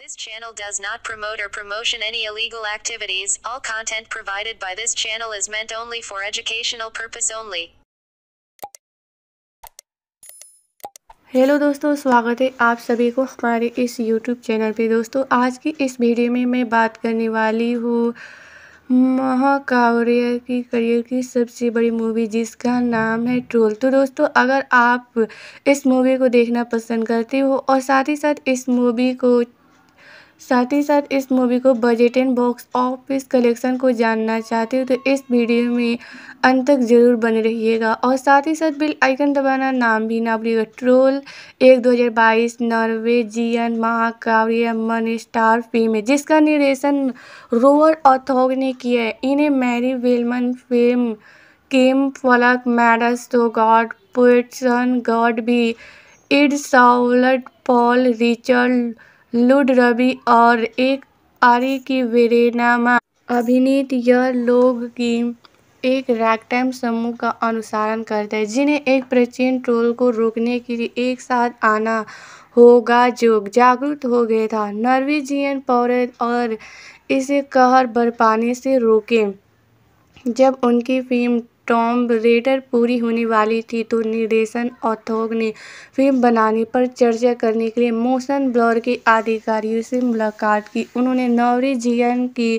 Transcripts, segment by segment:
This channel does not promote or promotion any illegal activities. All content provided by this channel is meant only for educational purpose only. Hello दोस्तों स्वागत है आप सभी को हमारे इस यूट्यूब चैनल पे दोस्तों आज की इस वीडियो में मैं बात करने वाली हूँ महाकाव्य की करियर की सबसे बड़ी मूवी जिसका नाम है ट्रोल तो दोस्तों अगर आप इस मूवी को देखना पसंद करते हो और साथ ही साथ इस मूवी को साथ ही साथ इस मूवी को budget and box office collection को जानना चाहते हो तो इस वीडियो में अंत तक ज़रूर बने रहिएगा और साथ ही साथ बिल आइकन दबाना नाम भी ना भूलिएगा ट्रोल एक दो हजार 2022 नॉर्वेजियन महाकाव्य मन स्टार फिल्म है जिसका निर्देशन रोवर ऑथोग ने किया है इन्हें मैरी वेलमन फिल्म केम फलक मैडस तो गॉड पोटन गॉड भी इड साउलट पॉल रिचर्ड लुड रवि और एक आरी की वेरेनामा अभिनीत यह लोग की एक रैगटाइम समूह का अनुसरण करते हैं जिन्हें एक प्राचीन ट्रोल को रोकने के लिए एक साथ आना होगा जो जागरूक हो गया था नॉर्वेजियन पौरत और इसे कहर बरपाने से रोके जब उनकी फिल्म टॉम रेडर पूरी होने वाली थी तो निर्देशन ऑथोग ने फिल्म बनाने पर चर्चा करने के लिए मोशन ब्लॉर के अधिकारियों से मुलाकात की उन्होंने नॉर्वेजियन की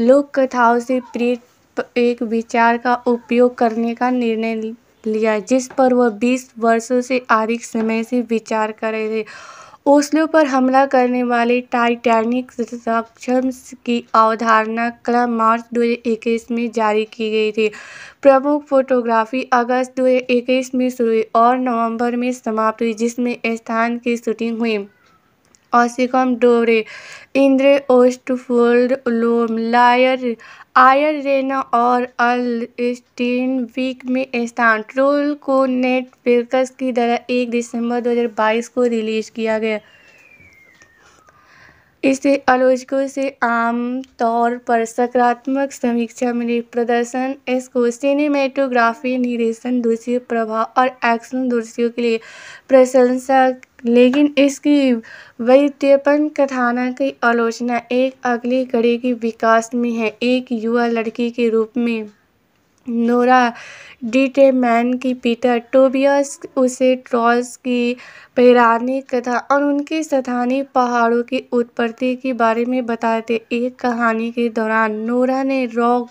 लोक कथाओं से प्रेरित एक विचार का उपयोग करने का निर्णय लिया जिस पर वह बीस वर्षों से अधिक समय से विचार कर रहे थे ओस्लो पर हमला करने वाले टाइटैनिक की अवधारणा क्रम मार्च 2021 में जारी की गई थी प्रमुख फोटोग्राफी अगस्त 2021 में शुरू हुई और नवंबर में समाप्त हुई जिसमें स्थान की शूटिंग हुई ऑसिकम डोरे इंद्रे ओस्टफोल्ड लायर रेना और अल वीक में ट्रोल को नेटवर्क्स की तरह एक दिसंबर दो हज़ार बाईस को रिलीज़ किया गया इसे आलोचकों से आमतौर पर सकारात्मक समीक्षा मिली प्रदर्शन इसको सिनेमेटोग्राफी निर्देशन दूसरी प्रभाव और एक्शन दृश्यों के लिए प्रशंसा लेकिन इसकी वैद्यपन कथाना की आलोचना एक अगली कड़ी के विकास में है एक युवा लड़की के रूप में नोरा मैन की पीटर टोबियस उसे ट्रॉस की पैरानी कथा और उनके स्थानीय पहाड़ों की उत्पत्ति के बारे में बताते एक कहानी के दौरान नोरा ने रॉक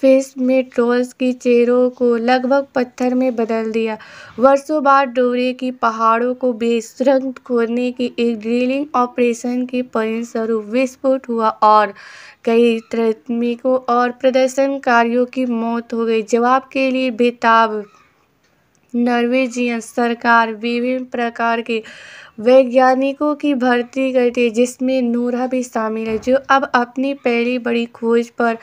फेस में ट्रोल्स की चेहरों को लगभग पत्थर में बदल दिया। वर्षों बाद डोरे की पहाड़ों को बेशरम खोदने की एक ड्रिलिंग ऑपरेशन के परिणामस्वरूप विस्फोट हुआ और कई श्रमिकों और प्रदर्शनकारियों की मौत हो गई। जवाब के लिए बेताब नॉर्वेजियन सरकार विभिन्न प्रकार के वैज्ञानिकों की भर्ती करती है जिसमें नूरा भी शामिल है जो अब अपनी पहली बड़ी खोज पर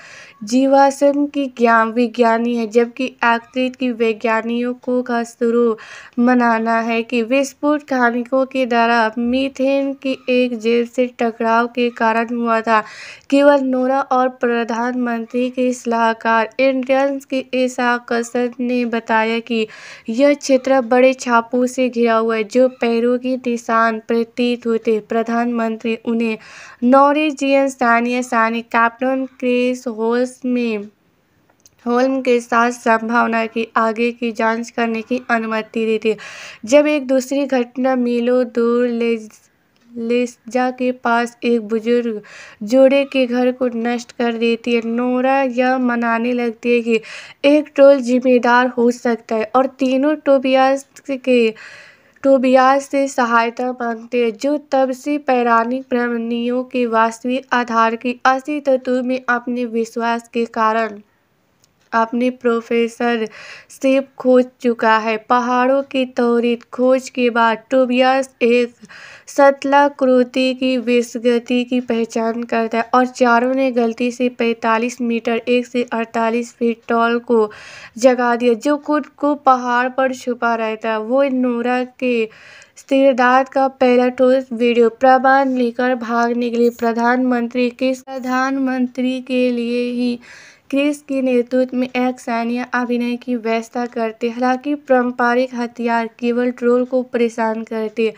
जीवाश्म की ज्ञान विज्ञानी है जबकि आकृत की वैज्ञानिकों का शुरू मनाना है कि विस्फोट खानिकों के द्वारा मीथेन की एक जेब से टकराव के कारण हुआ था केवल नूरा और प्रधानमंत्री के सलाहकार इंडियंस के ऐसा कसर ने बताया कि यह क्षेत्र बड़े छापों से घिरा हुआ है जो पैरों की किसान प्रतीत होते प्रधानमंत्री उन्हें नॉरिजियन स्थानीय सैनिक कैप्टन क्रिस होल्स में होल्म के साथ संभावना की आगे की जांच करने की अनुमति देती जब एक दूसरी घटना मिलो दूर ले लेस्जा के पास एक बुजुर्ग जोड़े के घर को नष्ट कर देती है नोरा यह मनाने लगती है कि एक टोल जिम्मेदार हो सकता है और तीनों टोबियास के टोबियास से सहायता मांगते हैं जो तब से पौराणिक प्रमणियों के वास्तविक आधार के अस्तित्व में अपने विश्वास के कारण अपने प्रोफेसर से खोज चुका है पहाड़ों की त्वरित खोज के बाद टोबियास एक शतलाकृति की विसगति की पहचान करता है और चारों ने गलती से 45 मीटर एक से 48 फीट टॉल को जगा दिया जो खुद को पहाड़ पर छुपा रहता है वो नोरा के सिरदार का पहला ठोस वीडियो प्रबंध लेकर भाग निकले प्रधानमंत्री के प्रधानमंत्री के लिए ही क्रिस के नेतृत्व में एक सैन्य अभिनय की व्यवस्था करते हालांकि पारंपरिक हथियार केवल ट्रोल को परेशान करते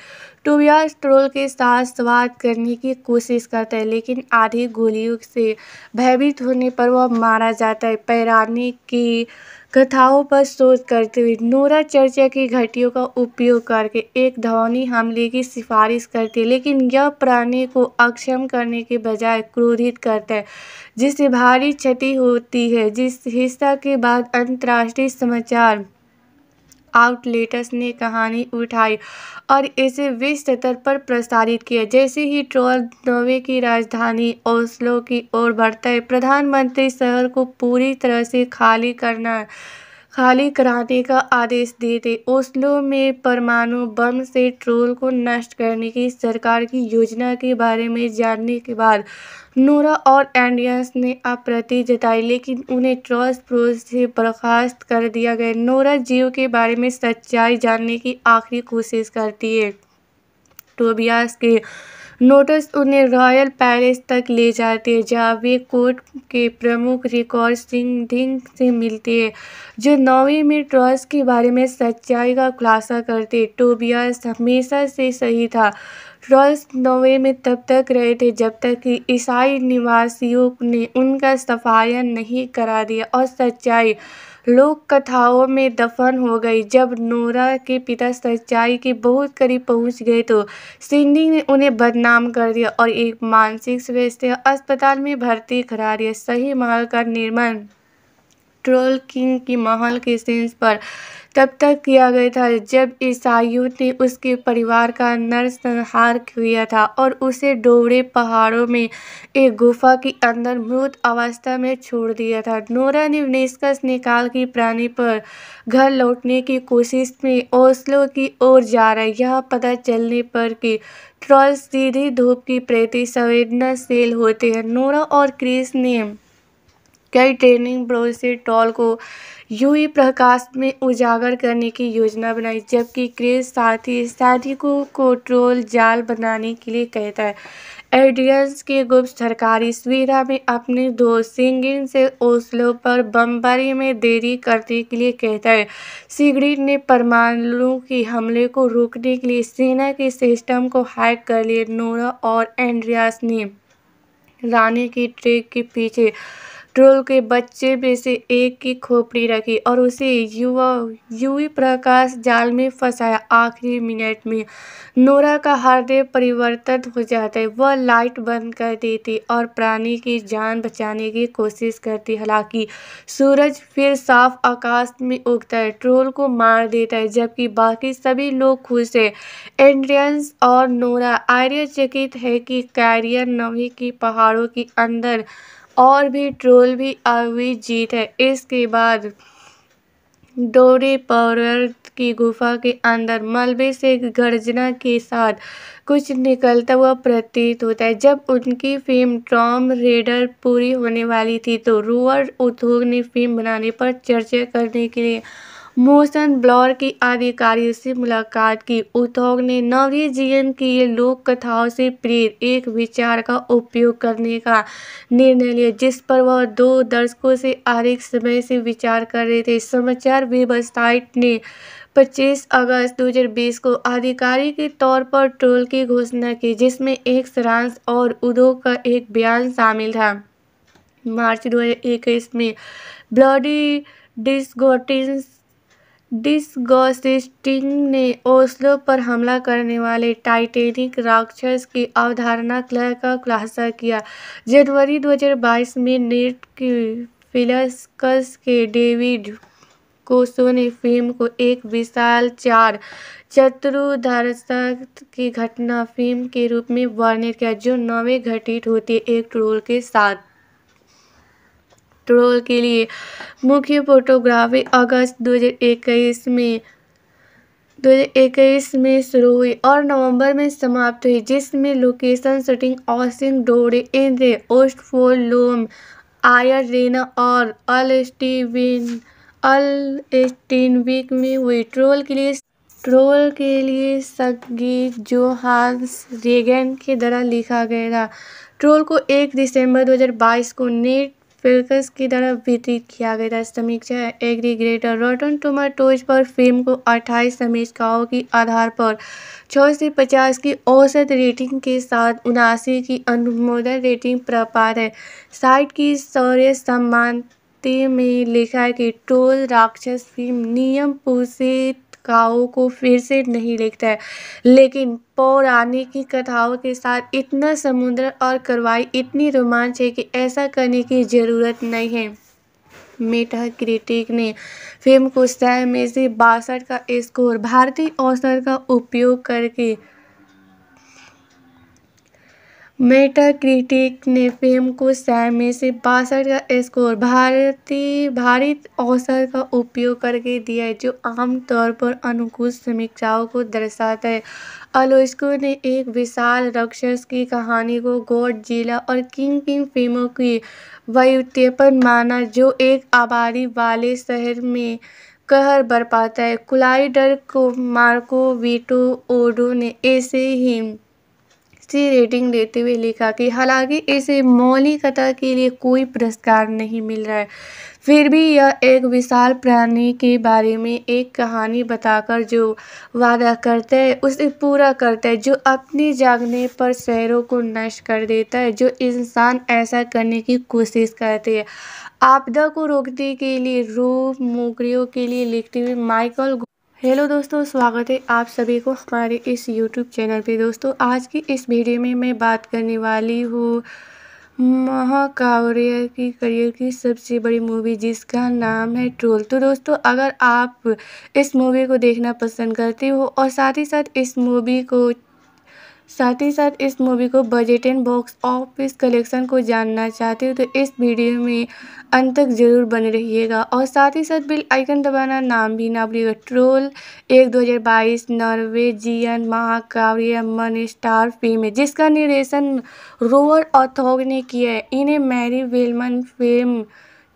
टोबियास ट्रोल के साथ स्वाद करने की कोशिश करता है लेकिन आधी गोलियों से भयभीत होने पर वह मारा जाता है पैरानी की कथाओं पर शोध करते हुए नोरा चर्चा की घटियों का उपयोग करके एक ध्वनि हमले की सिफारिश करती है लेकिन यह प्राणी को अक्षम करने के बजाय क्रोधित करता है जिससे भारी क्षति होती है जिस हिस्सा के बाद अंतर्राष्ट्रीय समाचार आउटलेटर्स ने कहानी उठाई और इसे विश्व स्तर पर प्रसारित किया जैसे ही ट्रोल नोवे की राजधानी ओस्लो की ओर बढ़ता है प्रधानमंत्री शहर को पूरी तरह से खाली करना खाली कराने का आदेश देते ओस्लो में परमाणु बम से ट्रोल को नष्ट करने की सरकार की योजना के बारे में जानने के बाद नूरा और एंडियंस ने आपत्ति जताई लेकिन उन्हें ट्रॉस प्रोज से बर्खास्त कर दिया गया नूरा जियो के बारे में सच्चाई जानने की आखिरी कोशिश करती है टोबियास के नोटिस उन्हें रॉयल पैलेस तक ले जाते हैं जहाँ वे कोर्ट के प्रमुख रिकॉर्ड सिंह धिंग से मिलते हैं जो नौवीं में ट्रॉस के बारे में सच्चाई का खुलासा करते टोबियास हमेशा से सही था रॉल्स नोवे में तब तक रहे थे जब तक कि ईसाई निवासियों ने उनका सफाया नहीं करा दिया और सच्चाई लोक कथाओं में दफन हो गई जब नोरा के पिता सच्चाई के बहुत करीब पहुंच गए तो सिंडी ने उन्हें बदनाम कर दिया और एक मानसिक स्वास्थ्य अस्पताल में भर्ती करा दिया सही महल का निर्माण ट्रोल किंग की महल के सेंस पर तब तक किया गया था जब ईसाइयों ने उसके परिवार का नरसंहार किया था और उसे डोबड़े पहाड़ों में एक गुफा के अंदर मृत अवस्था में छोड़ दिया था नोरा ने निष्कर्ष निकाल की प्राणी पर घर लौटने की कोशिश में ओसलो की ओर जा रही यह पता चलने पर कि ट्रॉल सीधी धूप की प्रति संवेदनाशील होते हैं नोरा और क्रिस ने कई ट्रेनिंग से टॉल को यूवी प्रकाश में उजागर करने की योजना बनाई जबकि क्रेज साथी साथी को, को ट्रोल जाल बनाने के लिए कहता है एडियंस के गुप्त सरकारी सुविधा में अपने दोस्त सिंगिन से ओसलो पर बमबारी में देरी करने के लिए कहता है सिगरेट ने परमाणु के हमले को रोकने के लिए सेना के सिस्टम को हैक कर लिए नोरा और एंड्रियास ने रानी की ट्रेक के पीछे ट्रोल के बच्चे में से एक की खोपड़ी रखी और उसे युवा युवी प्रकाश जाल में फंसाया आखिरी मिनट में नोरा का हृदय परिवर्तित हो जाता है वह लाइट बंद कर देती और प्राणी की जान बचाने की कोशिश करती हालांकि सूरज फिर साफ आकाश में उगता है ट्रोल को मार देता है जबकि बाकी सभी लोग खुश है एंड्रियंस और नोरा आर्यचकित है कि कैरियर नवी की पहाड़ों के अंदर और भी ट्रोल भी हुई जीत है इसके बाद डोरी पर्वत की गुफा के अंदर मलबे से गर्जना के साथ कुछ निकलता हुआ प्रतीत होता है जब उनकी फिल्म टॉम रेडर पूरी होने वाली थी तो रूअर उद्योग ने फिल्म बनाने पर चर्चा करने के लिए मोशन ब्लॉर की अधिकारियों से मुलाकात की उद्योग ने नवी जीवन की लोक कथाओं से प्रेरित एक विचार का उपयोग करने का निर्णय लिया जिस पर वह दो दर्शकों से अधिक समय से विचार कर रहे थे समाचार वेबसाइट ने 25 अगस्त 2020 को आधिकारिक के तौर पर ट्रोल की घोषणा की जिसमें एक सारांश और उद्योग का एक बयान शामिल था मार्च 2021 में ब्लडी डिस्गोटिस डिसगोसिस्टिंग ने ओस्लो पर हमला करने वाले टाइटेनिक राक्षस की अवधारणा का खुलासा किया जनवरी 2022 में नेट की फिलस्कस के डेविड कोसो ने फिल्म को एक विशाल चार चतुर्धरता की घटना फिल्म के रूप में वर्णित किया जो नवे घटित होती एक ट्रोल के साथ पेट्रोल के लिए मुख्य फोटोग्राफी अगस्त दो हज़ार में दो हज़ार इक्कीस में शुरू हुई और नवंबर में समाप्त हुई जिसमें लोकेशन शूटिंग ऑसिंग डोरे इंद्रे फोर लोम आयर रेना और अल स्टीविन अल वीक में हुई ट्रोल के लिए ट्रोल के लिए संगीत जो हांस रेगन के द्वारा लिखा गया था ट्रोल को एक दिसंबर 2022 को नेट फिल्कस की तरफ वितरित किया गया समीक्षा एग्री ग्रेटर रोटन टोमेटोज पर फिल्म को 28 समीक्षाओं के आधार पर छः से पचास की औसत रेटिंग के साथ उनासी की अनुमोदन रेटिंग प्राप्त है साइट की शौर्य सम्मान में लिखा है कि टोल राक्षस फिल्म नियम पोषित कथाओं को फिर से नहीं लिखता है लेकिन पौराणिक की कथाओं के साथ इतना समुद्र और करवाई इतनी रोमांच है कि ऐसा करने की ज़रूरत नहीं है मेटा क्रिटिक ने फिल्म को सह में से बासठ का स्कोर भारतीय औसत का उपयोग करके मेटाक्रिटिक ने फ़िल्म को सै में से बासठ का स्कोर भारतीय भारत औसत का उपयोग करके दिया है जो आमतौर पर अनुकूल समीक्षाओं को दर्शाता है आलोचकों ने एक विशाल राक्षस की कहानी को जिला और किंग किंग फिल्मों की व्युत्पन्न माना जो एक आबादी वाले शहर में कहर बरपाता है कोलाइडर को मार्को वीटो ओडो ने ऐसे ही अच्छी रेटिंग देते हुए लिखा कि हालांकि मौली मौलिकता के लिए कोई पुरस्कार नहीं मिल रहा है फिर भी यह एक विशाल प्राणी के बारे में एक कहानी बताकर जो वादा करता है उसे पूरा करता है जो अपने जागने पर शहरों को नष्ट कर देता है जो इंसान ऐसा करने की कोशिश करते हैं आपदा को रोकने के लिए रूप मोकरियों के लिए लिखते हुए माइकल हेलो दोस्तों स्वागत है आप सभी को हमारे इस यूट्यूब चैनल पे दोस्तों आज की इस वीडियो में मैं बात करने वाली हूँ महाकाव्य की करियर की सबसे बड़ी मूवी जिसका नाम है ट्रोल तो दोस्तों अगर आप इस मूवी को देखना पसंद करते हो और साथ ही साथ इस मूवी को साथ ही साथ इस मूवी को budget and box office collection को जानना चाहते हो तो इस वीडियो में अंत तक ज़रूर बने रहिएगा और साथ ही साथ बिल आइकन दबाना नाम भी ना भूलिएगा ट्रोल एक दो हजार 2022 नॉर्वेजियन महाकाव्य मन स्टार फिल्म है जिसका निर्देशन रोअर ऑथोग ने किया है इन्हें मैरी वेलमन फिल्म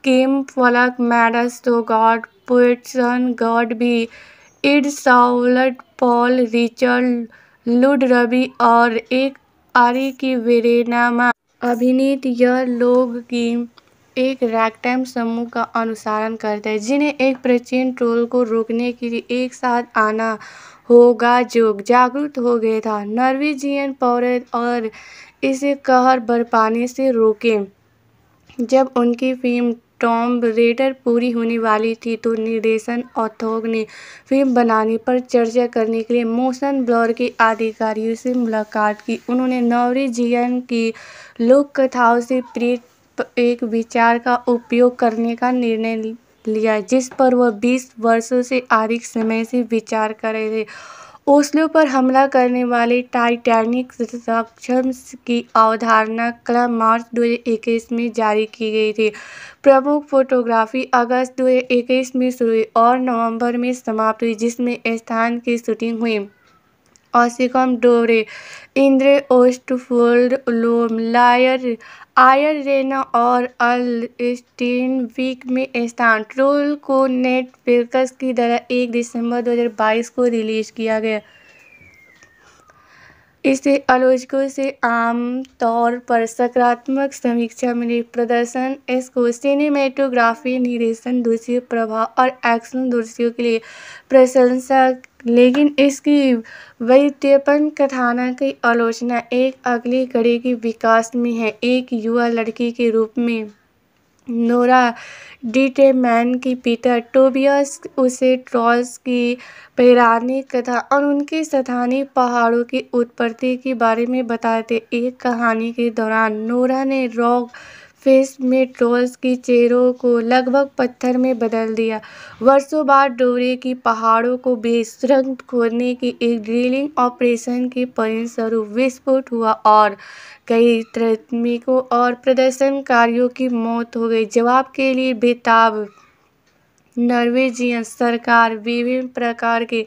केम फलक मैडस तो गॉड पोएटसन गॉड भी इड साउलट पॉल रिचर्ड लुड रवि और एक आरी की वेरेनामा अभिनीत यह लोग की एक रैगटाइम समूह का अनुसरण करते हैं जिन्हें एक प्राचीन ट्रोल को रोकने के लिए एक साथ आना होगा जो जागरूक हो गया था नॉर्वेजियन पौरत और इसे कहर बरपाने से रोके जब उनकी फिल्म टॉम रेडर पूरी होने वाली थी तो निर्देशन ऑथोग ने फिल्म बनाने पर चर्चा करने के लिए मोशन ब्लॉर के अधिकारियों से मुलाकात की उन्होंने नॉर्वेजियन की लोक कथाओं से प्रेरित एक विचार का उपयोग करने का निर्णय लिया जिस पर वह बीस वर्षों से अधिक समय से विचार कर रहे थे ओस्लो पर हमला करने वाले टाइटैनिक की अवधारणा क्लब मार्च 2021 में जारी की गई थी प्रमुख फोटोग्राफी अगस्त 2021 में शुरू हुई और नवंबर में समाप्त हुई जिसमें स्थान की शूटिंग हुई ऑसिकम डोरे इंद्र ओस्टफोल्ड लोम लायर आयर रेना और अल वीक में स्थान ट्रोल को नेटफ्लिक्स की तरह एक दिसंबर 2022 को रिलीज किया गया इसे आलोचकों से आमतौर पर सकारात्मक समीक्षा मिली प्रदर्शन इसको सिनेमेटोग्राफी निर्देशन दूसरी प्रभाव और एक्शन दृश्यों के लिए प्रशंसा लेकिन इसकी वैद्यपन कथाना की आलोचना एक अगली कड़ी के विकास में है एक युवा लड़की के रूप में नोरा मैन की पीटर टोबियस उसे ट्रॉल्स की पैरानी कथा और उनके स्थानीय पहाड़ों की उत्पत्ति के बारे में बताते एक कहानी के दौरान नोरा ने रॉक फेस में ट्रोल्स की चेहरों को लगभग पत्थर में बदल दिया। वर्षों बाद डोरे की पहाड़ों को बेशरम खोदने की एक ड्रिलिंग ऑपरेशन के परिणामस्वरूप विस्फोट हुआ और कई श्रमिकों और प्रदर्शनकारियों की मौत हो गई। जवाब के लिए बेताब नॉर्वेजियन सरकार विभिन्न प्रकार के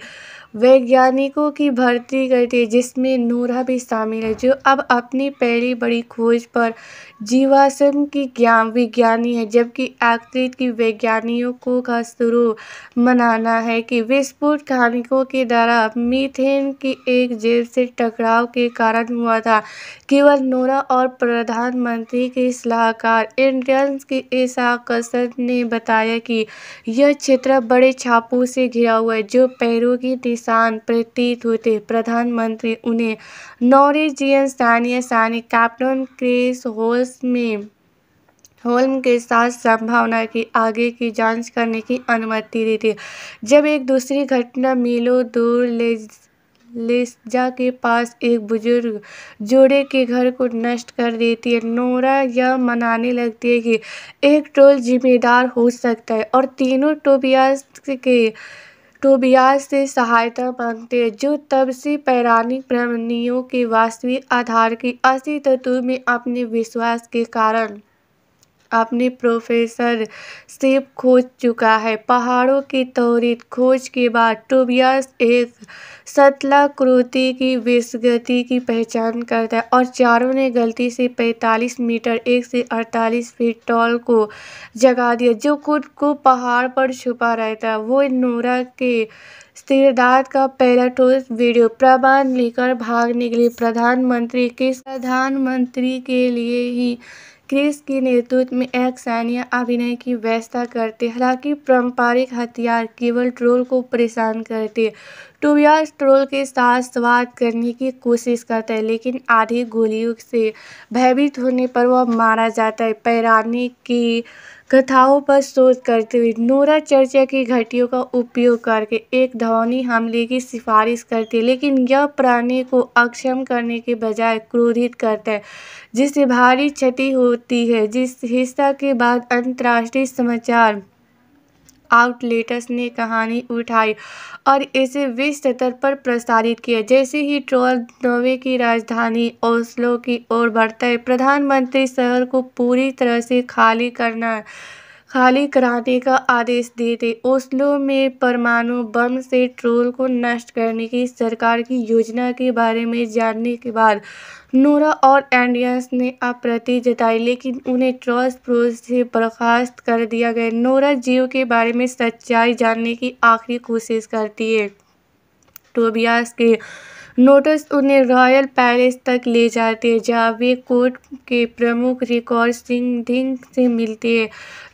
वैज्ञानिकों की भर्ती करती है जिसमें नूरा भी शामिल है जो अब अपनी पहली बड़ी खोज पर जीवाश्म की ज्ञान विज्ञानी है जबकि आकृत की वैज्ञानिकों का शुरू मनाना है कि विस्फोट खानिकों के द्वारा मीथेन की एक जेब से टकराव के कारण हुआ था केवल नोरा और प्रधानमंत्री के सलाहकार इंडियंस के ऐसा कसर ने बताया कि यह क्षेत्र बड़े छापों से घिरा हुआ है जो पैरों की दिशा किसान प्रतीत होते प्रधानमंत्री उन्हें नॉरिजियन स्थानीय सैनिक कैप्टन क्रिस होल्स में होल्म के साथ संभावना की आगे की जांच करने की अनुमति देती जब एक दूसरी घटना मिलो दूर ले लेस्जा के पास एक बुजुर्ग जोड़े के घर को नष्ट कर देती है नोरा यह मनाने लगती है कि एक टोल जिम्मेदार हो सकता है और तीनों टोबियास के टोबियास से सहायता मांगते हैं जो तब से पौराणिक प्रमणियों के वास्तविक आधार की अस्तित्व में अपने विश्वास के कारण अपने प्रोफेसर से खोज चुका है पहाड़ों की त्वरित खोज के बाद टोबियास एक शतलाकृति की विसगति की पहचान करता है और चारों ने गलती से 45 मीटर एक से 48 फीट टॉल को जगा दिया जो खुद को पहाड़ पर छुपा रहता है वो नोरा के सिरदार का पहला ठोस वीडियो प्रबंध लेकर भाग निकले प्रधानमंत्री के प्रधानमंत्री के लिए ही क्रिस के नेतृत्व में एक सैन्य अभिनय की व्यवस्था करते हालांकि पारंपरिक हथियार केवल ट्रोल को परेशान करते टोबियास ट्रोल के साथ स्वाद करने की कोशिश करता है लेकिन आधी गोलियों से भयभीत होने पर वह मारा जाता है पैरानी की कथाओं पर शोध करते हुए नोरा चर्चा की घटियों का उपयोग करके एक ध्वनि हमले की सिफारिश करती है लेकिन यह प्राणी को अक्षम करने के बजाय क्रोधित करता है जिससे भारी क्षति होती है जिस हिस्सा के बाद अंतर्राष्ट्रीय समाचार आउटलेटर्स ने कहानी उठाई और इसे विश्व स्तर पर प्रसारित किया जैसे ही ट्रोल नोवे की राजधानी ओस्लो की ओर बढ़ता है प्रधानमंत्री शहर को पूरी तरह से खाली करना खाली कराने का आदेश देते ओस्लो में परमाणु बम से ट्रोल को नष्ट करने की सरकार की योजना के बारे में जानने के बाद नूरा और एंडियंस ने आपत्ति जताई लेकिन उन्हें ट्रॉस प्रोस से बर्खास्त कर दिया गया नूरा जीव के बारे में सच्चाई जानने की आखिरी कोशिश करती है टोबियास के नोटिस उन्हें रॉयल पैलेस तक ले जाते हैं जहाँ वे कोर्ट के प्रमुख रिकॉर्ड सिंह धिंग से मिलते हैं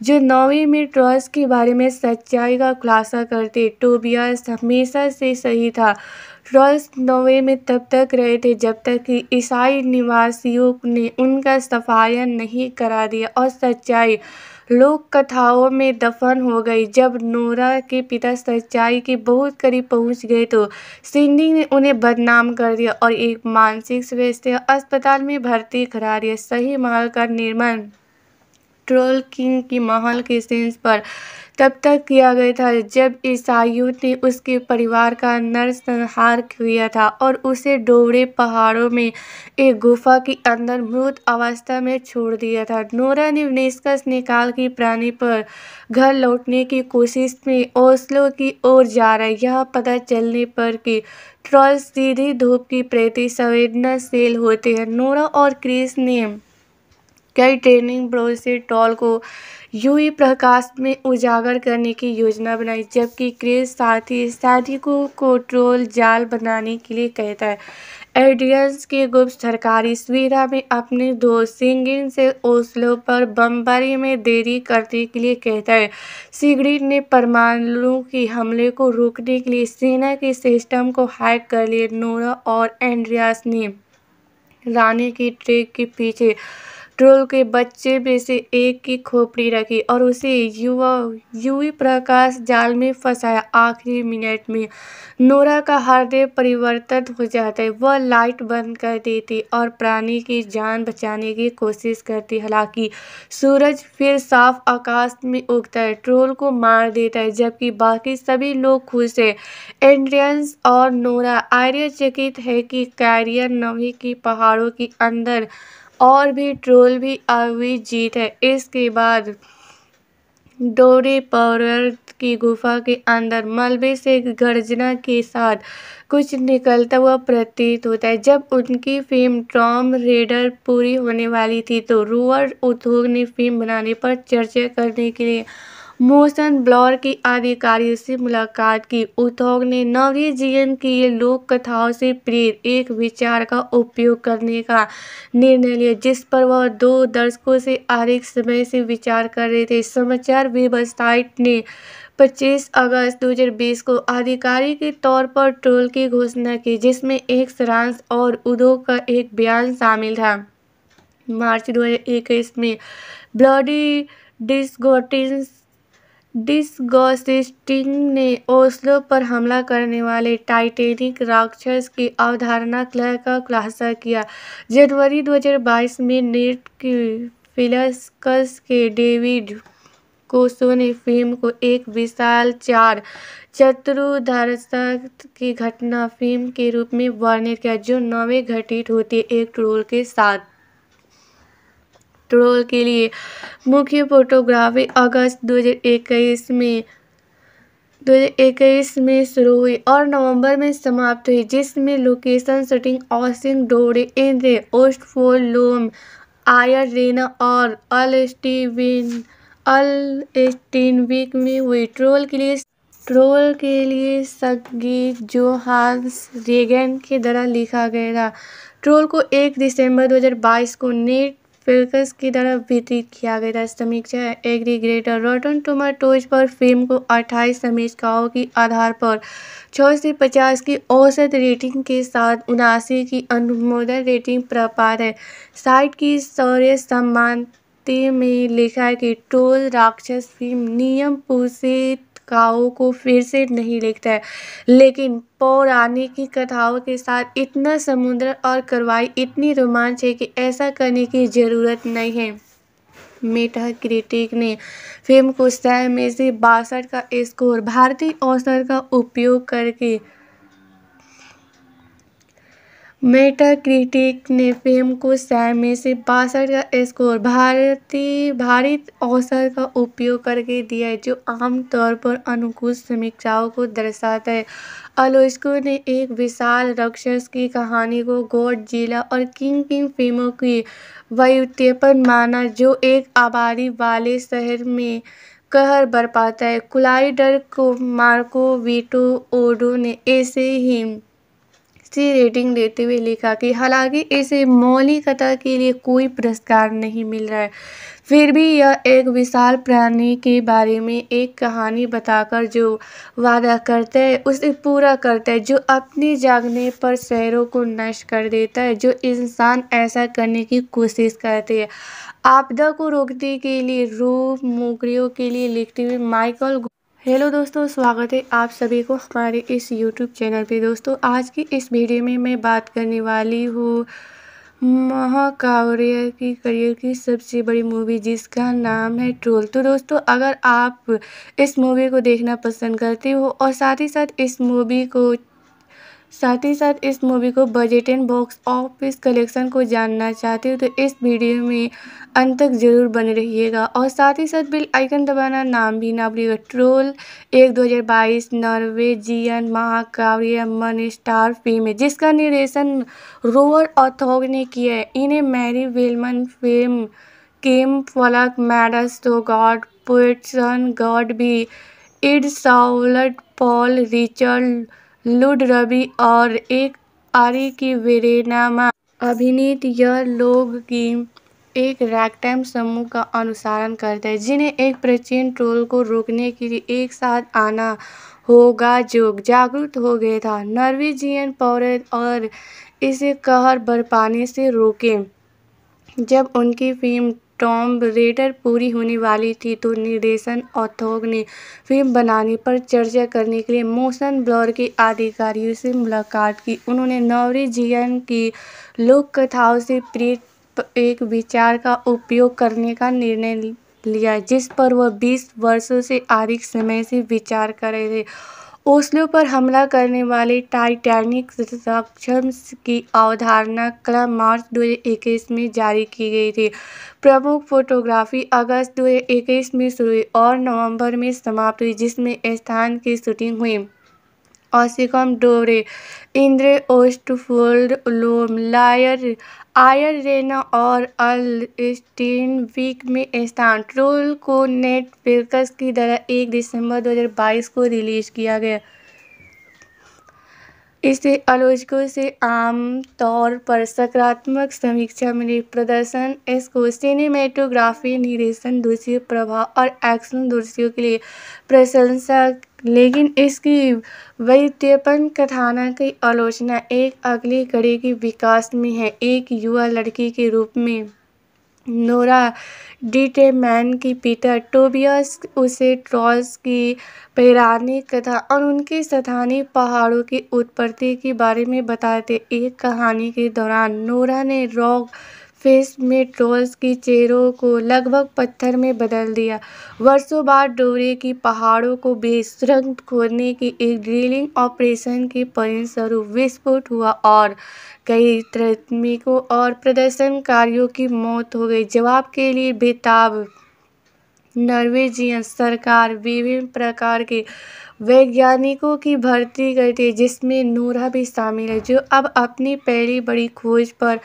जो नौवीं में ट्रॉस के बारे में सच्चाई का खुलासा करते टोबियास हमेशा से सही था रॉल्स नोवे में तब तक रहे थे जब तक कि ईसाई निवासियों ने उनका सफाया नहीं करा दिया और सच्चाई लोक कथाओं में दफन हो गई जब नोरा के पिता सच्चाई के बहुत करीब पहुंच गए तो सिंडी ने उन्हें बदनाम कर दिया और एक मानसिक स्वास्थ्य अस्पताल में भर्ती करा दिया सही मार्ग का निर्माण ट्रोल किंग की माहौल के सीन्स पर तब तक किया गया था जब ईसाइयों ने उसके परिवार का नरसंहार किया था और उसे डोबरे पहाड़ों में एक गुफा के अंदर मृत अवस्था में छोड़ दिया था नोरा ने निष्कर्ष निकाल की प्राणी पर घर लौटने की कोशिश में ओसलो की ओर जा रहा यह पता चलने पर कि ट्रॉल सीधी धूप की प्रति संवेदनाशील होते हैं नोरा और क्रिस ने कई ट्रेनिंग टॉल को यू ही प्रकाश में उजागर करने की योजना बनाई जबकि क्रेज साथी साथी को कोट्रोल जाल बनाने के लिए कहता है एडियंस के गुप्त सरकारी सुविधा में अपने दोस्त सिंगिंग से ओसलो पर बमबारी में देरी करने के लिए कहता है सिगरेट ने परमाणु के हमले को रोकने के लिए सेना के सिस्टम को हैक कर लिए नोरा और एंड्रियास ने रानी की ट्रेक के पीछे ट्रोल के बच्चे में से एक की खोपड़ी रखी और उसे युवा युवी प्रकाश जाल में फंसाया आखिरी मिनट में नोरा का हृदय परिवर्तित हो जाता है वह लाइट बंद कर देती और प्राणी की जान बचाने की कोशिश करती हालांकि सूरज फिर साफ आकाश में उगता है ट्रोल को मार देता है जबकि बाकी सभी लोग खुश है एंड्रियंस और नोरा आर्यचकित है कि कैरियर नवी की पहाड़ों के अंदर और भी ट्रोल भी आई जीत है इसके बाद डोरी पर्वत की गुफा के अंदर मलबे से गर्जना के साथ कुछ निकलता हुआ प्रतीत होता है जब उनकी फिल्म टॉम रेडर पूरी होने वाली थी तो रूअर उद्योग ने फिल्म बनाने पर चर्चा करने के लिए मोशन ब्लॉर की अधिकारियों से मुलाकात की उद्योग ने नवी जीवन की लोक कथाओं से प्रेरित एक विचार का उपयोग करने का निर्णय लिया जिस पर वह दो दर्शकों से अधिक समय से विचार कर रहे थे समाचार वेबसाइट ने 25 अगस्त 2020 को आधिकारिक के तौर पर ट्रोल की घोषणा की जिसमें एक सारांश और उद्योग का एक बयान शामिल था मार्च 2021 में ब्लडी डिस्गोटिस डिसगॉसिस्टिंग ने ओस्लो पर हमला करने वाले टाइटेनिक राक्षस की अवधारणा क्लह का खुलासा किया जनवरी 2022 में नेट की फिलस्कस के डेविड कोसो ने फिल्म को एक विशाल चार चतुर्धरता की घटना फिल्म के रूप में वर्णित किया जो नवे घटित है एक ट्रोल के साथ पेट्रोल के लिए मुख्य फोटोग्राफी अगस्त दो हज़ार में दो हज़ार इक्कीस में शुरू हुई और नवंबर में समाप्त हुई जिसमें लोकेशन शूटिंग ऑसिंग डोरे इंद्रे फोर लोम आयर रेना और अल स्टीविन अल वीक में हुई ट्रोल के लिए ट्रोल के लिए संगीत जो हार्स रेगन के द्वारा लिखा गया था ट्रोल को 1 दिसंबर 2022 को नेट पेलकस की तरफ वितरित किया गया था समीक्षा एग्रीग्रेटर रोटन टोज पर फिल्म को 28 समीक्षाओं के आधार पर छः से पचास की औसत रेटिंग के साथ उनासी की अनुमोदन रेटिंग प्राप्त है साइट की शौर्य सम्मान में लिखा है कि टोल राक्षस फिल्म नियम पोषित कथाओं को फिर से नहीं लिखता है लेकिन पौराणिक कथाओं के साथ इतना समुद्र और कार्रवाई इतनी रोमांच है कि ऐसा करने की ज़रूरत नहीं है मेटा क्रिटिक ने फिल्म को सह में से बासठ का स्कोर भारतीय औसत का उपयोग करके मेटाक्रिटिक ने फ़िल्म को सै में से बासठ का स्कोर भारतीय भारत औसत का उपयोग करके दिया है जो आमतौर पर अनुकूल समीक्षाओं को दर्शाता है आलोचकों ने एक विशाल राक्षस की कहानी को जिला और किंग किंग फिल्मों की व्युत्पन्न माना जो एक आबादी वाले शहर में कहर बरपाता है कोलाइडर को मार्को वीटो ओडो ने ऐसे ही अच्छी रेटिंग देते हुए लिखा कि हालांकि मौली मौलिकता के लिए कोई पुरस्कार नहीं मिल रहा है फिर भी यह एक विशाल प्राणी के बारे में एक कहानी बताकर जो वादा करता है उसे पूरा करता है जो अपने जागने पर शहरों को नष्ट कर देता है जो इंसान ऐसा करने की कोशिश करते हैं आपदा को रोकने के लिए रूप मोकरियों के लिए लिखते हुए माइकल हेलो दोस्तों स्वागत है आप सभी को हमारे इस यूट्यूब चैनल पे दोस्तों आज की इस वीडियो में मैं बात करने वाली हूँ महाकाव्य की करियर की सबसे बड़ी मूवी जिसका नाम है ट्रोल तो दोस्तों अगर आप इस मूवी को देखना पसंद करते हो और साथ ही साथ इस मूवी को साथ ही साथ इस मूवी को budget and box office collection को जानना चाहते हो तो इस वीडियो में अंत तक ज़रूर बने रहिएगा और साथ ही साथ बिल आइकन दबाना नाम भी ना भूलिएगा ट्रोल एक दो हजार 2022 नॉर्वेजियन महाकाव्य मन स्टार फिल्म है जिसका निर्देशन रोवर अथोग ने किया है इन्हें मैरी वेलमन फिल्म केम फलक मैडस तो गॉड पोएटसन गॉड भी इड साउलट पॉल रिचर्ड लुड रवि और एक आरी की वेरेनामा अभिनीत यह लोग की एक रैगटाइम समूह का अनुसरण करते हैं जिन्हें एक प्राचीन ट्रोल को रोकने के लिए एक साथ आना होगा जो जागरूक हो गया था नॉर्वेजियन पौरत और इसे कहर बरपाने से रोके जब उनकी फिल्म टॉम रेडर पूरी होने वाली थी तो निर्देशन ऑथोग ने फिल्म बनाने पर चर्चा करने के लिए मोशन ब्लॉर के अधिकारियों से मुलाकात की उन्होंने नॉर्वेजियन की लोक कथाओं से प्रेरित एक विचार का उपयोग करने का निर्णय लिया जिस पर वह बीस वर्षों से अधिक समय से विचार कर रहे थे ओस्लो पर हमला करने वाले टाइटैनिक की अवधारणा क्रम मार्च 2021 में जारी की गई थी प्रमुख फोटोग्राफी अगस्त 2021 में शुरू हुई और नवंबर में समाप्त हुई जिसमें स्थान की शूटिंग हुई ऑसिकम डोरे इंद्रे ओस्टफोल्ड लोम लायर रेना और वीक में ट्रोल को नेटवर्क्स की तरह एक दिसंबर दो हज़ार बाईस को रिलीज़ किया गया इसे आलोचकों से आमतौर पर सकारात्मक समीक्षा मिली प्रदर्शन इसको सिनेमेटोग्राफी निर्देशन दूसरी प्रभाव और एक्शन दृश्यों के लिए प्रशंसा लेकिन इसकी वैद्यपन कथाना की आलोचना एक अगली कड़ी के विकास में है एक युवा लड़की के रूप में नोरा मैन की पीटर टोबियस उसे ट्रॉस की पैरानी कथा और उनके स्थानीय पहाड़ों की उत्पत्ति के बारे में बताते एक कहानी के दौरान नोरा ने रॉक फेस में ट्रोल्स की चेहरों को लगभग पत्थर में बदल दिया वर्षों बाद डोरे की पहाड़ों को बेसरंग खोदने की एक ड्रिलिंग ऑपरेशन के परिणामस्वरूप विस्फोट हुआ और कई श्रमिकों और प्रदर्शनकारियों की मौत हो गई जवाब के लिए बेताब नॉर्वेजियन सरकार विभिन्न प्रकार के वैज्ञानिकों की भर्ती करती है जिसमें नूरा भी शामिल है जो अब अपनी पहली बड़ी खोज पर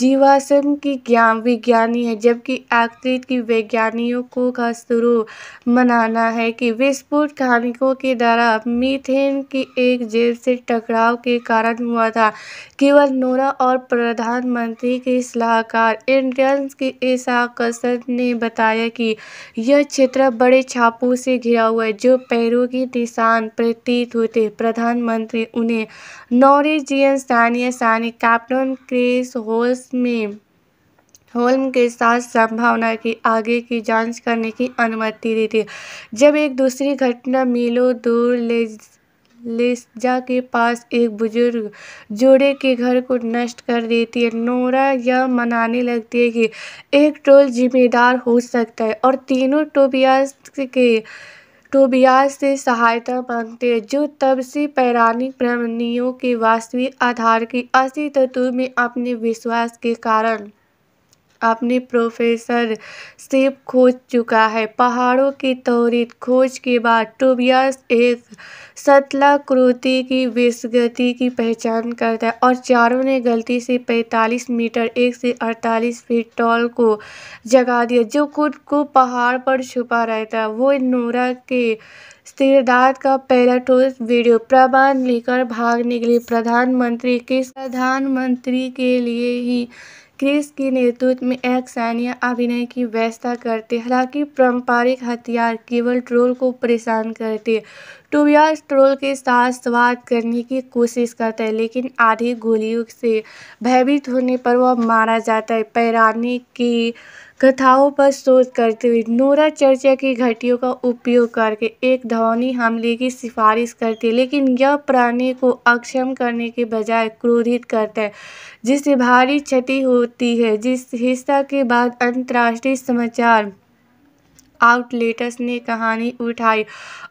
जीवाश्म की ज्ञान विज्ञानी है जबकि आकृत की वैज्ञानिकों का शुरू मनाना है कि विस्फोट खानिकों के द्वारा मीथेन की एक जेब से टकराव के कारण हुआ था केवल नोरा और प्रधानमंत्री के सलाहकार इंडियंस के ऐसा कसर ने बताया कि यह क्षेत्र बड़े छापों से घिरा हुआ है जो पैरों की दिशा किसान प्रतीत होते प्रधानमंत्री उन्हें नॉरिजियन स्थानीय सैनिक कैप्टन क्रिस होल्स में होल्म के साथ संभावना की आगे की जांच करने की अनुमति दी थी जब एक दूसरी घटना मिलो दूर ले लेस्जा के पास एक बुजुर्ग जोड़े के घर को नष्ट कर देती है नोरा यह मनाने लगती है कि एक टोल जिम्मेदार हो सकता है और तीनों टोबियास के टोबियास से सहायता मांगते हैं जो तब से पौराणिक प्रमणियों के वास्तविक आधार की अस्तित्व में अपने विश्वास के कारण अपने प्रोफेसर से खोज चुका है पहाड़ों की त्वरित खोज के बाद टोबियास एक शतलाकृति की विसगति की पहचान करता है और चारों ने गलती से 45 मीटर एक से 48 फीट टॉल को जगा दिया जो खुद को पहाड़ पर छुपा रहता है वो नोरा के सिरदार का पहला ठोस वीडियो प्रबंध लेकर भाग निकले प्रधानमंत्री के प्रधानमंत्री के लिए ही क्रिस के नेतृत्व में एक सैन्य अभिनय की व्यवस्था करते हालांकि पारंपरिक हथियार केवल ट्रोल को परेशान करते टोबियास ट्रोल के साथ स्वाद करने की कोशिश करता है लेकिन आधी गोलियों से भयभीत होने पर वह मारा जाता है पैरानी की कथाओं पर शोध करते हुए नोरा चर्चा की घटियों का उपयोग करके एक धोनी हमले की सिफारिश करती है लेकिन यह प्राणी को अक्षम करने के बजाय क्रोधित करता है जिससे भारी क्षति होती है जिस हिस्सा के बाद अंतर्राष्ट्रीय समाचार आउटलेटर्स ने कहानी उठाई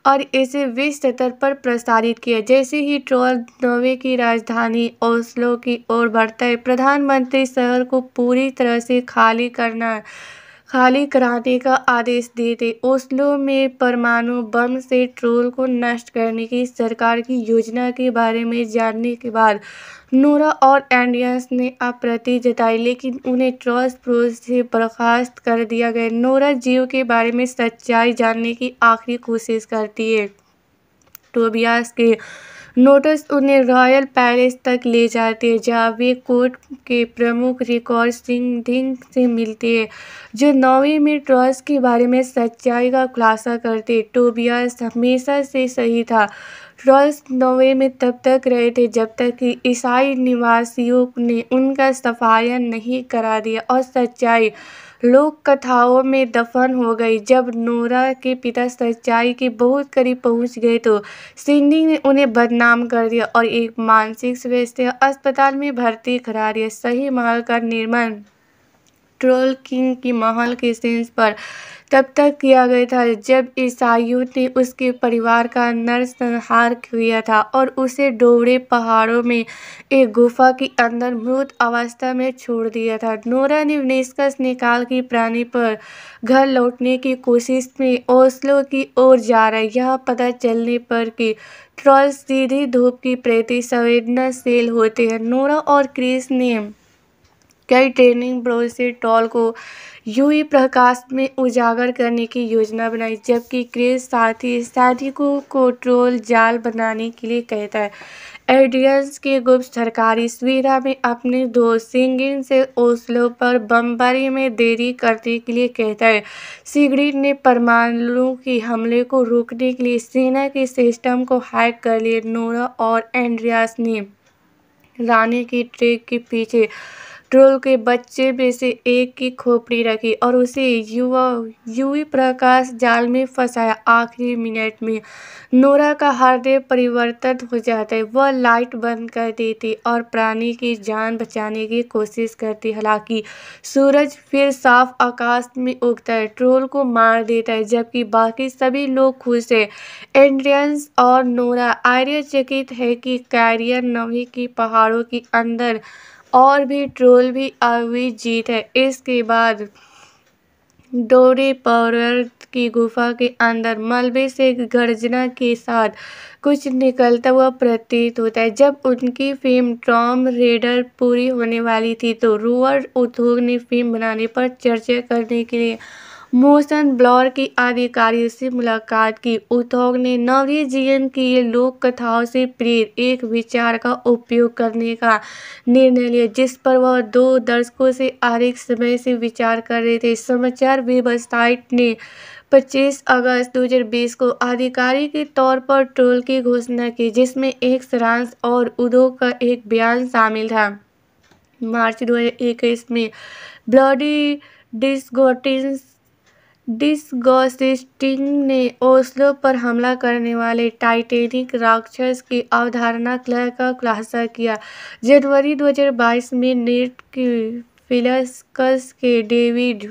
और इसे विश्व स्तर पर प्रसारित किया जैसे ही ट्रोल नोवे की राजधानी ओस्लो की ओर बढ़ता है प्रधानमंत्री शहर को पूरी तरह से खाली करना खाली कराने का आदेश देते ओस्लो में परमाणु बम से ट्रोल को नष्ट करने की सरकार की योजना के बारे में जानने के बाद नूरा और एंडियंस ने आपत्ति जताई लेकिन उन्हें ट्रस्ट प्रोज से बर्खास्त कर दिया गया नूरा जियो के बारे में सच्चाई जानने की आखिरी कोशिश करती है टोबियास के नोटिस उन्हें रॉयल पैलेस तक ले जाते हैं जहाँ वे कोर्ट के प्रमुख रिकॉर्ड सिंह धिंग से मिलते हैं जो नौवीं में ट्रस्ट के बारे में सच्चाई का खुलासा करते टोबियास हमेशा से सही था रॉल्स नोवे में तब तक रहे थे जब तक कि ईसाई निवासियों ने उनका सफाया नहीं करा दिया और सच्चाई लोक कथाओं में दफन हो गई जब नोरा के पिता सच्चाई के बहुत करीब पहुंच गए तो सिंडी ने उन्हें बदनाम कर दिया और एक मानसिक स्वास्थ्य अस्पताल में भर्ती करा दिया सही महल का निर्माण ट्रोल किंग की महल के सेंस पर तब तक किया गया था जब ईसाइयों ने उसके परिवार का नरसंहार किया था और उसे डोबड़े पहाड़ों में एक गुफा के अंदर मृत अवस्था में छोड़ दिया था नोरा ने निष्कर्ष निकाल की प्राणी पर घर लौटने की कोशिश में ओसलो की ओर जा रही यह पता चलने पर कि ट्रॉल सीधी धूप की प्रति संवेदनाशील होते हैं नोरा और क्रिस ने कई ट्रेनिंग से टॉल को यूवी प्रकाश में उजागर करने की योजना बनाई जबकि क्रेज साथी साथी को, को ट्रोल जाल बनाने के लिए कहता है एडियंस के गुप्त सरकारी सुविधा में अपने दोस्त सिंगिन से ओसलो पर बमबारी में देरी करने के लिए कहता है सिगरेट ने परमाणु के हमले को रोकने के लिए सेना के सिस्टम को हैक कर लिए नोरा और एंड्रियास ने रानी की ट्रेक के पीछे ट्रोल के बच्चे में से एक की खोपड़ी रखी और उसे युवा युवी प्रकाश जाल में फंसाया आखिरी मिनट में नोरा का हृदय परिवर्तित हो जाता है वह लाइट बंद कर देती और प्राणी की जान बचाने की कोशिश करती हालांकि सूरज फिर साफ आकाश में उगता है ट्रोल को मार देता है जबकि बाकी सभी लोग खुश है एंड्रियंस और नोरा आर्यचकित है कि कैरियर नवी की पहाड़ों के अंदर और भी ट्रोल भी हुई जीत है इसके बाद डोरी पर्वत की गुफा के अंदर मलबे से गर्जना के साथ कुछ निकलता हुआ प्रतीत होता है जब उनकी फिल्म टॉम रेडर पूरी होने वाली थी तो रूअर उद्योग ने फिल्म बनाने पर चर्चा करने के लिए मोशन ब्लॉर की अधिकारियों से मुलाकात की उद्योग ने जीवन की लोक कथाओं से प्रेरित एक विचार का उपयोग करने का निर्णय लिया जिस पर वह दो दर्शकों से अधिक समय से विचार कर रहे थे समाचार वेबसाइट ने 25 अगस्त 2020 को आधिकारिक के तौर पर ट्रोल की घोषणा की जिसमें एक सारांश और उद्योग का एक बयान शामिल था मार्च 2021 में ब्लडी डिस्गोटिस डिसगोसिस्टिंग ने ओस्लो पर हमला करने वाले टाइटेनिक राक्षस की अवधारणा क्लह का खुलासा किया जनवरी 2022 में नेट की फिलस्कस के डेविड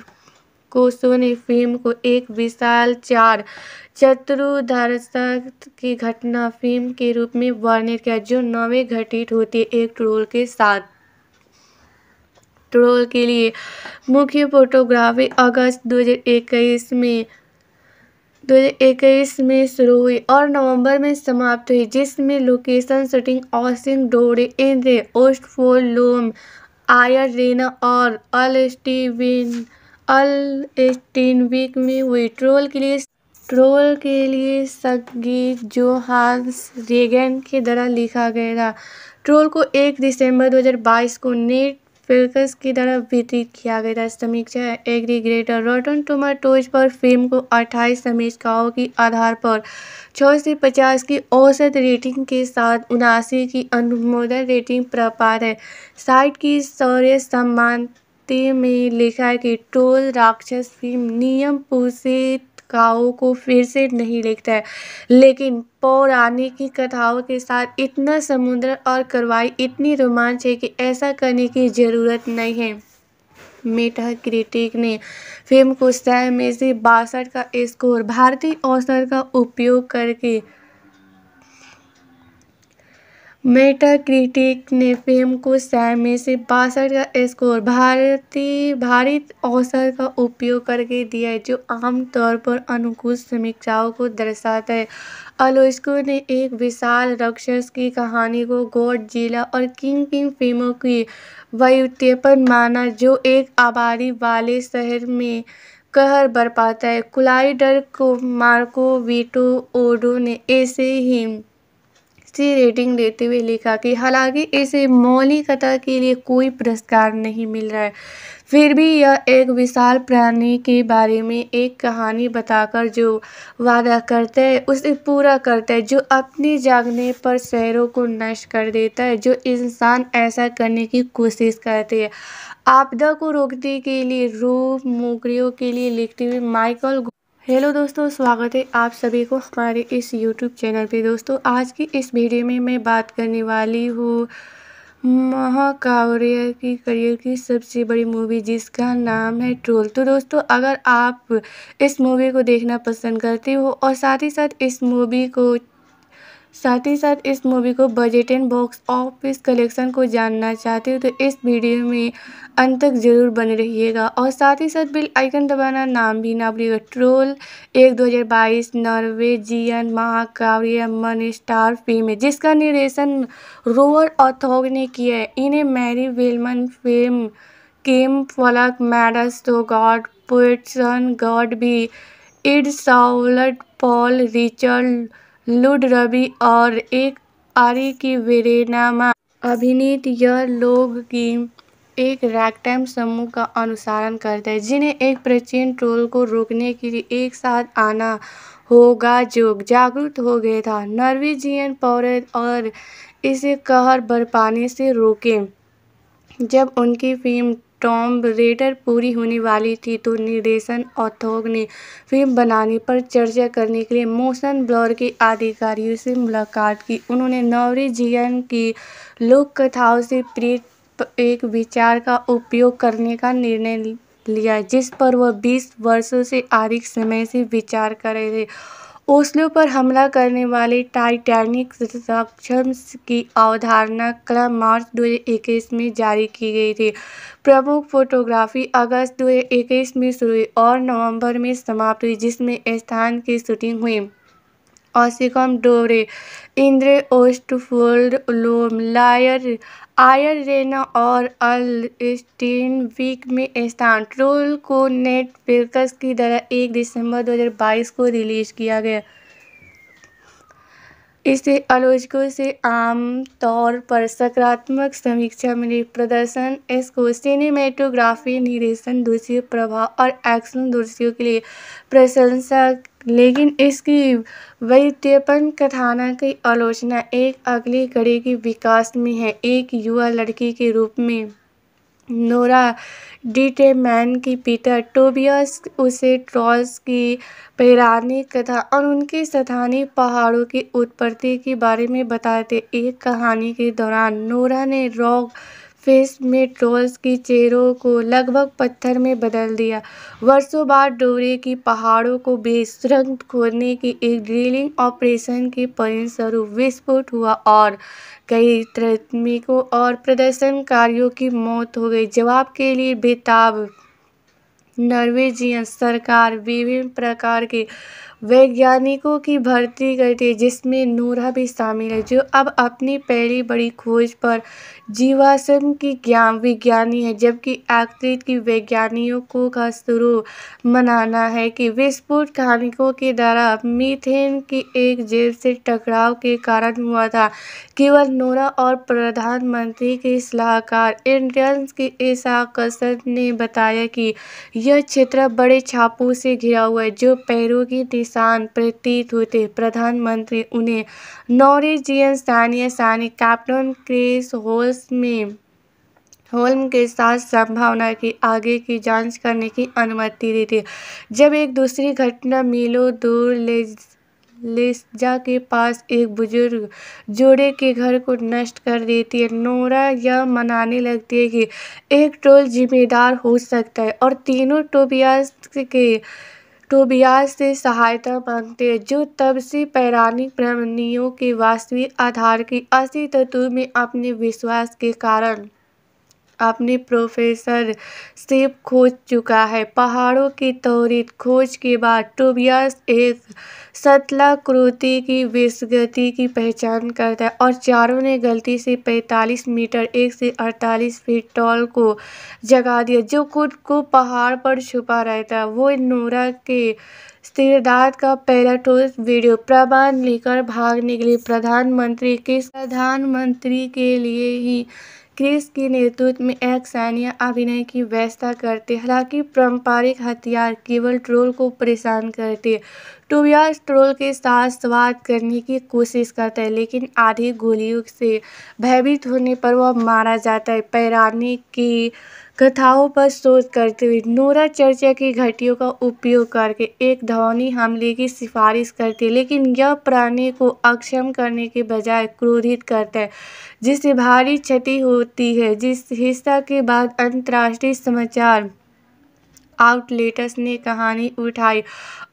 कोसो ने फिल्म को एक विशाल चार चतुर्धारता की घटना फिल्म के रूप में वर्णित किया जो नवे घटित है एक ट्रोल के साथ पेट्रोल के लिए मुख्य फोटोग्राफी अगस्त दो हज़ार में दो हज़ार इक्कीस में शुरू हुई और नवंबर में समाप्त हुई जिसमें लोकेशन शूटिंग ऑसिंग डोरे इंद्रे फोर लोम आयर रेना और अल स्टीविन अल वीक में हुई ट्रोल के लिए ट्रोल के लिए संगीत जो हांस रेगन के द्वारा लिखा गया था ट्रोल को 1 दिसंबर 2022 को नेट फिल्कस की तरफ वितरित किया गया समीक्षा एग्री रोटन टूमर टोमाटोज पर फिल्म को 28 समीक्षाओं के आधार पर छः से पचास की औसत रेटिंग के साथ उनासी की अनुमोदन रेटिंग प्राप्त है साइट की शौर्य सम्मान में लिखा है कि टोल राक्षस फिल्म नियम पूछित कथाओं को फिर से नहीं लिखता है लेकिन पौराणिक कथाओं के साथ इतना समुद्र और कार्रवाई इतनी रोमांच है कि ऐसा करने की ज़रूरत नहीं है मेटा क्रिटिक ने फिल्म को सह में से बासठ का स्कोर भारतीय औसत का उपयोग करके मेटाक्रिटिक ने फ़िल्म को सै में से बासठ का स्कोर भारतीय भारत औसत का उपयोग करके दिया है जो आमतौर पर अनुकूल समीक्षाओं को दर्शाता है आलोचकों ने एक विशाल राक्षस की कहानी को जिला और किंग किंग फिल्मों की व्युत्पन्न माना जो एक आबादी वाले शहर में कहर बरपाता है कोलाइडर को मार्को वीटो ओडो ने ऐसे ही अच्छी रेटिंग देते हुए लिखा कि हालांकि मौली मौलिकता के लिए कोई पुरस्कार नहीं मिल रहा है फिर भी यह एक विशाल प्राणी के बारे में एक कहानी बताकर जो वादा करता है उसे पूरा करता है जो अपने जागने पर शहरों को नष्ट कर देता है जो इंसान ऐसा करने की कोशिश करते हैं आपदा को रोकने के लिए रूप मोकरियों के लिए लिखते हुए माइकल हेलो दोस्तों स्वागत है आप सभी को हमारे इस यूट्यूब चैनल पे दोस्तों आज की इस वीडियो में मैं बात करने वाली हूँ महाकावरिया की करियर की सबसे बड़ी मूवी जिसका नाम है ट्रोल तो दोस्तों अगर आप इस मूवी को देखना पसंद करते हो और साथ ही साथ इस मूवी को साथ ही साथ इस मूवी को budget and box office collection को जानना चाहते हो तो इस वीडियो में अंत तक ज़रूर बने रहिएगा और साथ ही साथ बिल आइकन दबाना नाम भी ना भूलिएगा ट्रोल एक दो हजार 2022 नॉर्वेजियन महाकाव्य मन स्टार फिल्म है जिसका निर्देशन रोअर ऑथोग ने किया है इन्हें मैरी वेलमन फिल्म केम फलक मैडस तो गॉड पोइटसन गॉड भी इड साउलट पॉल रिचर्ड लुड रवि और एक आरी की वेरेनामा अभिनीत यह लोग की एक रैगटाइम समूह का अनुसरण करते हैं जिन्हें एक प्राचीन ट्रोल को रोकने के लिए एक साथ आना होगा जो जागरूक हो गया था नॉर्वेजियन पौरत और इसे कहर बरपाने से रोके जब उनकी फिल्म टॉम रेडर पूरी होने वाली थी तो निर्देशन औद्योग ने फिल्म बनाने पर चर्चा करने के लिए मोशन ब्लॉर के अधिकारियों से मुलाकात की उन्होंने नॉर्वेजियन की लोक कथाओं से प्रेरित एक विचार का उपयोग करने का निर्णय लिया जिस पर वह बीस वर्षों से अधिक समय से विचार कर रहे थे ओस्लो पर हमला करने वाले टाइटैनिक की अवधारणा क्रम मार्च 2021 में जारी की गई थी प्रमुख फोटोग्राफी अगस्त 2021 में शुरू हुई और नवंबर में समाप्त हुई जिसमें स्थान की शूटिंग हुई ऑसिकम डोरे इंद्रे ओस्टफोल्ड लोमलायर रेना और अल वीक में ट्रोल को नेटवर्क्स की तरह एक दिसंबर दो हज़ार बाईस को रिलीज़ किया गया इसे आलोचकों से आमतौर पर सकारात्मक समीक्षा मिली प्रदर्शन इसको सिनेमेटोग्राफी निर्देशन दूसरी प्रभाव और एक्शन दृश्यों के लिए प्रशंसा लेकिन इसकी वैद्यपन कथाना की आलोचना एक अगली कड़ी के विकास में है एक युवा लड़की के रूप में नोरा डिटेमैन की पीटर टोबियस उसे ट्रॉस की पैरानी कथा और उनके स्थानीय पहाड़ों की उत्पत्ति के बारे में बताते एक कहानी के दौरान नोरा ने रॉक फेस में ट्रोल्स की चेहरों को लगभग पत्थर में बदल दिया। वर्षों बाद डोरे की पहाड़ों को बेसुरंग खोदने की एक ड्रिलिंग ऑपरेशन के परिणामस्वरूप विस्फोट हुआ और कई श्रमिकों और प्रदर्शनकारियों की मौत हो गई। जवाब के लिए बेताब नॉर्वेजियन सरकार विभिन्न प्रकार के वैज्ञानिकों की भर्ती करती है जिसमें नूरा भी शामिल है जो अब अपनी पहली बड़ी खोज पर जीवाश्म की ज्ञान विज्ञानी है जबकि आकृत की वैज्ञानिकों का शुरू मनाना है कि विस्फोट कहानिकों के द्वारा मीथेन की एक जेब से टकराव के कारण हुआ था केवल नोरा और प्रधानमंत्री के सलाहकार इंडियंस के ऐसा कसर ने बताया कि यह क्षेत्र बड़े छापों से घिरा हुआ है जो पैरों की दिशा किसान प्रतीत होते प्रधानमंत्री उन्हें नॉरिजियन स्थानीय सैनिक कैप्टन क्रिस होल्स में होल्म के साथ संभावना की आगे की जांच करने की अनुमति देती जब एक दूसरी घटना मिलो दूर ले लेस्जा के पास एक बुजुर्ग जोड़े के घर को नष्ट कर देती है नोरा यह मनाने लगती है कि एक टोल जिम्मेदार हो सकता है और तीनों टोबियास के टोबियास से सहायता मांगते हैं जो तब से पौराणिक प्रमणियों के वास्तविक आधार के अस्तित्व में अपने विश्वास के कारण अपने प्रोफेसर से खोज चुका है पहाड़ों की त्वरित खोज के बाद टोबियास एक शतलाकृति की विसगति की पहचान करता है और चारों ने गलती से 45 मीटर एक से 48 फीट टॉल को जगा दिया जो खुद को पहाड़ पर छुपा रहता है वो नोरा के सिरदार का पहला ठोस वीडियो प्रबंध लेकर भाग निकले प्रधानमंत्री के प्रधानमंत्री के लिए ही क्रिस के नेतृत्व में एक सैन्य अभिनय की व्यवस्था करते हालांकि पारंपरिक हथियार केवल ट्रोल को परेशान करते टोबियास ट्रोल के साथ स्वाद करने की कोशिश करता है लेकिन आधी गोलियों से भयभीत होने पर वह मारा जाता है पैरानी की कथाओं पर शोध करते हुए नोरा चर्चा की घटियों का उपयोग करके एक ध्वनि हमले की सिफारिश करती है लेकिन यह प्राणी को अक्षम करने के बजाय क्रोधित करता है जिससे भारी क्षति होती है जिस हिस्सा के बाद अंतर्राष्ट्रीय समाचार आउटलेटर्स ने कहानी उठाई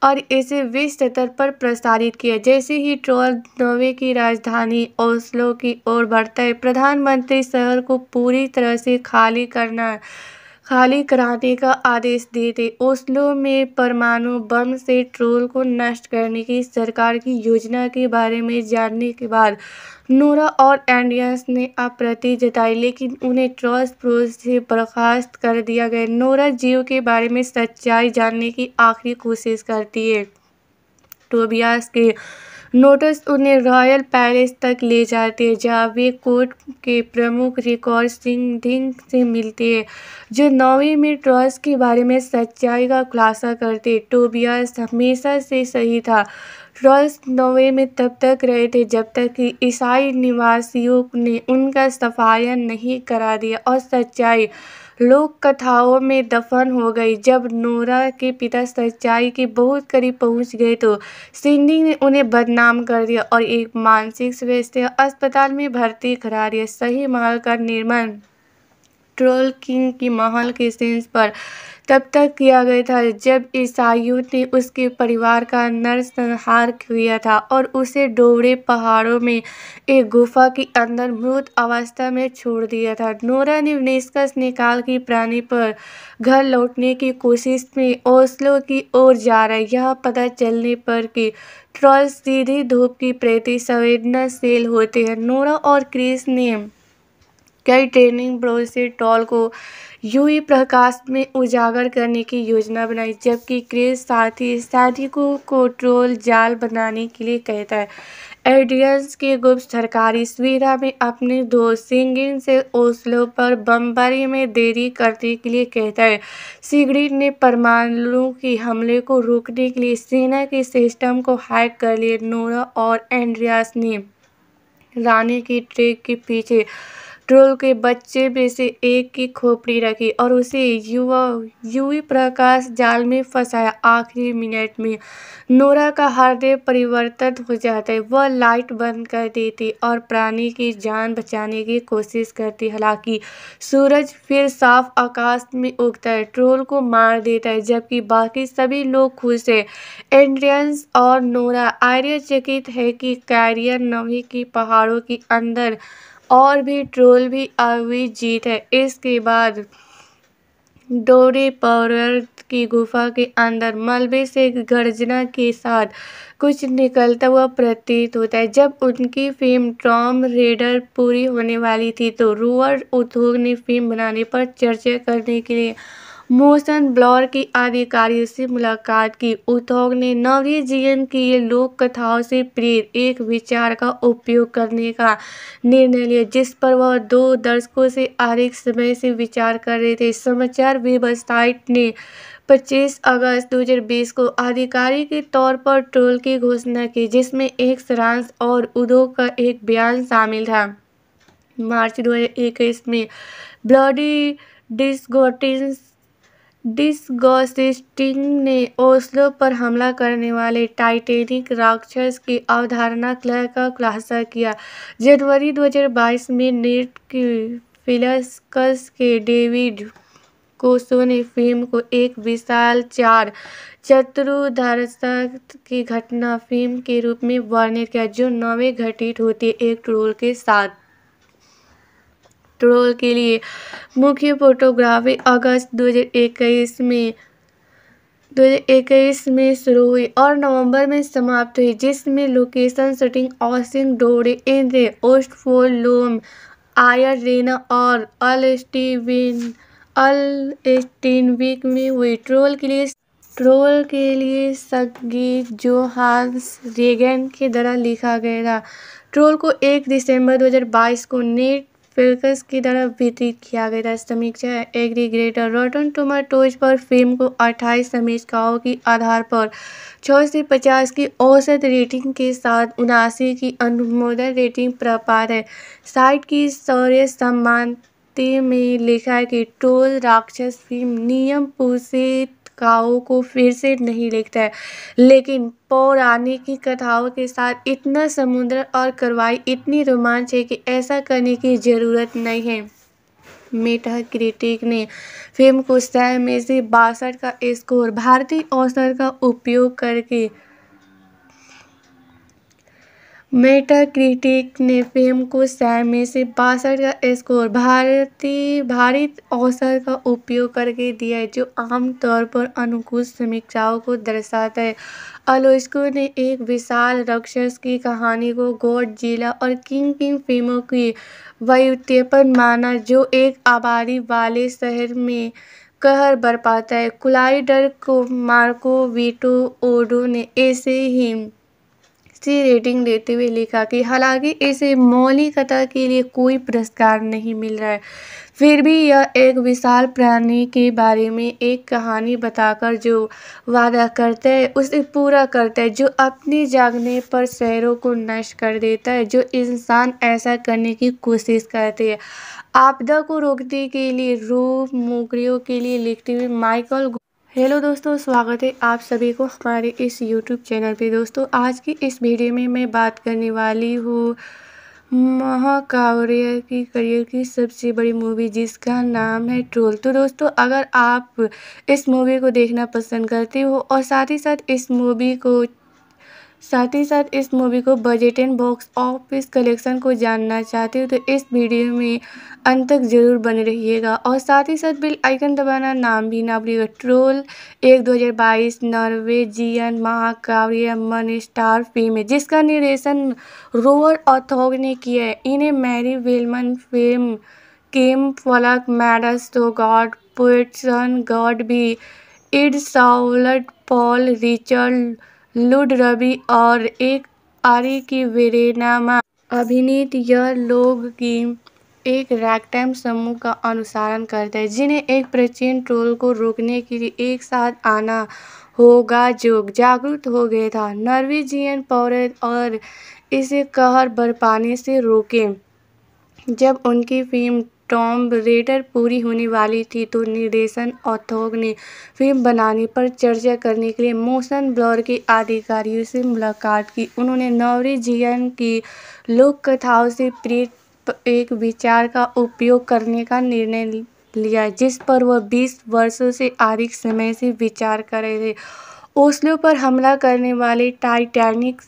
और इसे विश्व स्तर पर प्रसारित किया जैसे ही ट्रोल नोवे की राजधानी ओस्लो की ओर बढ़ता है प्रधानमंत्री शहर को पूरी तरह से खाली करना खाली कराने का आदेश देते ओस्लो में परमाणु बम से ट्रोल को नष्ट करने की सरकार की योजना के बारे में जानने के बाद नूरा और एंडियंस ने अप्रति जताई लेकिन उन्हें ट्रस्ट प्रोज से बर्खास्त कर दिया गया नूरा जीव के बारे में सच्चाई जानने की आखिरी कोशिश करती है टोबियास के नोटिस उन्हें रॉयल पैलेस तक ले जाते हैं जहाँ वे कोर्ट के प्रमुख रिकॉर्ड सिंह धिंग से मिलते हैं जो नौवीं में ट्रस्ट के बारे में सच्चाई का खुलासा करते टोबियास हमेशा से सही था रॉल्स नोवे में तब तक रहे थे जब तक कि ईसाई निवासियों ने उनका सफाया नहीं करा दिया और सच्चाई लोक कथाओं में दफन हो गई जब नोरा के पिता सच्चाई के बहुत करीब पहुंच गए तो सिंडी ने उन्हें बदनाम कर दिया और एक मानसिक स्वास्थ्य अस्पताल में भर्ती करा दिया सही माल का निर्माण ट्रोल किंग की महल के सेंस पर तब तक किया गया था जब ईसाइयों ने उसके परिवार का नरसंहार किया था और उसे डोबड़े पहाड़ों में एक गुफा के अंदर मृत अवस्था में छोड़ दिया था नोरा ने निष्कर्ष निकाल की प्राणी पर घर लौटने की कोशिश में ओसलो की ओर जा रही यह पता चलने पर कि ट्रॉल सीधी धूप की प्रति संवेदनाशील होते हैं नोरा और क्रिस ने कई ट्रेनिंग से टॉल को यूवी प्रकाश में उजागर करने की योजना बनाई जबकि क्रेज साथी साथी को, को ट्रोल जाल बनाने के लिए कहता है एडियंस के गुप्त सरकारी सुविधा में अपने दोस्त सिंगिन से ओसलो पर बमबारी में देरी करने के लिए कहता है सिगरेट ने परमाणु के हमले को रोकने के लिए सेना के सिस्टम को हैक कर लिए नोरा और एंड्रियास ने रानी की ट्रेक के पीछे ट्रोल के बच्चे में से एक की खोपड़ी रखी और उसे युवा युवी प्रकाश जाल में फंसाया आखिरी मिनट में नोरा का हृदय परिवर्तित हो जाता है वह लाइट बंद कर देती और प्राणी की जान बचाने की कोशिश करती हालांकि सूरज फिर साफ आकाश में उगता है ट्रोल को मार देता है जबकि बाकी सभी लोग खुश है एंड्रियंस और नोरा आर्यचकित है कि कैरियर नवी की पहाड़ों के अंदर और भी ट्रोल भी हुई जीत है इसके बाद डोरी पर्वत की गुफा के अंदर मलबे से गर्जना के साथ कुछ निकलता हुआ प्रतीत होता है जब उनकी फिल्म टॉम रेडर पूरी होने वाली थी तो रूअर उद्योग ने फिल्म बनाने पर चर्चा करने के लिए मोशन ब्लॉर की अधिकारियों से मुलाकात की उद्योग ने नवी जीवन की लोक कथाओं से प्रेरित एक विचार का उपयोग करने का निर्णय लिया जिस पर वह दो दर्शकों से अधिक समय से विचार कर रहे थे समाचार वेबसाइट ने 25 अगस्त 2020 को आधिकारिक के तौर पर ट्रोल की घोषणा की जिसमें एक सारांश और उद्योग का एक बयान शामिल था मार्च 2021 में ब्लडी डिस्गोटिस डिसगोसिस्टिंग ने ओस्लो पर हमला करने वाले टाइटेनिक राक्षस की अवधारणा का खुलासा किया जनवरी 2022 में नेट की फिलस्कस के डेविड कोसो ने फिल्म को एक विशाल चार चतुर्धरता की घटना फिल्म के रूप में वर्णित किया जो नवे घटित है एक ट्रोल के साथ पेट्रोल के लिए मुख्य फोटोग्राफी अगस्त दो हज़ार में दो हज़ार इक्कीस में शुरू हुई और नवंबर में समाप्त हुई जिसमें लोकेशन शूटिंग ऑसिंग डोरे इंद्रे फोर लोम आयर रेना और अल स्टीविन अल वीक में हुई ट्रोल के लिए ट्रोल के लिए संगीत जो हांस रेगन के द्वारा लिखा गया था ट्रोल को 1 दिसंबर 2022 को नेट फिल्कस की तरफ वितरित किया गया था समीक्षा एग्री ग्रेटर रोटन टोज पर फिल्म को 28 समीक्षाओं के आधार पर छः से पचास की औसत रेटिंग के साथ उनासी की अनुमोदन रेटिंग प्राप्त है साइट की शौर्य सम्मान में लिखा है कि टोल राक्षस फिल्म नियम पोषित कथाओं को फिर से नहीं लिखता है लेकिन पौराणिक कथाओं के साथ इतना समुद्र और कार्रवाई इतनी रोमांच है कि ऐसा करने की ज़रूरत नहीं है मेटा क्रिटिक ने फिल्म को सह में से बासठ का स्कोर भारतीय औसत का उपयोग करके मेटाक्रिटिक ने फ़िल्म को सै में से बासठ का स्कोर भारतीय भारत औसत का उपयोग करके दिया है जो आमतौर पर अनुकूल समीक्षाओं को दर्शाता है आलोचकों ने एक विशाल राक्षस की कहानी को जिला और किंग किंग फिल्मों की व्युत्पन्न माना जो एक आबादी वाले शहर में कहर बरपाता है कोलाइडर को मार्को वीटो ओडो ने ऐसे ही अच्छी रेटिंग देते हुए लिखा कि हालांकि मौली मौलिकता के लिए कोई पुरस्कार नहीं मिल रहा है फिर भी यह एक विशाल प्राणी के बारे में एक कहानी बताकर जो वादा करता है उसे पूरा करता है जो अपने जागने पर शहरों को नष्ट कर देता है जो इंसान ऐसा करने की कोशिश करते हैं आपदा को रोकने के लिए रूप मोकरियों के लिए लिखते हुए माइकल हेलो दोस्तों स्वागत है आप सभी को हमारे इस यूट्यूब चैनल पे दोस्तों आज की इस वीडियो में मैं बात करने वाली हूँ महाकावरिया की करियर की सबसे बड़ी मूवी जिसका नाम है ट्रोल तो दोस्तों अगर आप इस मूवी को देखना पसंद करते हो और साथ ही साथ इस मूवी को साथ ही साथ इस मूवी को budget and box office collection को जानना चाहते हो तो इस वीडियो में अंत तक ज़रूर बने रहिएगा और साथ ही साथ बिल आइकन दबाना नाम भी ना भूलिएगा ट्रोल एक दो हजार 2022 नॉर्वेजियन महाकाव्य मन स्टार फिल्म है जिसका निर्देशन रोवर ऑथोग ने किया है इन्हें मैरी वेलमन फिल्म केम फलक मैडस तो गॉड पोटन गॉड भी इड साउलट पॉल रिचर्ड लुड रवि और एक आरी की वेरेनामा अभिनीत यह लोग की एक रैगटाइम समूह का अनुसरण करते हैं जिन्हें एक प्राचीन ट्रोल को रोकने के लिए एक साथ आना होगा जो जागरूक हो गया था नॉर्वेजियन पौरत और इसे कहर बरपाने से रोके जब उनकी फिल्म टॉम रेडर पूरी होने वाली थी तो निर्देशन ऑथोग ने फिल्म बनाने पर चर्चा करने के लिए मोशन ब्लॉर के अधिकारियों से मुलाकात की उन्होंने नौरी की लोक कथाओं से प्रेरित एक विचार का उपयोग करने का निर्णय लिया जिस पर वह बीस वर्षों से अधिक समय से विचार कर रहे थे ओस्लो पर हमला करने वाले टाइटैनिक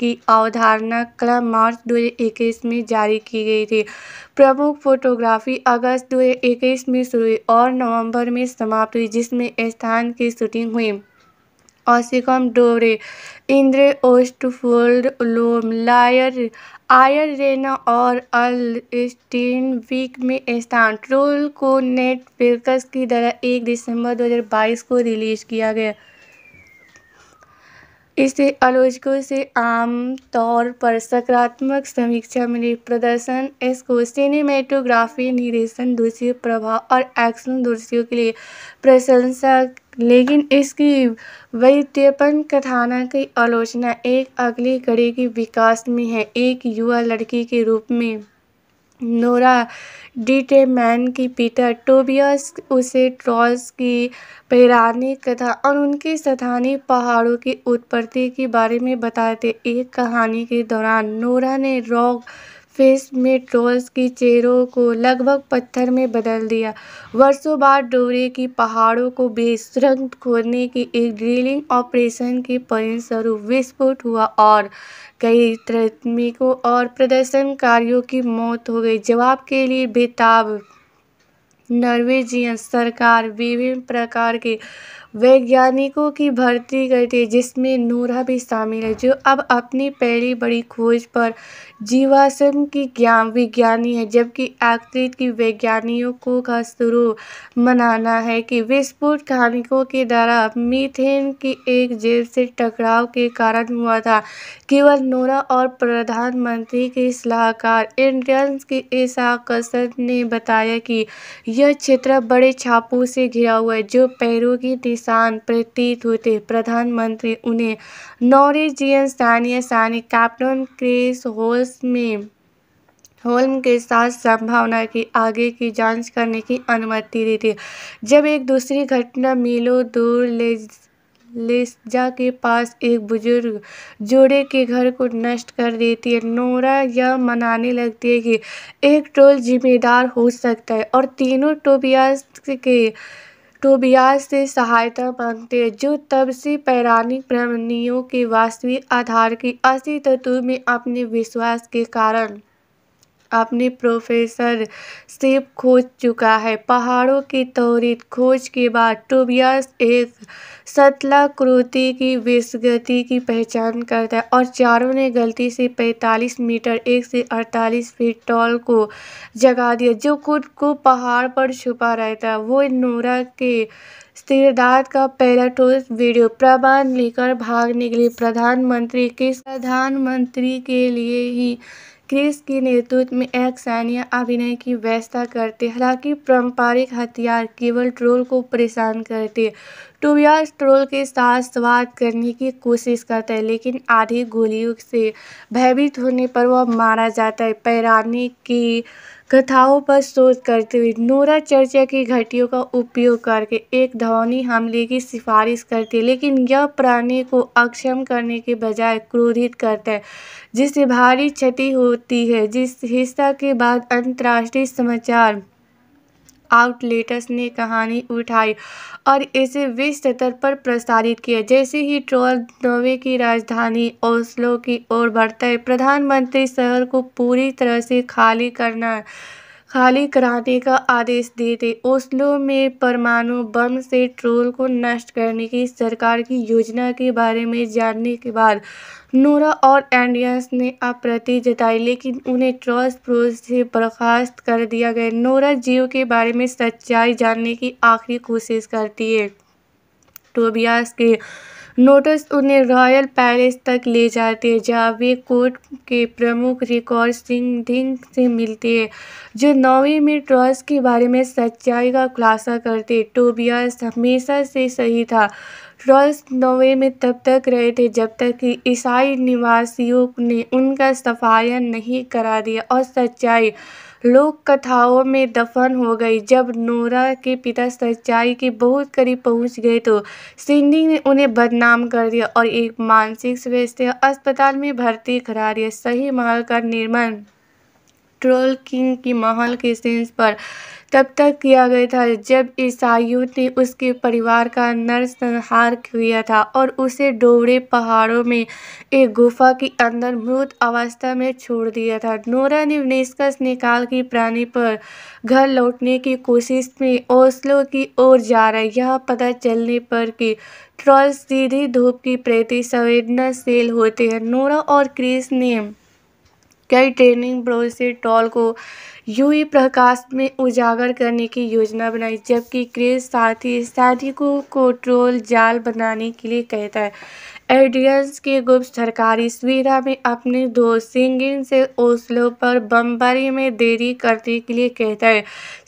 की अवधारणा क्रम मार्च 2021 में जारी की गई थी प्रमुख फोटोग्राफी अगस्त 2021 में शुरू हुई और नवंबर में समाप्त हुई जिसमें स्थान की शूटिंग हुई ऑसिकम डोरे इंद्र ओस्टफोल्ड लोम लायर आयर रेना और अल वीक में स्थान ट्रोल को नेटफ्लिक्स की तरह एक दिसंबर 2022 को रिलीज किया गया इसे आलोचकों से आमतौर पर सकारात्मक समीक्षा मिली प्रदर्शन इसको सिनेमेटोग्राफी निर्देशन दूसरी प्रभाव और एक्शन दृश्यों के लिए प्रशंसा लेकिन इसकी वैद्यपन कथाना की आलोचना एक अगली कड़ी के विकास में है एक युवा लड़की के रूप में नोरा डिटेमैन की पीटर टोबियस उसे ट्रॉस की पैरानी कथा और उनके स्थानीय पहाड़ों की उत्पत्ति के बारे में बताते एक कहानी के दौरान नोरा ने रॉक फेस में ट्रोल्स की चेहरों को लगभग पत्थर में बदल दिया। वर्षों बाद डोरे की पहाड़ों को बेशरम खोदने की एक ड्रिलिंग ऑपरेशन के परिणामस्वरूप विस्फोट हुआ और कई त्रमिकों और प्रदर्शनकारियों की मौत हो गई। जवाब के लिए बेताब नॉर्वेजियन सरकार विभिन्न प्रकार के वैज्ञानिकों की भर्ती करती है जिसमें नूरा भी शामिल है जो अब अपनी पहली बड़ी खोज पर जीवाश्म की ज्ञान विज्ञानी है जबकि आकृत की वैज्ञानिकों का शुरू मनाना है कि विस्फोट खानिकों के द्वारा मीथेन की एक जेब से टकराव के कारण हुआ था केवल नोरा और प्रधानमंत्री के सलाहकार इंडियंस के ऐसा कसर ने बताया कि यह क्षेत्र बड़े छापों से घिरा हुआ है जो पैरों की दिशा किसान प्रतीत होते प्रधानमंत्री उन्हें नॉरिजियन स्थानीय सानी कैप्टन क्रिस होल्स में होल्म के साथ संभावना की आगे की जांच करने की अनुमति दी थी जब एक दूसरी घटना मिलो दूर ले लेस्जा के पास एक बुजुर्ग जोड़े के घर को नष्ट कर देती है नोरा यह मनाने लगती है कि एक टोल जिम्मेदार हो सकता है और तीनों टोबियास के टोबियास से सहायता मांगते हैं जो तब से पौराणिक प्रमणियों के वास्तविक आधार की अस्तित्व में अपने विश्वास के कारण अपने प्रोफेसर से खोज चुका है पहाड़ों की त्वरित खोज के बाद टोबियास एक शतलाकृति की विसगति की पहचान करता है और चारों ने गलती से 45 मीटर एक से 48 फीट टॉल को जगा दिया जो खुद को पहाड़ पर छुपा रहता है वो नोरा के सिरदार का पहला ठोस वीडियो प्रबंध लेकर भाग निकले प्रधानमंत्री के प्रधानमंत्री के लिए ही क्रिस के नेतृत्व में एक सैन्य अभिनय की व्यवस्था करते हालांकि पारंपरिक हथियार केवल ट्रोल को परेशान करते टोबियास ट्रोल के साथ स्वाद करने की कोशिश करता है लेकिन आधी गोलियों से भयभीत होने पर वह मारा जाता है पैरानी की कथाओं पर शोध करते हुए नोरा चर्चा की घटियों का उपयोग करके एक ध्वनि हमले की सिफारिश करती है लेकिन यह प्राणी को अक्षम करने के बजाय क्रोधित करता है जिससे भारी क्षति होती है जिस हिस्सा के बाद अंतर्राष्ट्रीय समाचार आउटलेटर्स ने कहानी उठाई और इसे विश्व स्तर पर प्रसारित किया जैसे ही ट्रोल नोवे की राजधानी ओस्लो की ओर बढ़ता है प्रधानमंत्री शहर को पूरी तरह से खाली करना खाली कराने का आदेश देते ओस्लो में परमाणु बम से ट्रोल को नष्ट करने की सरकार की योजना के बारे में जानने के बाद नूरा और एंडियंस ने अप्रति जताई लेकिन उन्हें ट्रस्ट प्रोज से बर्खास्त कर दिया गया नूरा जियो के बारे में सच्चाई जानने की आखिरी कोशिश करती है टोबियास के नोटिस उन्हें रॉयल पैलेस तक ले जाते हैं जहाँ वे कोर्ट के प्रमुख रिकॉर्ड सिंह धिंग से मिलते हैं जो नौवीं में ट्रस्ट के बारे में सच्चाई का खुलासा करते टोबियास हमेशा से सही था रॉल्स नोवे में तब तक रहे थे जब तक कि ईसाई निवासियों ने उनका सफाया नहीं करा दिया और सच्चाई लोक कथाओं में दफन हो गई जब नोरा के पिता सच्चाई के बहुत करीब पहुंच गए तो सिंडी ने उन्हें बदनाम कर दिया और एक मानसिक स्वास्थ्य अस्पताल में भर्ती करा दिया सही माल का निर्माण ट्रोल किंग की महल के सेंस पर तब तक किया गया था जब ईसाइयों ने उसके परिवार का नरसंहार किया था और उसे डोबड़े पहाड़ों में एक गुफा के अंदर मृत अवस्था में छोड़ दिया था नोरा ने निष्कर्ष निकाल की प्राणी पर घर लौटने की कोशिश में ओसलो की ओर जा रही यह पता चलने पर कि ट्रॉल सीधी धूप की प्रति संवेदनाशील होते हैं नोरा और क्रिस ने कई ट्रेनिंग टॉल को यू ही प्रकाश में उजागर करने की योजना बनाई जबकि क्रेज साथी साथी को कोट्रोल जाल बनाने के लिए कहता है एडियंस के गुप्त सरकारी सुविधा में अपने दोस्त सिंगिन से ओसलो पर बमबारी में देरी करने के लिए कहता है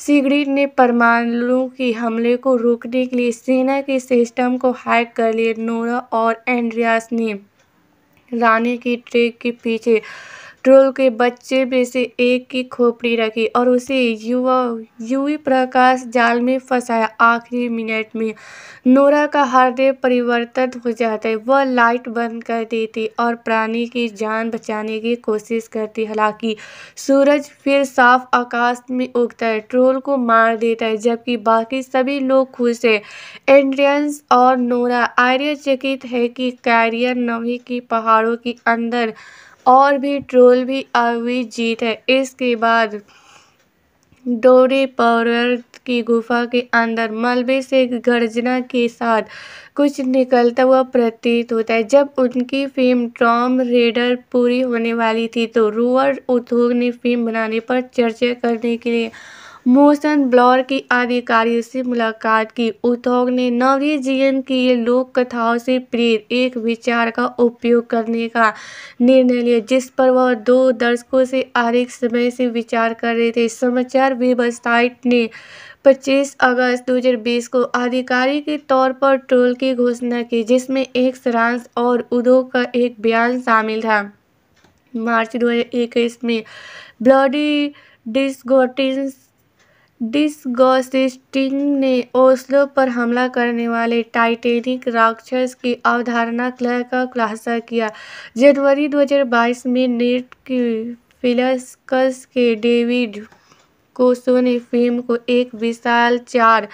सिगरेट ने परमाणु के हमले को रोकने के लिए सेना के सिस्टम को हैक कर लिए नोरा और एंड्रियास ने रानी की ट्रेक के पीछे ट्रोल के बच्चे में से एक की खोपड़ी रखी और उसे युवा युवी प्रकाश जाल में फंसाया आखिरी मिनट में नोरा का हृदय परिवर्तित हो जाता है वह लाइट बंद कर देती और प्राणी की जान बचाने की कोशिश करती हालांकि सूरज फिर साफ आकाश में उगता है ट्रोल को मार देता है जबकि बाकी सभी लोग खुश है एंड्रियंस और नोरा आर्यचकित है कि कैरियर नवी की पहाड़ों के अंदर और भी ट्रोल भी हुई जीत है इसके बाद डोरी पर्वत की गुफा के अंदर मलबे से गर्जना के साथ कुछ निकलता हुआ प्रतीत होता है जब उनकी फिल्म टॉम रेडर पूरी होने वाली थी तो रूअर उद्योग ने फिल्म बनाने पर चर्चा करने के लिए मोशन ब्लॉर की अधिकारियों से मुलाकात की उद्योग ने जीवन की लोक कथाओं से प्रेरित एक विचार का उपयोग करने का निर्णय लिया जिस पर वह दो दर्शकों से अधिक समय से विचार कर रहे थे समाचार वेबसाइट ने 25 अगस्त 2020 को आधिकारिक के तौर पर ट्रोल की घोषणा की जिसमें एक सारांश और उद्योग का एक बयान शामिल था मार्च 2021 में ब्लडी डिस्गोटिस डिसगॉसिस्टिंग ने ओस्लो पर हमला करने वाले टाइटेनिक राक्षस की अवधारणा का खुलासा किया जनवरी 2022 में नेट की फिलस्कस के डेविड कोसो ने फिल्म को एक विशाल चार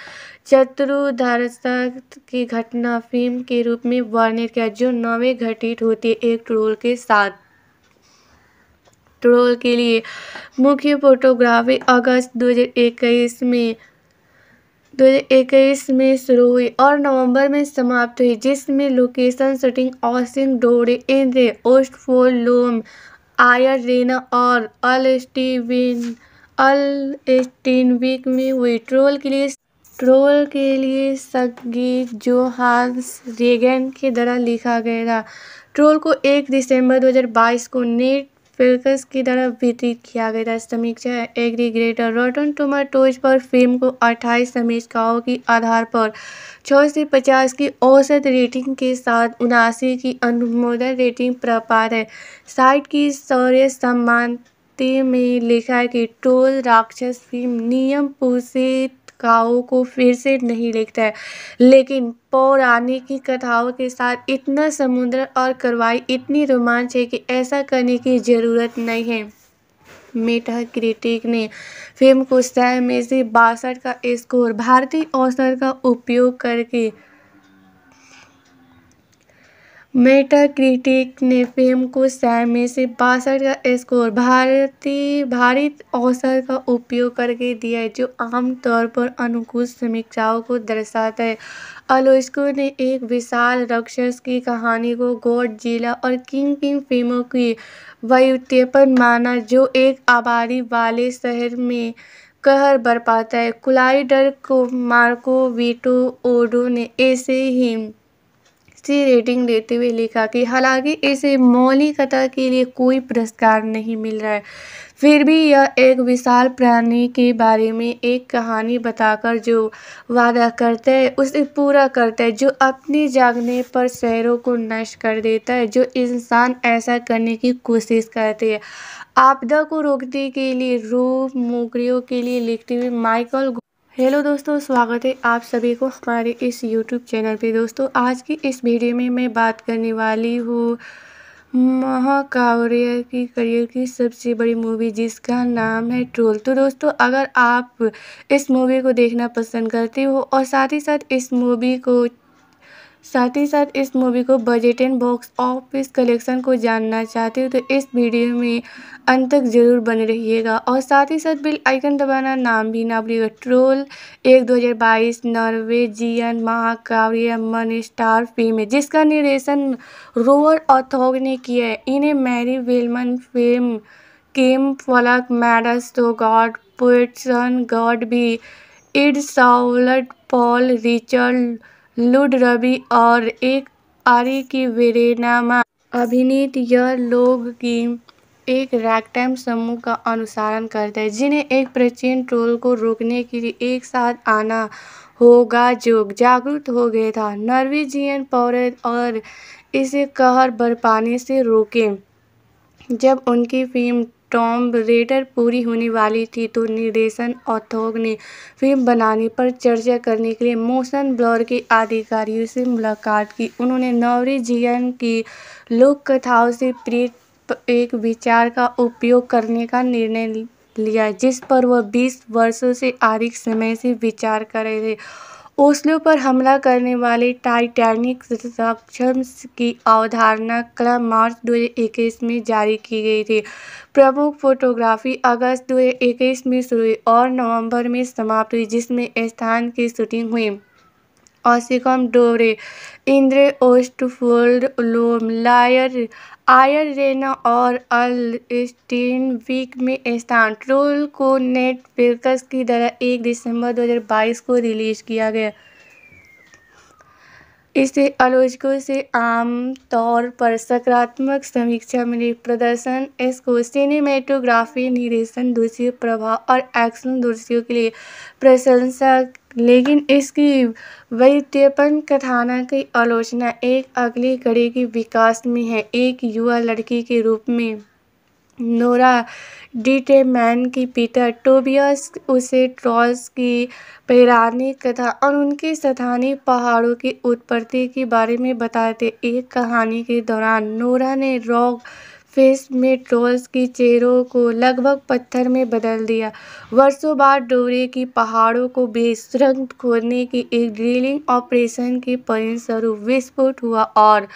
चतुर्धरता की घटना फिल्म के रूप में वर्णित किया जो नवे घटित है एक ट्रोल के साथ पेट्रोल के लिए मुख्य फोटोग्राफी अगस्त दो हज़ार में दो हज़ार इक्कीस में शुरू हुई और नवंबर में समाप्त हुई जिसमें लोकेशन शूटिंग ऑसिंग डोरे इंद्रे फोर लोम आयर रेना और अल स्टीविन अल वीक में हुई ट्रोल के लिए ट्रोल के लिए संगीत जो हांस रेगन के द्वारा लिखा गया था ट्रोल को एक दिसंबर 2022 को नेट पेलकस की तरफ वितरित किया गया था समीक्षा एग्रीग्रेटर रोटन टोज पर फिल्म को 28 समीक्षाओं के आधार पर छः से पचास की औसत रेटिंग के साथ उनासी की अनुमोदन रेटिंग प्राप्त है साइट की शौर्य सम्मान में लिखा है कि टोल राक्षस फिल्म नियम पोषित कथाओं को फिर से नहीं लिखता है लेकिन पौराणिक कथाओं के साथ इतना समुद्र और कार्रवाई इतनी रोमांच है कि ऐसा करने की ज़रूरत नहीं है मेटा क्रिटिक ने फिल्म को सह में से बासठ का स्कोर भारतीय औसत का उपयोग करके मेटाक्रिटिक ने फ़िल्म को सै में से बासठ का स्कोर भारतीय भारत औसत का उपयोग करके दिया है जो आमतौर पर अनुकूल समीक्षाओं को दर्शाता है आलोचकों ने एक विशाल राक्षस की कहानी को जिला और किंग किंग फिल्मों की व्युत्पन्न माना जो एक आबादी वाले शहर में कहर बरपाता है कोलाइडर को मार्को वीटो ओडो ने ऐसे ही अच्छी रेटिंग देते हुए लिखा कि हालांकि मौली मौलिकता के लिए कोई पुरस्कार नहीं मिल रहा है फिर भी यह एक विशाल प्राणी के बारे में एक कहानी बताकर जो वादा करता है उसे पूरा करता है जो अपने जागने पर शहरों को नष्ट कर देता है जो इंसान ऐसा करने की कोशिश करते हैं आपदा को रोकने के लिए रूप मोकरियों के लिए लिखते हुए माइकल हेलो दोस्तों स्वागत है आप सभी को हमारे इस यूट्यूब चैनल पे दोस्तों आज की इस वीडियो में मैं बात करने वाली हूँ महाकाव्य की करियर की सबसे बड़ी मूवी जिसका नाम है ट्रोल तो दोस्तों अगर आप इस मूवी को देखना पसंद करते हो और साथ ही साथ इस मूवी को साथ ही साथ इस मूवी को budget and box office collection को जानना चाहते हो तो इस वीडियो में अंत तक ज़रूर बने रहिएगा और साथ ही साथ बिल आइकन दबाना नाम भी ना भूलिएगा ट्रोल एक दो हजार 2022 नॉर्वेजियन महाकाव्य मन स्टार फिल्म है जिसका निर्देशन रोवर ऑथोग ने किया है इन्हें मैरी वेलमन फिल्म केम फलक मैडस तो गॉड पोएटसन गॉड भी इड साउलट पॉल रिचर्ड लुड रवि और एक आरी की वेरेनामा अभिनीत यह लोग की एक रैगटाइम समूह का अनुसरण करते हैं जिन्हें एक प्राचीन ट्रोल को रोकने के लिए एक साथ आना होगा जो जागरूक हो गया था नॉर्वेजियन पौरत और इसे कहर बरपाने से रोके जब उनकी फिल्म टॉम रेडर पूरी होने वाली थी तो निर्देशन औद्योग ने फिल्म बनाने पर चर्चा करने के लिए मोशन ब्लॉर के अधिकारियों से मुलाकात की उन्होंने नॉर्वेजियन की लोक कथाओं से प्रेरित एक विचार का उपयोग करने का निर्णय लिया जिस पर वह बीस वर्षों से अधिक समय से विचार कर रहे थे ओस्लो पर हमला करने वाले टाइटैनिक की अवधारणा क्रम मार्च 2021 में जारी की गई थी प्रमुख फोटोग्राफी अगस्त 2021 में शुरू हुई और नवंबर में समाप्त हुई जिसमें स्थान की शूटिंग हुई ऑसिकम डोरे इंद्रे ओस्टफोल्ड लोम लायर रेना और अल वीक में ट्रोल को नेटवर्क्स की तरह एक दिसंबर दो हज़ार बाईस को रिलीज़ किया गया इसे आलोचकों से आमतौर पर सकारात्मक समीक्षा मिली प्रदर्शन इसको सिनेमेटोग्राफी निर्देशन दूसरी प्रभाव और एक्शन दूसरी के लिए प्रशंसक लेकिन इसकी वैद्यपन कथाना की आलोचना एक अगली कड़ी के विकास में है एक युवा लड़की के रूप में नोरा मैन की पीटर टोबियस उसे ट्रॉस की पैरानी कथा और उनके स्थानीय पहाड़ों की उत्पत्ति के बारे में बताते एक कहानी के दौरान नोरा ने रॉक फेस में ट्रोल्स की चेहरों को लगभग पत्थर में बदल दिया। वर्षों बाद डोरे की पहाड़ों को बेशरम खोदने की एक ड्रिलिंग ऑपरेशन के परिणामस्वरूप विस्फोट हुआ और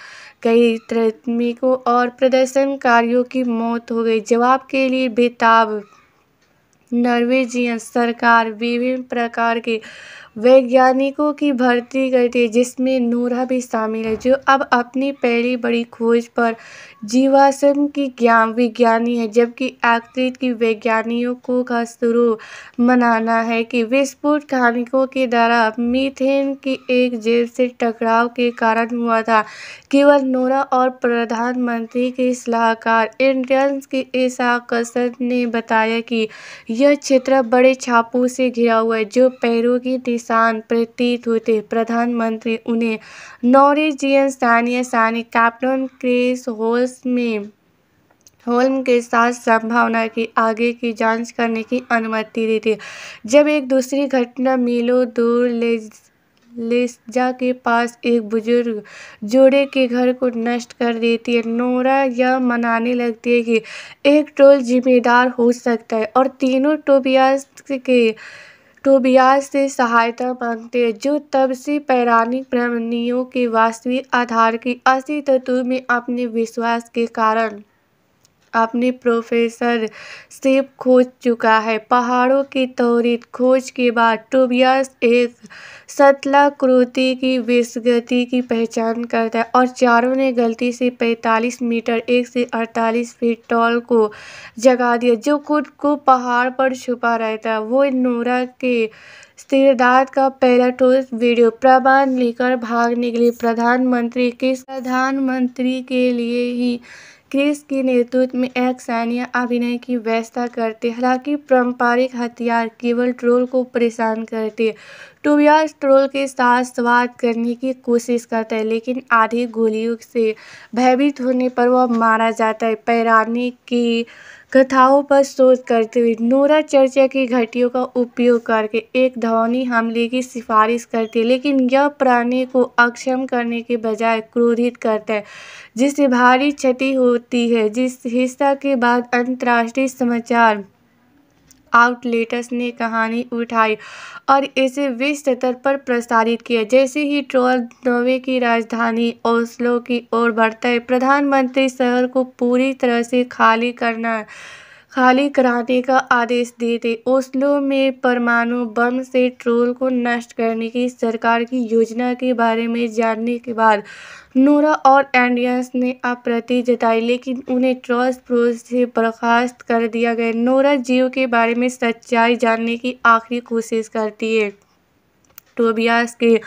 कई श्रमिकों और प्रदर्शनकारियों की मौत हो गई। जवाब के लिए बेताब नॉर्वेजियन सरकार विभिन्न प्रकार के वैज्ञानिकों की भर्ती करती है जिसमें नूरा भी शामिल है जो अब अपनी पहली बड़ी खोज पर जीवाश्म की ज्ञान विज्ञानी है जबकि आकृत की वैज्ञानिकों का शुरू मनाना है कि विस्फोट खानिकों के द्वारा मीथेन की एक जेब से टकराव के कारण हुआ था केवल नूरा और प्रधानमंत्री के सलाहकार इंडियंस के ऐसा कसर ने बताया कि यह क्षेत्र बड़े छापों से घिरा हुआ है जो पैरों की किसान प्रतीत होते प्रधानमंत्री उन्हें नॉरिजियन स्थानीय सानी कैप्टन क्रिस होल्स में होल्म के साथ संभावना की आगे की जांच करने की अनुमति दी थी जब एक दूसरी घटना मिलो दूर ले लेस्जा के पास एक बुजुर्ग जोड़े के घर को नष्ट कर देती है नोरा यह मनाने लगती है कि एक टोल जिम्मेदार हो सकता है और तीनों टोबियास के टोबियास से सहायता मांगते हैं जो तब से पौराणिक प्रमणियों के वास्तविक आधार के अस्तित्व में अपने विश्वास के कारण अपने प्रोफेसर से खोज चुका है पहाड़ों की त्वरित खोज के बाद टोबियास एक शतलाकृति की विसगति की पहचान करता है और चारों ने गलती से 45 मीटर एक से 48 फीट टॉल को जगा दिया जो खुद को पहाड़ पर छुपा रहता है वो नोरा के सिरदार का पहला ठोस वीडियो प्रबंध लेकर भाग निकले प्रधानमंत्री के प्रधानमंत्री के लिए ही क्रिस के नेतृत्व में एक सैन्य अभिनय की व्यवस्था करते हालांकि पारंपरिक हथियार केवल ट्रोल को परेशान करते टोबियास ट्रोल के साथ स्वाद करने की कोशिश करता है लेकिन आधी गोलियों से भयभीत होने पर वह मारा जाता है पैरानी की कथाओं पर शोध करते हुए नोरा चर्चा की घटियों का उपयोग करके एक ध्वनि हमले की सिफारिश करती है लेकिन यह प्राणी को अक्षम करने के बजाय क्रोधित करता है जिससे भारी क्षति होती है जिस हिस्सा के बाद अंतर्राष्ट्रीय समाचार आउटलेटर्स ने कहानी उठाई और इसे विश्व स्तर पर प्रसारित किया जैसे ही ट्रोल नोवे की राजधानी ओस्लो की ओर बढ़ता है प्रधानमंत्री शहर को पूरी तरह से खाली करना खाली कराने का आदेश देते ओस्लो में परमाणु बम से ट्रोल को नष्ट करने की सरकार की योजना के बारे में जानने के बाद नूरा और एंडियंस ने अप्रति जताई लेकिन उन्हें ट्रस्ट प्रूफ से बर्खास्त कर दिया गया नूरा जियो के बारे में सच्चाई जानने की आखिरी कोशिश करती है टोबियास के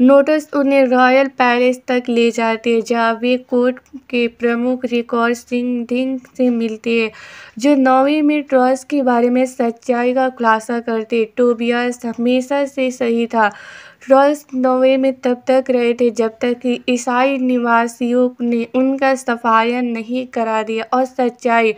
नोटिस उन्हें रॉयल पैलेस तक ले जाते हैं जहाँ वे कोर्ट के प्रमुख रिकॉर्ड सिंह धिंग से मिलते हैं जो नौवीं में ट्रस्ट के बारे में सच्चाई का खुलासा करते टोबियास हमेशा से सही था रॉल्स नोवे में तब तक रहे थे जब तक कि ईसाई निवासियों ने उनका सफाया नहीं करा दिया और सच्चाई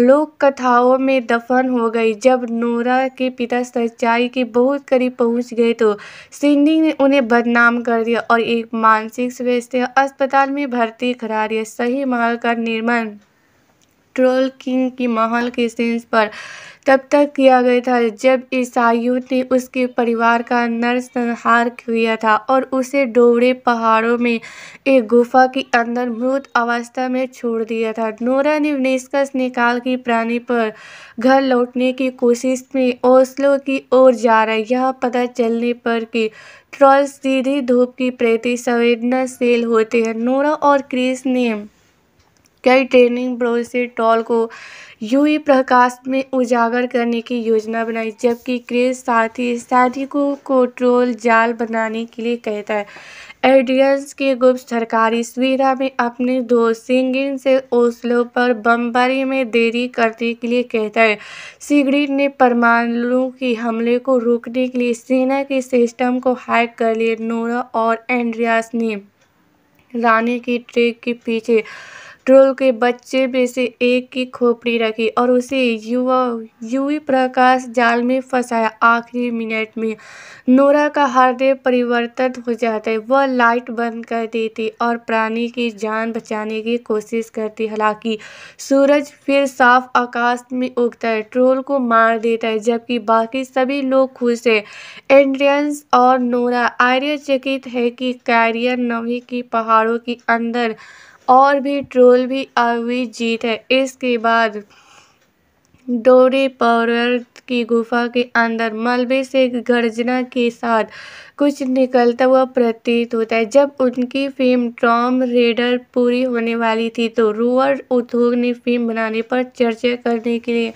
लोक कथाओं में दफन हो गई जब नोरा के पिता सच्चाई के बहुत करीब पहुंच गए तो सिंडी ने उन्हें बदनाम कर दिया और एक मानसिक स्वास्थ्य अस्पताल में भर्ती करा दिया सही महल का निर्माण ट्रोल किंग की महल के सेंस पर तब तक किया गया था जब ईसाइयों ने उसके परिवार का नरसंहार किया था और उसे डोबड़े पहाड़ों में एक गुफा के अंदर मृत अवस्था में छोड़ दिया था नोरा ने निष्कर्ष निकाल की प्राणी पर घर लौटने की कोशिश में ओसलो की ओर जा रही यह पता चलने पर कि ट्रॉल सीधी धूप की प्रति संवेदनाशील होते हैं नोरा और क्रिस ने कई ट्रेनिंग से टॉल को यूवी प्रकाश में उजागर करने की योजना बनाई जबकि क्रेज साथी साथी को, को ट्रोल जाल बनाने के लिए कहता है एडियंस के गुप्त सरकारी सुविधा में अपने दोस्त सिंगिन से ओसलो पर बमबारी में देरी करने के लिए कहता है सिगरेट ने परमाणु के हमले को रोकने के लिए सेना के सिस्टम को हैक कर लिए नोरा और एंड्रियास ने रानी की ट्रेक के पीछे ट्रोल के बच्चे में से एक की खोपड़ी रखी और उसे युवा युवी प्रकाश जाल में फंसाया आखिरी मिनट में नोरा का हृदय परिवर्तित हो जाता है वह लाइट बंद कर देती और प्राणी की जान बचाने की कोशिश करती हालांकि सूरज फिर साफ आकाश में उगता है ट्रोल को मार देता है जबकि बाकी सभी लोग खुश है एंड्रियंस और नोरा आर्यचकित है कि कैरियर नवी की पहाड़ों के अंदर और भी ट्रोल भी आई जीत है इसके बाद डोरी पर्वत की गुफा के अंदर मलबे से गर्जना के साथ कुछ निकलता हुआ प्रतीत होता है जब उनकी फिल्म टॉम रेडर पूरी होने वाली थी तो रूअर उद्योग ने फिल्म बनाने पर चर्चा करने के लिए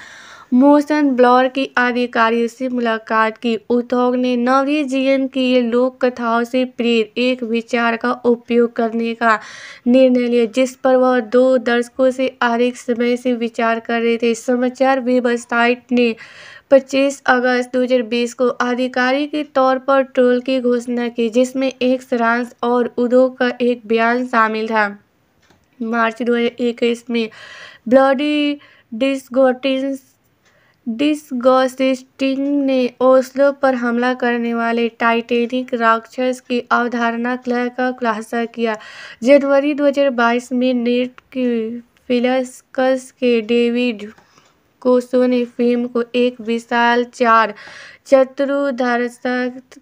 मोशन ब्लॉर की अधिकारियों से मुलाकात की उद्योग ने नवी जीवन की लोक कथाओं से प्रेरित एक विचार का उपयोग करने का निर्णय लिया जिस पर वह दो दर्शकों से अधिक समय से विचार कर रहे थे समाचार वेबसाइट ने 25 अगस्त 2020 को आधिकारिक के तौर पर ट्रोल की घोषणा की जिसमें एक सारांश और उद्योग का एक बयान शामिल था मार्च 2021 में ब्लडी डिस्गोटिस डिसगोसिस्टिंग ने ओस्लो पर हमला करने वाले टाइटेनिक राक्षस की अवधारणा क्लह का खुलासा किया जनवरी 2022 में नेट की फिलस्कस के डेविड कोसो ने फिल्म को एक विशाल चार चतुर्धरता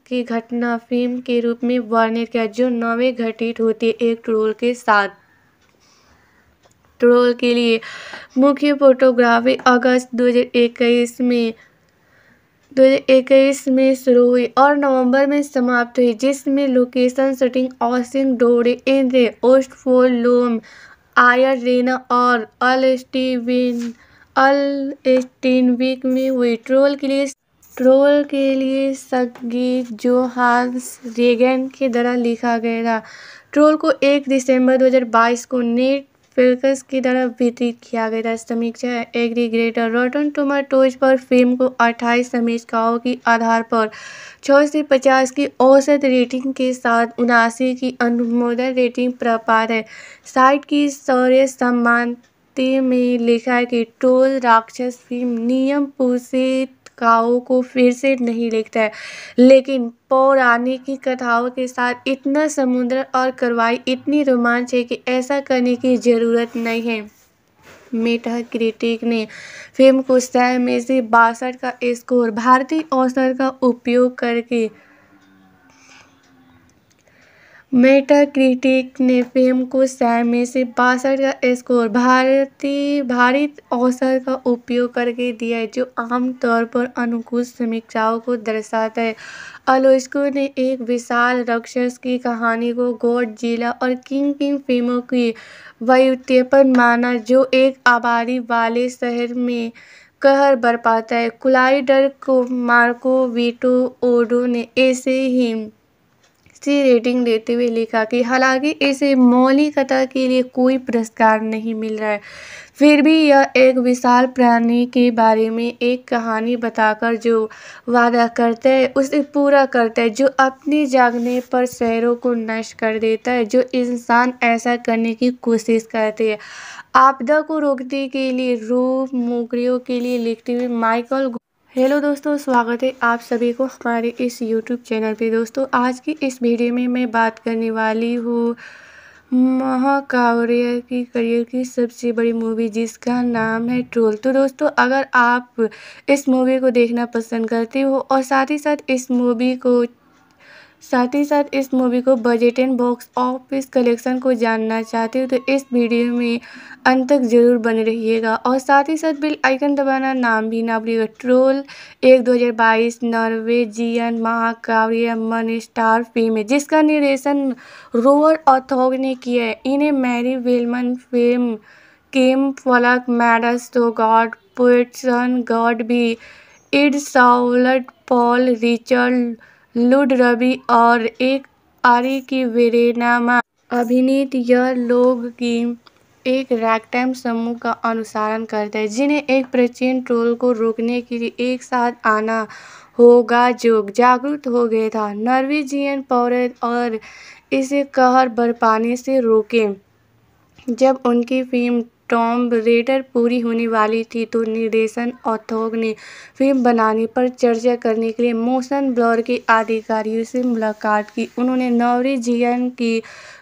की घटना फिल्म के रूप में वर्णित किया जो नवे घटित है एक ट्रोल के साथ पेट्रोल के लिए मुख्य फोटोग्राफी अगस्त दो हज़ार में दो हज़ार इक्कीस में शुरू हुई और नवंबर में समाप्त हुई जिसमें लोकेशन शूटिंग ऑसिंग डोरे इंद्रे फोर लोम आयर रेना और अल स्टीविन अल वीक में हुई ट्रोल के लिए ट्रोल के लिए संगीत जो हांस रेगन के द्वारा लिखा गया था ट्रोल को 1 दिसंबर 2022 को नेट फिल्कस की तरफ वितरित किया गया समीक्षा एग्री ग्रेटर रोटन टोमाटोज पर फिल्म को 28 समीक्षाओं के आधार पर छः से पचास की औसत रेटिंग के साथ उनासी की अनुमोदन रेटिंग प्राप्त है साइट की शौर्य सम्मान में लिखा है कि टोल राक्षस फिल्म नियम पोषित कथाओं को फिर से नहीं लिखता है लेकिन पौराणिक की कथाओं के साथ इतना समुद्र और करवाई इतनी रोमांच है कि ऐसा करने की ज़रूरत नहीं है मेटा क्रिटिक ने फिल्म को सह में से बासठ का स्कोर भारतीय औसत का उपयोग करके मेटाक्रिटिक ने फ़िल्म को सै में से बासठ का स्कोर भारतीय भारत औसत का उपयोग करके दिया है जो आमतौर पर अनुकूल समीक्षाओं को दर्शाता है आलोचकों ने एक विशाल राक्षस की कहानी को जिला और किंग किंग फिल्मों की व्युत्पन्न माना जो एक आबादी वाले शहर में कहर बरपाता है कोलाइडर को मार्को वीटो ओडो ने ऐसे ही अच्छी रेटिंग देते हुए लिखा कि हालांकि मौली मौलिकता के लिए कोई पुरस्कार नहीं मिल रहा है फिर भी यह एक विशाल प्राणी के बारे में एक कहानी बताकर जो वादा करता है उसे पूरा करता है जो अपने जागने पर शहरों को नष्ट कर देता है जो इंसान ऐसा करने की कोशिश करते हैं आपदा को रोकने के लिए रूप मोकरियों के लिए लिखते हुए माइकल हेलो दोस्तों स्वागत है आप सभी को हमारे इस यूट्यूब चैनल पे दोस्तों आज की इस वीडियो में मैं बात करने वाली हूँ महाकाव्य की करियर की सबसे बड़ी मूवी जिसका नाम है ट्रोल तो दोस्तों अगर आप इस मूवी को देखना पसंद करते हो और साथ ही साथ इस मूवी को साथ ही साथ इस मूवी को budget and box office collection को जानना चाहते हो तो इस वीडियो में अंत तक ज़रूर बने रहिएगा और साथ ही साथ बिल आइकन दबाना नाम भी ना भूलिएगा ट्रोल एक दो हजार 2022 नॉर्वेजियन महाकाव्य मन स्टार फिल्म है जिसका निर्देशन रोअर ऑथोग ने किया है इन्हें मैरी वेलमन फिल्म केम फलक मैडस तो गॉड पोएटसन गॉड भी इड साउलट पॉल रिचर्ड लुड रवि और एक आरी की वेरेनामा अभिनीत यह लोग की एक रैगटाइम समूह का अनुसरण करते हैं जिन्हें एक प्राचीन ट्रोल को रोकने के लिए एक साथ आना होगा जो जागरूक हो गया था नॉर्वेजियन पौरत और इसे कहर बरपाने से रोके जब उनकी फिल्म टॉम रेडर पूरी होने वाली थी तो निर्देशन औद्योग ने फिल्म बनाने पर चर्चा करने के लिए मोशन ब्लॉर के अधिकारियों से मुलाकात की उन्होंने नॉर्वेजियन की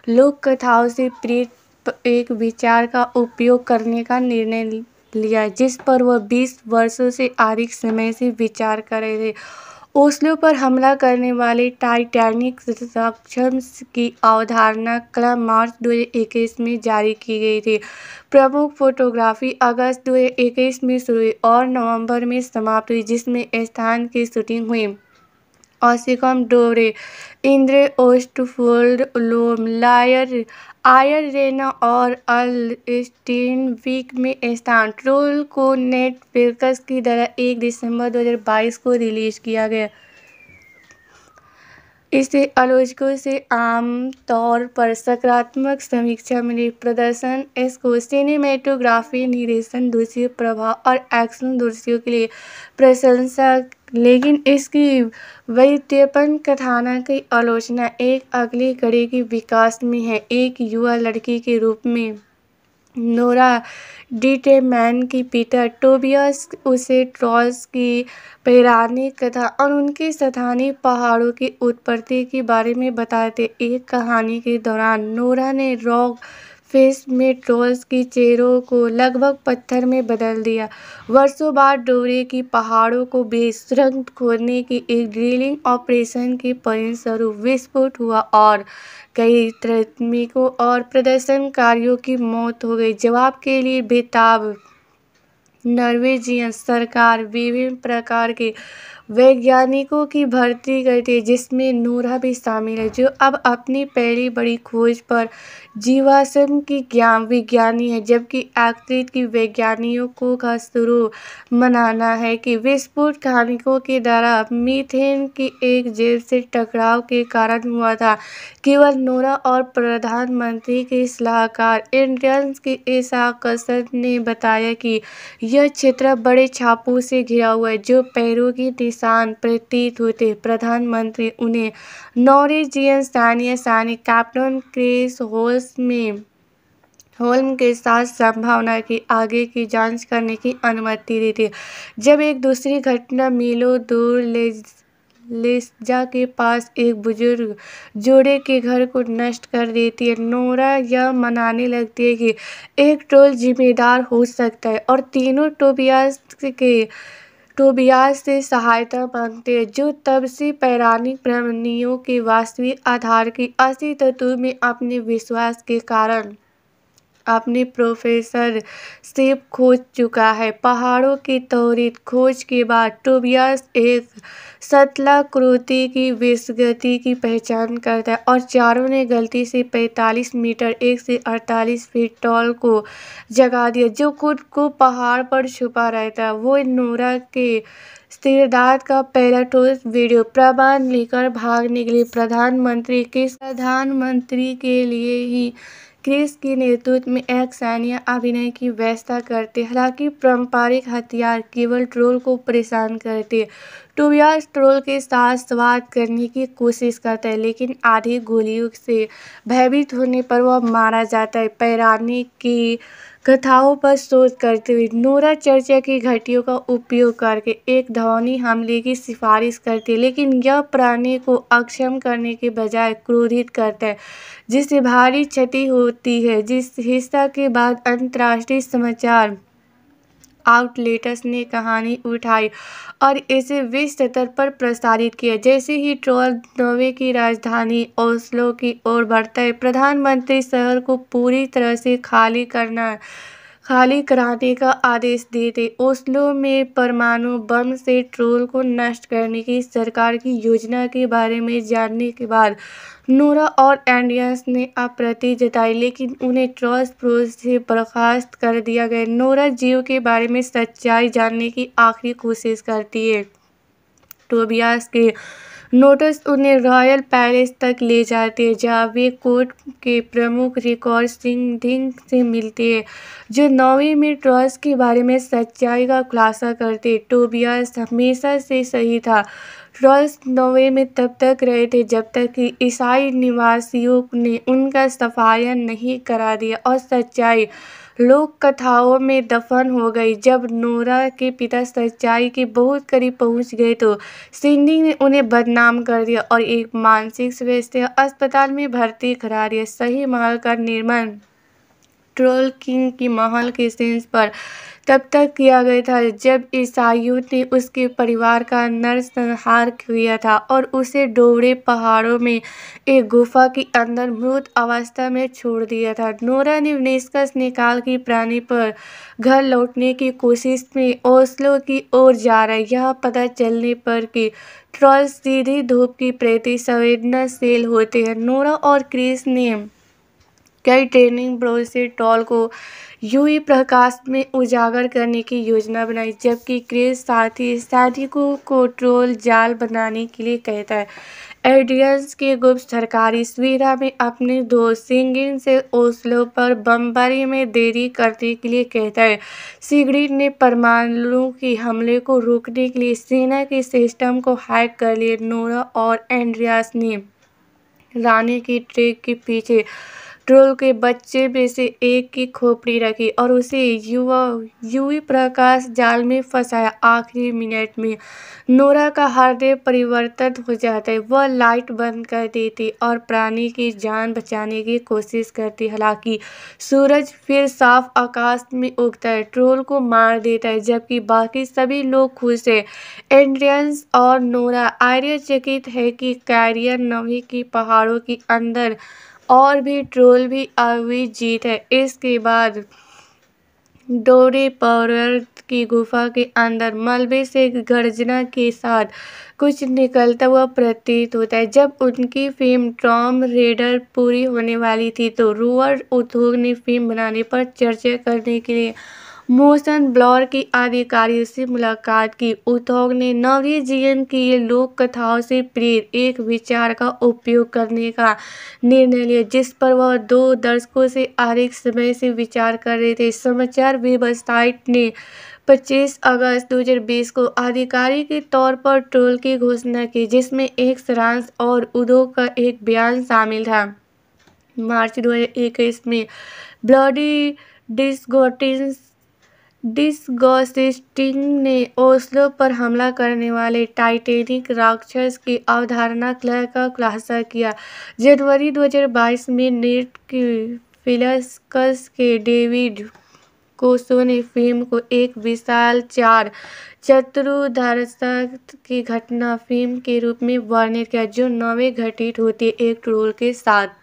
लोक कथाओं से प्रेरित एक विचार का उपयोग करने का निर्णय लिया जिस पर वह बीस वर्षों से अधिक समय से विचार कर रहे थे ओस्लो पर हमला करने वाले टाइटैनिक की अवधारणा क्लब मार्च 2021 में जारी की गई थी प्रमुख फोटोग्राफी अगस्त 2021 में शुरू हुई और नवंबर में समाप्त हुई जिसमें स्थान की शूटिंग हुई ऑसिकम डोरे इंद्रे ओस्टफोल्ड लोम लायर रेना और अल वीक में ट्रोल को नेटवर्क्स की तरह एक दिसंबर दो हज़ार बाईस को रिलीज़ किया गया इसे आलोचकों से आमतौर पर सकारात्मक समीक्षा मिली प्रदर्शन इसको सिनेमेटोग्राफी निर्देशन दूसरी प्रभाव और एक्शन दूसरी के लिए प्रशंसा लेकिन इसकी वैद्यपन कथाना की आलोचना एक अगली कड़ी की विकास में है एक युवा लड़की के रूप में नोरा मैन की पीटर टोबियस उसे ट्रॉस की पैरानी कथा और उनकी स्थानीय पहाड़ों की उत्पत्ति के बारे में बताते एक कहानी के दौरान नोरा ने रॉक फेस में ट्रोल्स की चेहरों को लगभग पत्थर में बदल दिया। वर्षों बाद डोरे की पहाड़ों को बेशरम खोदने की एक ड्रिलिंग ऑपरेशन के परिणामस्वरूप विस्फोट हुआ और कई त्रमिकों और प्रदर्शनकारियों की मौत हो गई। जवाब के लिए बेताब नॉर्वेजियन सरकार विभिन्न प्रकार के वैज्ञानिकों की भर्ती करती है जिसमें नूरा भी शामिल है जो अब अपनी पहली बड़ी खोज पर जीवाश्म की ज्ञान विज्ञानी है जबकि आकृत की वैज्ञानिकों का शुरू मनाना है कि विस्फोट खानिकों के द्वारा मीथेन की एक जेब से टकराव के कारण हुआ था केवल नूरा और प्रधानमंत्री के सलाहकार इंडियंस के ऐसा कसर ने बताया कि यह क्षेत्र बड़े छापों से घिरा हुआ है जो पैरों की किसान प्रतीत होते प्रधानमंत्री उन्हें नॉरिजियन स्थानीय सानी कैप्टन क्रिस होल्स में होल्म के साथ संभावना की आगे की जांच करने की अनुमति देती जब एक दूसरी घटना मिलो दूर ले लेस्जा के पास एक बुजुर्ग जोड़े के घर को नष्ट कर देती है नोरा यह मनाने लगती है कि एक टोल जिम्मेदार हो सकता है और तीनों टोबियास के टोबियास से सहायता मांगते हैं जो तब से पौराणिक प्रमणियों के वास्तविक आधार की अस्तित्व में अपने विश्वास के कारण अपने प्रोफेसर से खोज चुका है पहाड़ों की त्वरित खोज के बाद टोबियास एक शतलाकृति की विसगति की पहचान करता है और चारों ने गलती से 45 मीटर एक से 48 फीट टॉल को जगा दिया जो खुद को पहाड़ पर छुपा रहता है वो नोरा के सिरदार का पहला ठोस वीडियो प्रबंध लेकर भाग निकले प्रधानमंत्री के प्रधानमंत्री के लिए ही क्रिस के नेतृत्व में एक सैन्य अभिनय की व्यवस्था करते हालांकि पारंपरिक हथियार केवल ट्रोल को परेशान करते टोबियास ट्रोल के साथ स्वाद करने की कोशिश करता है लेकिन आधी गोलियों से भयभीत होने पर वह मारा जाता है पैरानी की कथाओं पर शोध करते हुए नोरा चर्चा की घटियों का उपयोग करके एक धोनी हमले की सिफारिश करती है लेकिन यह प्राणी को अक्षम करने के बजाय क्रोधित करता है जिससे भारी क्षति होती है जिस हिस्सा के बाद अंतर्राष्ट्रीय समाचार आउटलेटर्स ने कहानी उठाई और इसे विश्व स्तर पर प्रसारित किया जैसे ही ट्रोल नोवे की राजधानी ओस्लो की ओर बढ़ता है प्रधानमंत्री शहर को पूरी तरह से खाली करना खाली कराने का आदेश देते ओस्लो में परमाणु बम से ट्रोल को नष्ट करने की सरकार की योजना के बारे में जानने के बाद नूरा और एंडियंस ने अप्रति जताई लेकिन उन्हें ट्रस्ट प्रोज से बर्खास्त कर दिया गया नूरा जीव के बारे में सच्चाई जानने की आखिरी कोशिश करती है टोबियास के नोटिस उन्हें रॉयल पैलेस तक ले जाते हैं जहाँ वे कोर्ट के प्रमुख रिकॉर्ड सिंह धिंग से मिलते हैं जो नौवीं में ट्रस्ट के बारे में सच्चाई का खुलासा करते टोबियास हमेशा से सही था रॉल्स नोवे में तब तक रहे थे जब तक कि ईसाई निवासियों ने उनका सफाया नहीं करा दिया और सच्चाई लोक कथाओं में दफन हो गई जब नोरा के पिता सच्चाई के बहुत करीब पहुंच गए तो सिंडी ने उन्हें बदनाम कर दिया और एक मानसिक स्वास्थ्य अस्पताल में भर्ती करा दिया सही माल का निर्माण ट्रोल किंग की महल के सेंस पर तब तक किया गया था जब ईसाइयों ने उसके परिवार का नरसंहार किया था और उसे डोबड़े पहाड़ों में एक गुफा के अंदर मृत अवस्था में छोड़ दिया था नोरा ने निष्कर्ष निकाल की प्राणी पर घर लौटने की कोशिश में ओसलो की ओर जा रही यह पता चलने पर कि ट्रॉल सीधी धूप की प्रति संवेदनाशील होते हैं नोरा और क्रिस ने कई ट्रेनिंग से टॉल को यूवी प्रकाश में उजागर करने की योजना बनाई जबकि क्रेज साथी साथी को, को ट्रोल जाल बनाने के लिए कहता है एडियंस के गुप्त सरकारी सुविधा में अपने दोस्त सिंगिन से ओसलो पर बमबारी में देरी करने के लिए कहता है सिगरेट ने परमाणु के हमले को रोकने के लिए सेना के सिस्टम को हैक कर लिए नोरा और एंड्रियास ने रानी की ट्रेक के पीछे ट्रोल के बच्चे में से एक की खोपड़ी रखी और उसे युवा युवी प्रकाश जाल में फंसाया आखिरी मिनट में नोरा का हृदय परिवर्तित हो जाता है वह लाइट बंद कर देती और प्राणी की जान बचाने की कोशिश करती हालांकि सूरज फिर साफ आकाश में उगता है ट्रोल को मार देता है जबकि बाकी सभी लोग खुश है एंड्रियंस और नोरा आर्यचकित है कि कैरियर नवी की पहाड़ों के अंदर और भी ट्रोल भी आई जीत है इसके बाद डोरी पर्वत की गुफा के अंदर मलबे से गर्जना के साथ कुछ निकलता हुआ प्रतीत होता है जब उनकी फिल्म टॉम रेडर पूरी होने वाली थी तो रूअर उद्योग ने फिल्म बनाने पर चर्चा करने के लिए मोशन ब्लॉर के अधिकारियों से मुलाकात की उद्योग ने जीवन की लोक कथाओं से प्रेरित एक विचार का उपयोग करने का निर्णय लिया जिस पर वह दो दर्शकों से अधिक समय से विचार कर रहे थे समाचार वेबसाइट ने 25 अगस्त 2020 को अधिकारी के तौर पर ट्रोल की घोषणा की जिसमें एक सारांश और उद्योग का एक बयान शामिल था मार्च 2021 में ब्लडी डिस्गोटिस डिसगोसिस्टिंग ने ओस्लो पर हमला करने वाले टाइटेनिक राक्षस की अवधारणा का खुलासा किया जनवरी 2022 में नेट की फिलस्कस के डेविड कोसो ने फिल्म को एक विशाल चार चतुर्धारता की घटना फिल्म के रूप में वर्णित किया जो नवे घटित है एक ट्रोल के साथ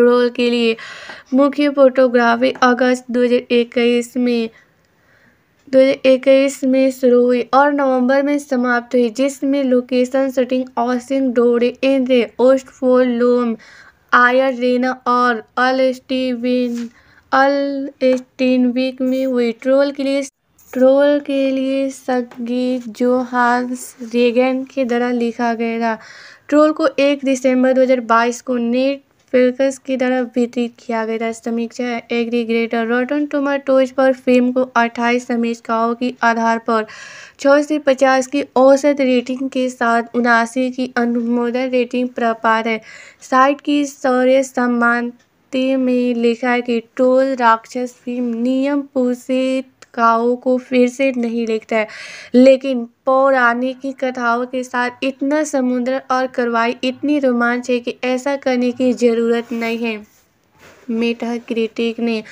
पेट्रोल के लिए मुख्य फोटोग्राफी अगस्त दो हज़ार में दो हज़ार इक्कीस में शुरू हुई और नवंबर में समाप्त हुई जिसमें लोकेशन शूटिंग ऑसिंग डोरे इंद्रे फोर लोम आयर रेना और अल स्टीविन अल वीक में हुई ट्रोल के लिए ट्रोल के लिए संगीत जो हांस रेगन के द्वारा लिखा गया था ट्रोल को 1 दिसंबर 2022 को नेट फिल्कस की तरफ वितरित किया गया था समीक्षा ग्रेटर रोटन टोच पर फिल्म को 28 समीक्षाओं के आधार पर छः से पचास की औसत रेटिंग के साथ उनासी की अनुमोदन रेटिंग प्राप्त है साइट की शौर्य सम्मान में लिखा है कि टोल राक्षस फिल्म नियम पोषित कथाओं को फिर से नहीं लिखता है लेकिन पौराणिक की कथाओं के साथ इतना समुद्र और करवाई इतनी रोमांच है कि ऐसा करने की ज़रूरत नहीं है मेटा क्रिटिक ने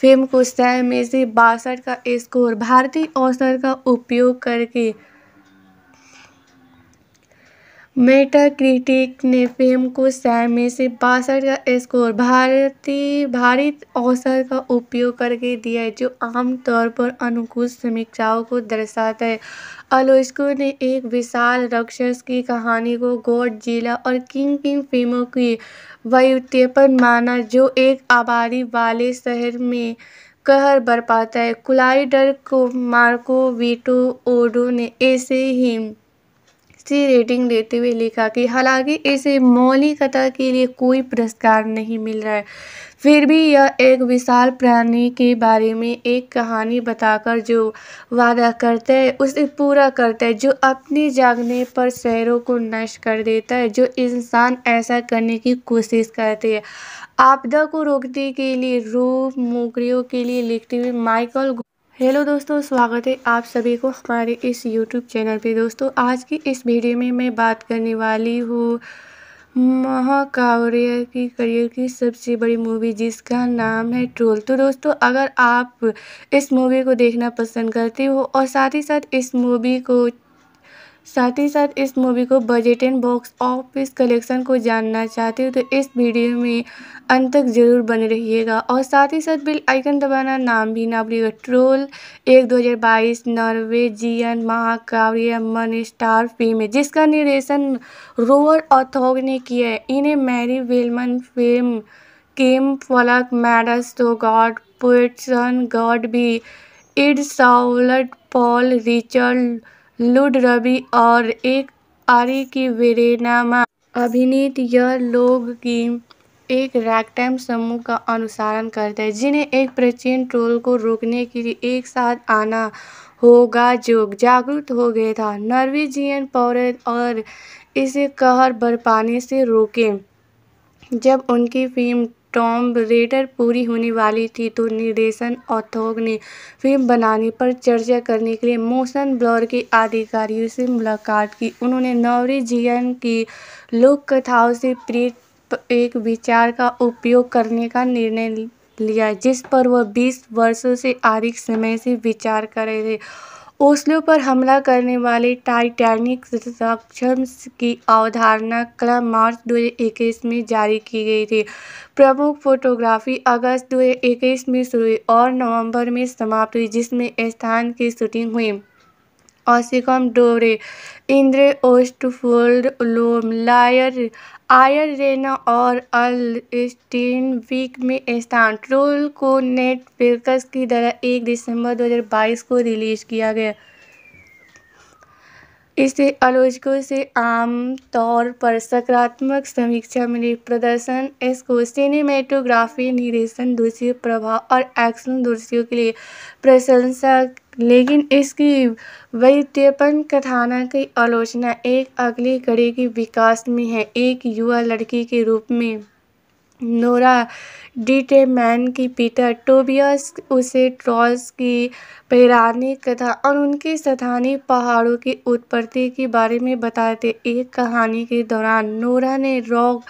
फिल्म को सह में से बासठ का स्कोर भारतीय औसत का उपयोग करके मेटाक्रिटिक ने फ़िल्म को सै में से बासठ का स्कोर भारतीय भारत औसत का उपयोग करके दिया है जो आमतौर पर अनुकूल समीक्षाओं को दर्शाता है आलोचकों ने एक विशाल राक्षस की कहानी को जिला और किंग किंग फिल्मों की व्युत्पन्न माना जो एक आबादी वाले शहर में कहर बरपाता है कोलाइडर को मार्को वीटो ओडो ने ऐसे ही अच्छी रेटिंग देते हुए लिखा कि हालांकि मौली मौलिकता के लिए कोई पुरस्कार नहीं मिल रहा है फिर भी यह एक विशाल प्राणी के बारे में एक कहानी बताकर जो वादा करता है उसे पूरा करता है जो अपने जागने पर शहरों को नष्ट कर देता है जो इंसान ऐसा करने की कोशिश करते हैं आपदा को रोकने के लिए रूप मोकरियों के लिए लिखते हुए माइकल हेलो दोस्तों स्वागत है आप सभी को हमारे इस यूट्यूब चैनल पे दोस्तों आज की इस वीडियो में मैं बात करने वाली हूँ महाकावरिया की करियर की सबसे बड़ी मूवी जिसका नाम है ट्रोल तो दोस्तों अगर आप इस मूवी को देखना पसंद करते हो और साथ ही साथ इस मूवी को साथ ही साथ इस मूवी को budget and box office collection को जानना चाहते हो तो इस वीडियो में अंत तक ज़रूर बने रहिएगा और साथ ही साथ बिल आइकन दबाना नाम भी ना भूलिएगा ट्रोल एक दो हजार 2022 नॉर्वेजियन महाकाव्य मन स्टार फिल्म है जिसका निर्देशन रोवर ऑथोग ने किया है इन्हें मैरी वेलमन फिल्म केम फलक मैडस तो गॉड पोइटसन गॉड भी इड साउलट पॉल रिचर्ड लुड रवि और एक आरी की वेरेनामा अभिनीत यह लोग की एक रैगटाइम समूह का अनुसरण करते हैं जिन्हें एक प्राचीन ट्रोल को रोकने के लिए एक साथ आना होगा जो जागरूक हो गया था नॉर्वेजियन पौरत और इसे कहर बरपाने से रोके जब उनकी फिल्म टॉम रेडर पूरी होने वाली थी तो निर्देशन ऑथोग ने फिल्म बनाने पर चर्चा करने के लिए मोशन ब्लॉर के अधिकारियों से मुलाकात की उन्होंने नॉर्वेजियन की लोक कथाओं से प्रेरित एक विचार का उपयोग करने का निर्णय लिया जिस पर वह बीस वर्षों से अधिक समय से विचार कर रहे थे ओस्लो पर हमला करने वाले टाइटैनिक की अवधारणा क्रम मार्च दो में जारी की गई थी प्रमुख फोटोग्राफी अगस्त दो में शुरू हुई और नवंबर में समाप्त हुई जिसमें स्थान की शूटिंग हुई ऑसिकम डोरे इंद्रे ओस्टफोल्ड लोमलायर रेना और अल वीक में ट्रोल को नेटवर्क्स की तरह एक दिसंबर दो हज़ार बाईस को रिलीज़ किया गया इसे आलोचकों से आमतौर पर सकारात्मक समीक्षा मिली प्रदर्शन इसको सिनेमेटोग्राफी निर्देशन दूसरी प्रभाव और एक्शन दृश्यों के लिए प्रशंसक लेकिन इसकी वैद्यपन कथाना की आलोचना एक अगली कड़ी के विकास में है एक युवा लड़की के रूप में नोरा मैन की पीटर टोबियस उसे ट्रॉल्स की पैरानी कथा और उनके स्थानीय पहाड़ों की उत्पत्ति के बारे में बताते एक कहानी के दौरान नोरा ने रॉक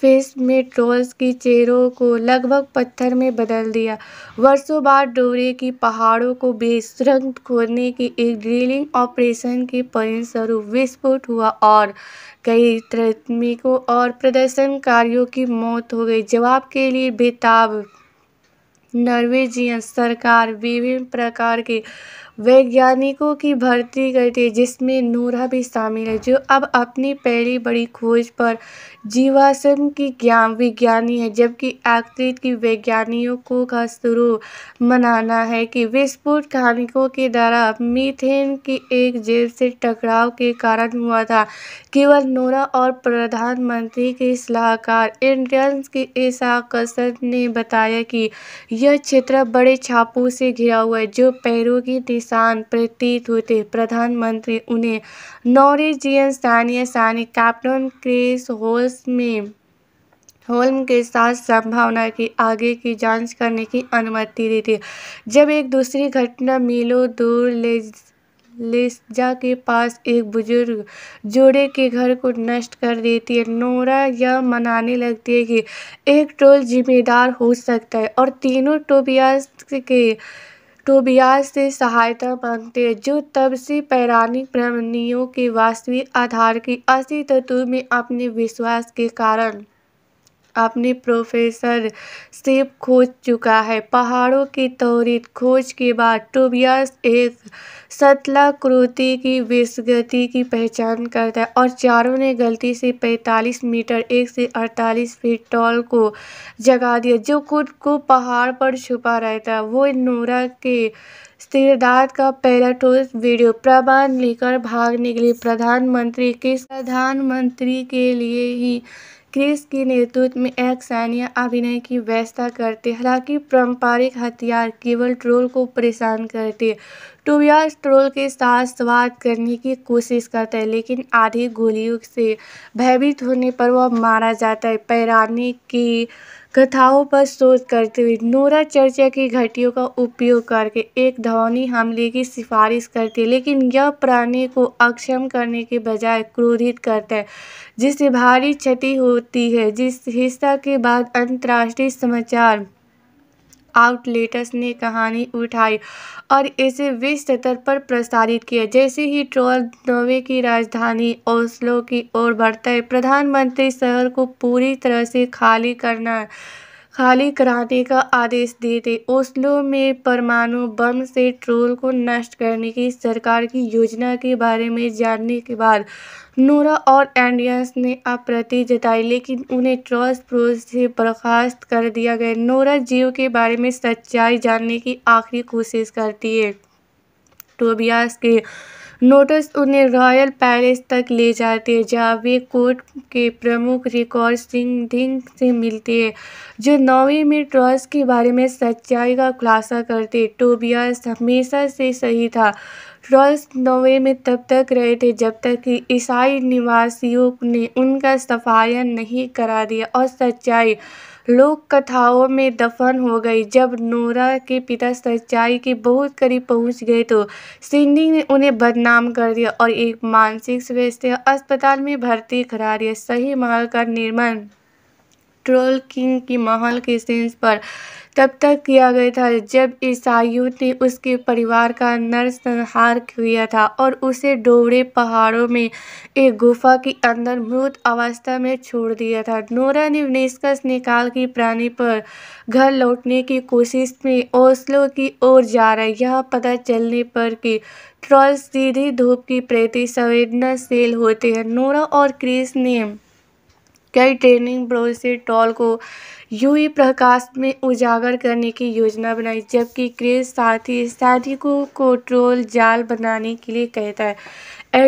फेस में ट्रोल्स की चेहरों को लगभग पत्थर में बदल दिया। वर्षों बाद डोरे की पहाड़ों को बेशरम खोदने की एक ड्रिलिंग ऑपरेशन के परिणामस्वरूप विस्फोट हुआ और कई श्रमिकों और प्रदर्शनकारियों की मौत हो गई। जवाब के लिए बेताब नॉर्वेजियन सरकार विभिन्न प्रकार के वैज्ञानिकों की भर्ती करती है जिसमें नूरा भी शामिल है जो अब अपनी पहली बड़ी खोज पर जीवाश्म की ज्ञान विज्ञानी है जबकि आकृत की वैज्ञानिकों का शुरू मनाना है कि विस्फोट खानिकों के द्वारा मीथेन की एक जेब से टकराव के कारण हुआ था केवल नोरा और प्रधानमंत्री के सलाहकार इंडियंस के ऐसा कसर ने बताया कि यह क्षेत्र बड़े छापों से घिरा हुआ है जो पैरों की दिशा किसान प्रतीत होते प्रधानमंत्री उन्हें नॉरिजियन स्थानीय सानी कैप्टन क्रिस होल्स में होल्म के साथ संभावना की आगे की जांच करने की अनुमति देती जब एक दूसरी घटना मिलो दूर ले लेजा के पास एक बुजुर्ग जोड़े के घर को नष्ट कर देती है नोरा यह मनाने लगती है कि एक टोल जिम्मेदार हो सकता है और तीनों टोबियास के टोबियास से सहायता मांगते हैं जो तब से पौराणिक प्रमणियों के वास्तविक आधार के अस्तित्व में अपने विश्वास के कारण अपने प्रोफेसर से खोज चुका है पहाड़ों की त्वरित खोज के बाद टोबियास एक शतलाकृति की विसगति की पहचान करता है और चारों ने गलती से 45 मीटर एक से 48 फीट टॉल को जगा दिया जो खुद को पहाड़ पर छुपा रहता है वो नोरा के सिरदार का पैराटोस वीडियो प्रबंध लेकर भाग लिए प्रधानमंत्री के प्रधानमंत्री के लिए ही क्रिस के नेतृत्व में एक सैन्य अभिनय की व्यवस्था करते हालांकि पारंपरिक हथियार केवल ट्रोल को परेशान करते टोबियास ट्रोल के साथ स्वाद करने की कोशिश करता है लेकिन आधी गोलियों से भयभीत होने पर वह मारा जाता है पैरानी की कथाओं पर शोध करते हुए नोरा चर्चा की घटियों का उपयोग करके एक धोनी हमले की सिफारिश करती है लेकिन यह प्राणी को अक्षम करने के बजाय क्रोधित करता है जिससे भारी क्षति होती है जिस हिस्सा के बाद अंतर्राष्ट्रीय समाचार आउटलेटर्स ने कहानी उठाई और इसे विश्व स्तर पर प्रसारित किया जैसे ही ट्रोल नोवे की राजधानी ओस्लो की ओर बढ़ता है प्रधानमंत्री शहर को पूरी तरह से खाली करना खाली कराने का आदेश दिए थे ओस्लो में परमाणु बम से ट्रोल को नष्ट करने की सरकार की योजना के बारे में जानने के बाद नूरा और एंडियंस ने आपत्ति जताई लेकिन उन्हें ट्रस्ट प्रोज से बर्खास्त कर दिया गया नूरा जीव के बारे में सच्चाई जानने की आखिरी कोशिश करती है टोबियास के नोटिस उन्हें रॉयल पैलेस तक ले जाते हैं जहाँ वे कोर्ट के प्रमुख रिकॉर्ड सिंह धिंग से मिलते हैं जो नौवीं में ट्रस्ट के बारे में सच्चाई का खुलासा करते टोबियास हमेशा से सही था ट्रॉल्स नोवे में तब तक रहे थे जब तक कि ईसाई निवासियों ने उनका सफाया नहीं करा दिया और सच्चाई लोक कथाओं में दफन हो गई जब नोरा के पिता सच्चाई के बहुत करीब पहुंच गए तो सिंडी ने उन्हें बदनाम कर दिया और एक मानसिक स्वास्थ्य अस्पताल में भर्ती करा दिया सही महल का निर्माण ट्रोल किंग की महल के सेंस पर तब तक किया गया था जब ईसाइयों ने उसके परिवार का नरसंहार किया था और उसे डोबड़े पहाड़ों में एक गुफा के अंदर मृत अवस्था में छोड़ दिया था नोरा ने निष्कर्ष निकाल की प्राणी पर घर लौटने की कोशिश में ओसलो की ओर जा रही यह पता चलने पर कि ट्रॉल सीधी धूप की प्रति संवेदनाशील होते हैं नोरा और क्रिस ने कई ट्रेनिंग टॉल को यूवी प्रकाश में उजागर करने की योजना बनाई जबकि क्रेज साथी साथी को, को ट्रोल जाल बनाने के लिए कहता है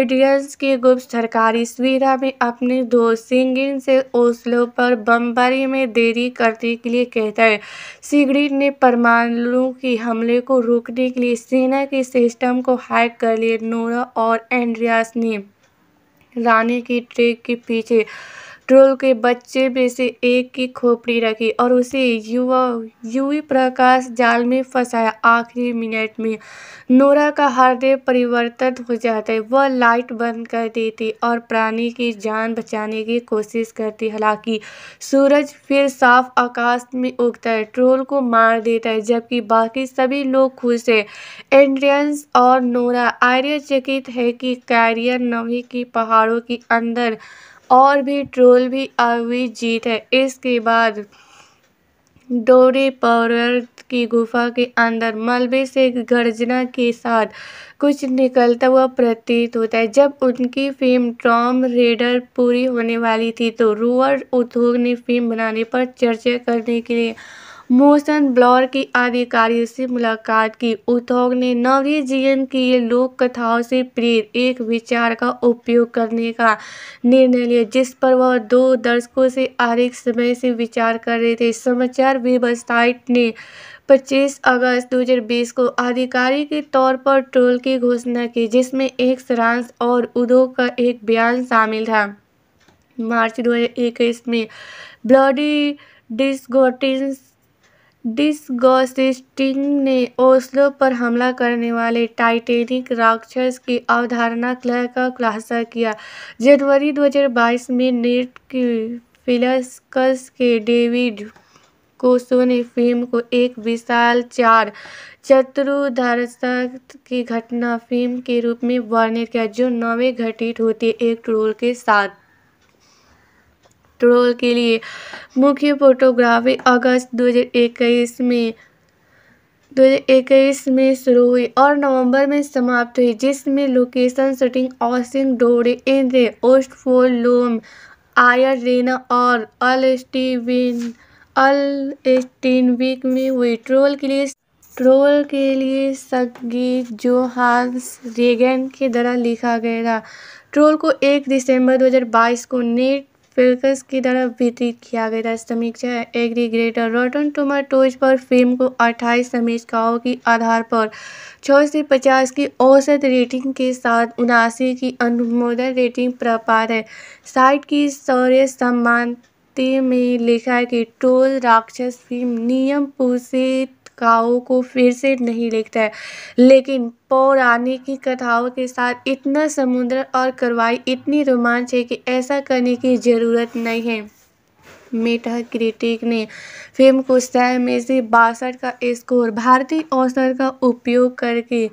एडियंस के गुप्त सरकारी सुविधा में अपने दोस्त सिंगिंग से ओसलो पर बमबारी में देरी करने के लिए कहता है सिगरेट ने परमाणु के हमले को रोकने के लिए सेना के सिस्टम को हैक कर लिए नोरा और एंड्रियास ने रानी की ट्रेक के पीछे ट्रोल के बच्चे में से एक की खोपड़ी रखी और उसे युवा युवी प्रकाश जाल में फंसाया आखिरी मिनट में नोरा का हृदय परिवर्तित हो जाता है वह लाइट बंद कर देती और प्राणी की जान बचाने की कोशिश करती हालांकि सूरज फिर साफ आकाश में उगता है ट्रोल को मार देता है जबकि बाकी सभी लोग खुश है एंड्रियंस और नोरा आर्यचकित है कि कैरियर नवी की पहाड़ों के अंदर और भी ट्रोल भी हुई जीत है इसके बाद डोरी पर्वत की गुफा के अंदर मलबे से गर्जना के साथ कुछ निकलता हुआ प्रतीत होता है जब उनकी फिल्म टॉम रेडर पूरी होने वाली थी तो रूअर उद्योग ने फिल्म बनाने पर चर्चा करने के लिए मोशन ब्लॉर की अधिकारियों से मुलाकात की उद्योग ने नवी जीवन की लोक कथाओं से प्रेरित एक विचार का उपयोग करने का निर्णय लिया जिस पर वह दो दर्शकों से अधिक समय से विचार कर रहे थे समाचार वेबसाइट ने 25 अगस्त 2020 को आधिकारिक के तौर पर ट्रोल की घोषणा की जिसमें एक सारांश और उद्योग का एक बयान शामिल था मार्च 2021 में ब्लडी डिस्गोटिस डिसगोसिस्टिंग ने ओस्लो पर हमला करने वाले टाइटेनिक राक्षस की अवधारणा क्लह का खुलासा किया जनवरी 2022 में नेट की फिलस्कस के डेविड कोसो ने फिल्म को एक विशाल चार चतुर्धरता की घटना फिल्म के रूप में वर्णित किया जो नवे घटित है एक ट्रोल के साथ पेट्रोल के लिए मुख्य फोटोग्राफी अगस्त दो हज़ार में दो हज़ार इक्कीस में शुरू हुई और नवंबर में समाप्त हुई जिसमें लोकेशन शूटिंग ऑसिंग डोरे इंद्रे फोर लोम आयर रेना और अल स्टीविन अल वीक में हुई ट्रोल के लिए ट्रोल के लिए संगीत जो हार्स रेगन के द्वारा लिखा गया था ट्रोल को एक दिसंबर 2022 को नेट पेलकस की तरफ वितरित किया गया समीक्षा एग्री ग्रेटर रोटन टोमाटोज पर फिल्म को 28 समीक्षाओं के आधार पर छः से पचास की औसत रेटिंग के साथ उनासी की अनुमोदन रेटिंग प्राप्त है साइट की शौर्य सम्मान में लिखा है कि टोल राक्षस फिल्म नियम पोषित कथाओं को फिर से नहीं लिखता है लेकिन पौराणिक कथाओं के साथ इतना समुद्र और कार्रवाई इतनी रोमांच है कि ऐसा करने की ज़रूरत नहीं है मेटा क्रिटिक ने फिल्म को सह में से बासठ का स्कोर भारतीय औसत का उपयोग करके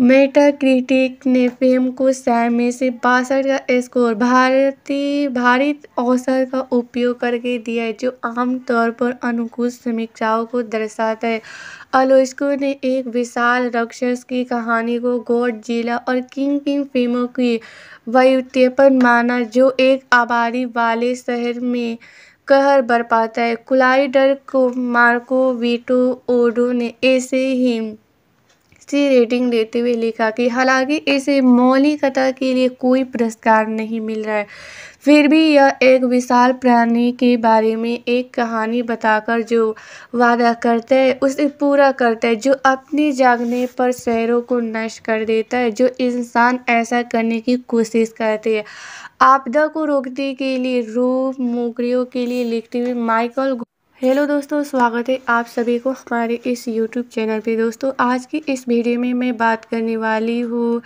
मेटाक्रिटिक ने फ़िल्म को सै में से बासठ का स्कोर भारतीय भारत औसत का उपयोग करके दिया है जो आमतौर पर अनुकूल समीक्षाओं को दर्शाता है आलोचकों ने एक विशाल राक्षस की कहानी को जिला और किंग किंग फिल्मों की व्युत्पन्न माना जो एक आबादी वाले शहर में कहर बरपाता है कोलाइडर को मार्को वीटो ओडो ने ऐसे ही अच्छी रेटिंग देते हुए लिखा कि हालांकि मौली मौलिकता के लिए कोई पुरस्कार नहीं मिल रहा है फिर भी यह एक विशाल प्राणी के बारे में एक कहानी बताकर जो वादा करता है उसे पूरा करता है जो अपने जागने पर शहरों को नष्ट कर देता है जो इंसान ऐसा करने की कोशिश करते हैं आपदा को रोकने के लिए रूप मोकरियों के लिए लिखते हुए माइकल हेलो दोस्तों स्वागत है आप सभी को हमारे इस यूट्यूब चैनल पे दोस्तों आज की इस वीडियो में मैं बात करने वाली हूँ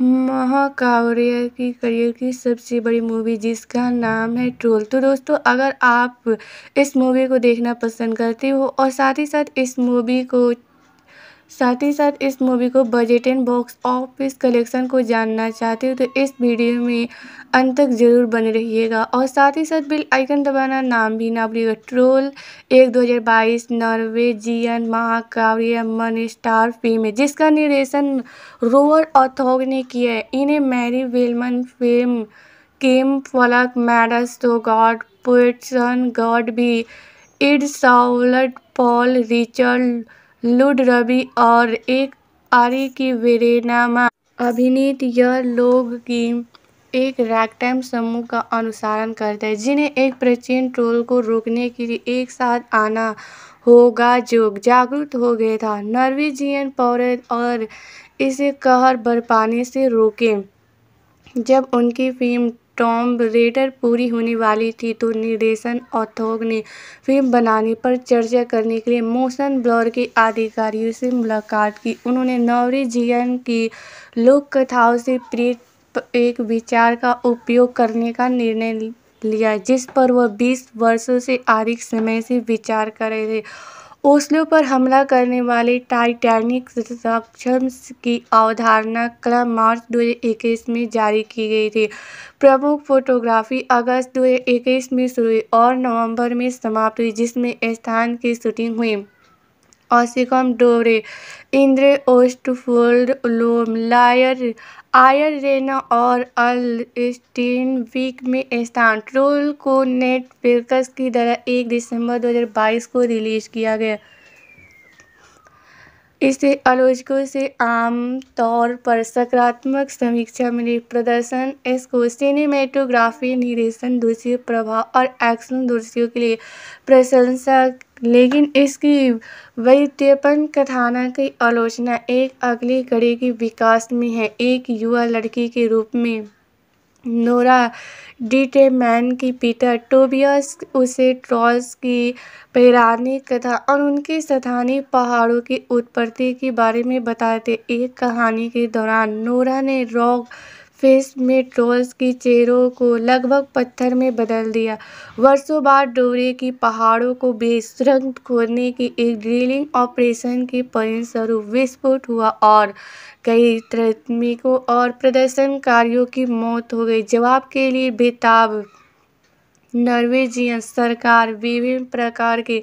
महाकाव्य की करियर की सबसे बड़ी मूवी जिसका नाम है ट्रोल तो दोस्तों अगर आप इस मूवी को देखना पसंद करते हो और साथ ही साथ इस मूवी को साथ ही साथ इस मूवी को budget and box office collection को जानना चाहते हो तो इस वीडियो में अंत तक ज़रूर बने रहिएगा और साथ ही साथ बिल आइकन दबाना नाम भी ना भूलिएगा ट्रोल एक दो हजार 2022 नॉर्वेजियन महाकाव्य मन स्टार फिल्म है जिसका निर्देशन रोवर ऑथोग ने किया है इन्हें मैरी वेलमन फिल्म केम फलक मैडस तो गॉड पोटन गॉड भी इड साउलट पॉल रिचर्ड लुड रवि और एक आरी की वेरेनामा अभिनीत यह लोग की एक रैगटाइम समूह का अनुसरण करते हैं जिन्हें एक प्राचीन ट्रोल को रोकने के लिए एक साथ आना होगा जो जागरूक हो गया था नॉर्वेजियन पौरत और इसे कहर बरपाने से रोके जब उनकी फिल्म टॉम रेडर पूरी होने वाली थी तो निर्देशन ऑथोग ने फिल्म बनाने पर चर्चा करने के लिए मोशन ब्लॉर के अधिकारियों से मुलाकात की उन्होंने नॉर्वेजियन की लोक कथाओं से प्रेरित एक विचार का उपयोग करने का निर्णय लिया जिस पर वह बीस वर्षों से अधिक समय से विचार कर रहे थे ओस्लो पर हमला करने वाले टाइटैनिक की अवधारणा क्रम मार्च 2021 में जारी की गई थी प्रमुख फोटोग्राफी अगस्त 2021 में शुरू हुई और नवंबर में समाप्त हुई जिसमें स्थान की शूटिंग हुई ऑसिकम डोरे इंद्रे ओस्टफोल्ड लायर रेना और अल वीक में ट्रोल को नेटवर्क्स की तरह एक दिसंबर दो हज़ार बाईस को रिलीज़ किया गया इसे आलोचकों से आमतौर पर सकारात्मक समीक्षा मिली प्रदर्शन इसको सिनेमेटोग्राफी निर्देशन दूसरी प्रभाव और एक्शन दृश्यों के लिए प्रशंसा लेकिन इसकी वैद्यपन कथाना की आलोचना एक अगली कड़ी के विकास में है एक युवा लड़की के रूप में नोरा मैन की पीटर टोबियस उसे ट्रॉस की पैरानी कथा और उनके स्थानीय पहाड़ों की उत्पत्ति के बारे में बताते एक कहानी के दौरान नोरा ने रॉक फेस में ट्रोल्स की चेहरों को लगभग पत्थर में बदल दिया। वर्षों बाद डोरे की पहाड़ों को बेशरम खोदने की एक ड्रिलिंग ऑपरेशन के परिणामस्वरूप विस्फोट हुआ और कई श्रमिकों और प्रदर्शनकारियों की मौत हो गई। जवाब के लिए बेताब नॉर्वेजियन सरकार विभिन्न प्रकार के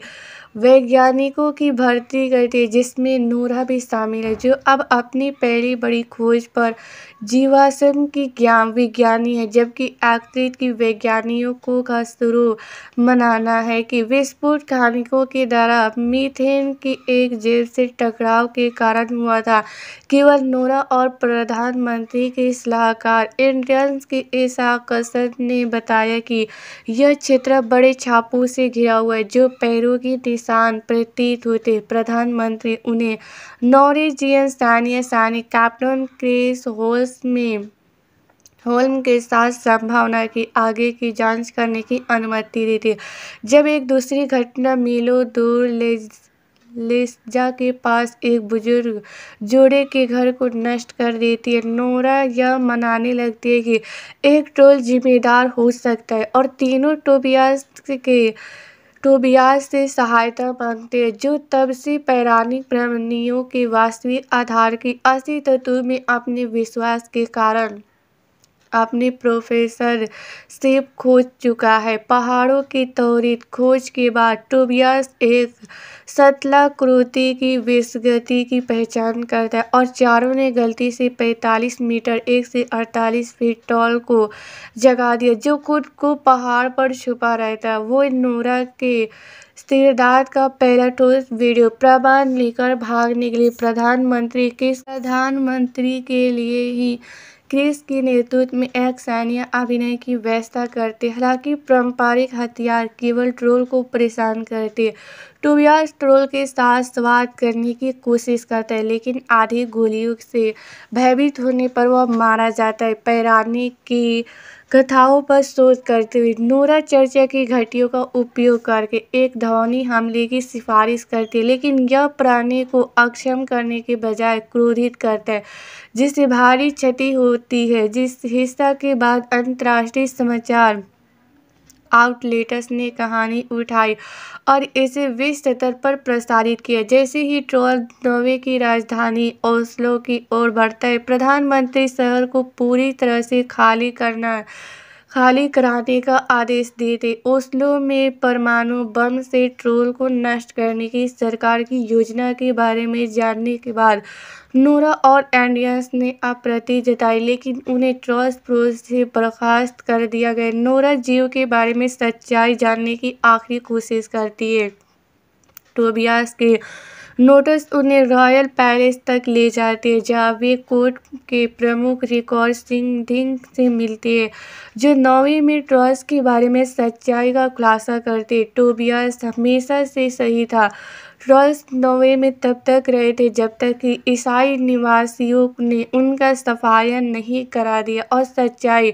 वैज्ञानिकों की भर्ती करती है जिसमें नूरा भी शामिल है जो अब अपनी पहली बड़ी खोज पर जीवाश्म की ज्ञान विज्ञानी है जबकि आकृत की वैज्ञानिकों का शुरू मनाना है कि विस्फोट खानिकों के द्वारा मीथेन की एक जेब से टकराव के कारण हुआ था केवल नूरा और प्रधानमंत्री के सलाहकार इंडियंस के ऐसा कसर ने बताया कि यह क्षेत्र बड़े छापों से घिरा हुआ है जो पैरों की किसान प्रतीत होते प्रधानमंत्री उन्हें नॉरिजियन स्थानीय सानी कैप्टन क्रिस होल्स में होल्म के साथ संभावना की आगे की जांच करने की अनुमति देती जब एक दूसरी घटना मिलो दूर ले लेस्जा के पास एक बुजुर्ग जोड़े के घर को नष्ट कर देती है नोरा यह मनाने लगती है कि एक टोल जिम्मेदार हो सकता है और तीनों टोबियास के टोबियास से सहायता मांगते हैं जो तब से पौराणिक प्रमणियों के वास्तविक आधार की अस्तित्व में अपने विश्वास के कारण अपने प्रोफेसर से खोज चुका है पहाड़ों की त्वरित खोज के बाद टोबियास एक शतलाकृति की विसगति की पहचान करता है और चारों ने गलती से 45 मीटर एक से 48 फीट टॉल को जगा दिया जो खुद को पहाड़ पर छुपा रहता है वो नोरा के सिरदार का पहला ठोस वीडियो प्रबंध लेकर भाग निकले प्रधानमंत्री के प्रधानमंत्री के लिए ही क्रिस के नेतृत्व में एक सैन्य अभिनय की व्यवस्था करते हालांकि पारंपरिक हथियार केवल ट्रोल को परेशान करते टोबियास ट्रोल के साथ स्वाद करने की कोशिश करता है लेकिन आधी गोलियों से भयभीत होने पर वह मारा जाता है पैरानी की कथाओं पर शोध करते हुए नोरा चर्चा की घटियों का उपयोग करके एक ध्वनि हमले की सिफारिश करती है लेकिन यह प्राणी को अक्षम करने के बजाय क्रोधित करता है जिससे भारी क्षति होती है जिस हिस्सा के बाद अंतर्राष्ट्रीय समाचार आउटलेटर्स ने कहानी उठाई और इसे विश्व स्तर पर प्रसारित किया जैसे ही ट्रोल नोवे की राजधानी ओस्लो की ओर बढ़ता है प्रधानमंत्री शहर को पूरी तरह से खाली करना खाली कराने का आदेश देते ओस्लो में परमाणु बम से ट्रोल को नष्ट करने की सरकार की योजना के बारे में जानने के बाद नूरा और एंडियंस ने आपत्ति जताई लेकिन उन्हें ट्रॉस प्रोज से बर्खास्त कर दिया गया नूरा जियो के बारे में सच्चाई जानने की आखिरी कोशिश करती है टोबियास के नोटिस उन्हें रॉयल पैलेस तक ले जाते हैं जहाँ वे कोर्ट के प्रमुख रिकॉर्ड सिंह धिंग से मिलते हैं जो नौवीं में ट्रॉस के बारे में सच्चाई का खुलासा करते टोबियास हमेशा से सही था रॉल्स नोवे में तब तक रहे थे जब तक कि ईसाई निवासियों ने उनका सफाया नहीं करा दिया और सच्चाई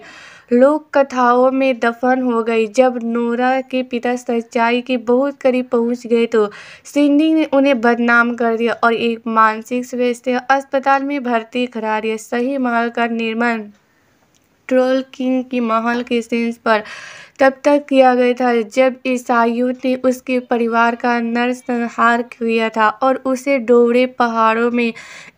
लोक कथाओं में दफन हो गई जब नोरा के पिता सच्चाई के बहुत करीब पहुंच गए तो सिंडी ने उन्हें बदनाम कर दिया और एक मानसिक स्वास्थ्य अस्पताल में भर्ती करा दिया सही महल का निर्माण ट्रोल किंग की महल के सेंस पर तब तक किया गया था जब ईसाइयों ने उसके परिवार का नरसंहार किया था और उसे डोबड़े पहाड़ों में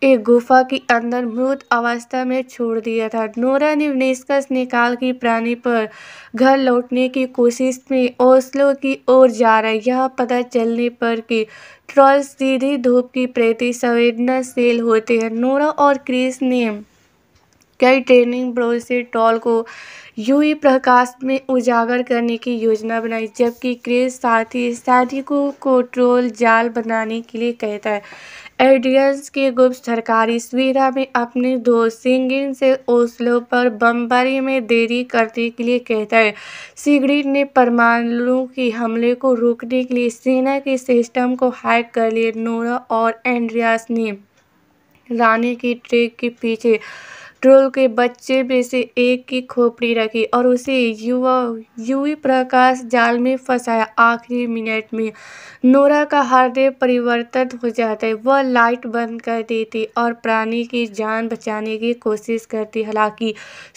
एक गुफा के अंदर मृत अवस्था में छोड़ दिया था नोरा ने निष्कर्ष निकाल की प्राणी पर घर लौटने की कोशिश में ओसलो की ओर जा रही यह पता चलने पर कि ट्रॉल सीधी धूप की प्रति संवेदनाशील होते हैं नोरा और क्रिस ने कई ट्रेनिंग टॉल को यूवी प्रकाश में उजागर करने की योजना बनाई जबकि क्रेज साथी सैनिकों को ट्रोल जाल बनाने के लिए कहता है एडियंस के गुप्त सरकारी सुविधा में अपने दोस्त सिंगिंग से ओसलो पर बमबारी में देरी करने के लिए कहता है सिगरेट ने परमाणु के हमले को रोकने के लिए सेना के सिस्टम को हैक कर लिए नोरा और एंड्रियास ने रानी की ट्रेक के पीछे ट्रोल के बच्चे में से एक की खोपड़ी रखी और उसे युवा युवी प्रकाश जाल में फंसाया आखिरी मिनट में नोरा का हृदय परिवर्तित हो जाता है वह लाइट बंद कर देती और प्राणी की जान बचाने की कोशिश करती हालांकि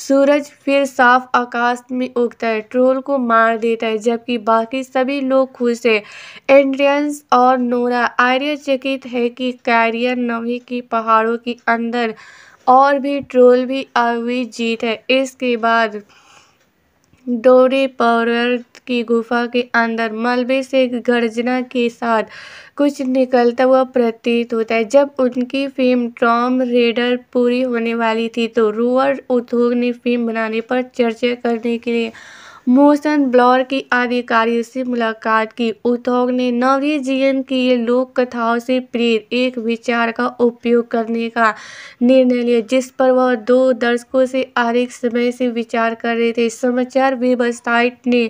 सूरज फिर साफ आकाश में उगता है ट्रोल को मार देता है जबकि बाकी सभी लोग खुश है एंड्रियंस और नोरा आर्यचकित है कि कैरियर नवी की पहाड़ों के अंदर और भी ट्रोल भी आई जीत है इसके बाद डोरी पर्वत की गुफा के अंदर मलबे से गर्जना के साथ कुछ निकलता हुआ प्रतीत होता है जब उनकी फिल्म टॉम रेडर पूरी होने वाली थी तो रूअर उद्योग ने फिल्म बनाने पर चर्चा करने के लिए मोशन ब्लॉर की अधिकारियों से मुलाकात की उद्योग ने नवी जीवन की लोक कथाओं से प्रेरित एक विचार का उपयोग करने का निर्णय लिया जिस पर वह दो दर्शकों से अधिक समय से विचार कर रहे थे समाचार वेबसाइट ने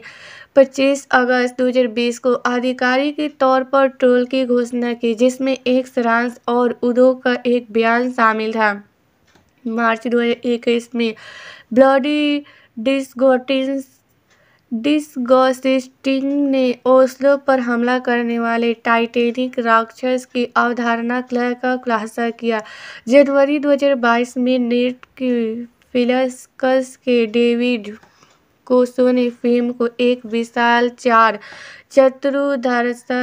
25 अगस्त 2020 को आधिकारिक के तौर पर ट्रोल की घोषणा की जिसमें एक सारांश और उद्योग का एक बयान शामिल था मार्च 2021 में ब्लडी डिस्गोटिस डिसगोसिस्टिंग ने ओस्लो पर हमला करने वाले टाइटेनिक राक्षस की अवधारणा का खुलासा किया जनवरी 2022 में नेट की फिलस्कस के डेविड कोसो ने फिल्म को एक विशाल चार चतुर्धरता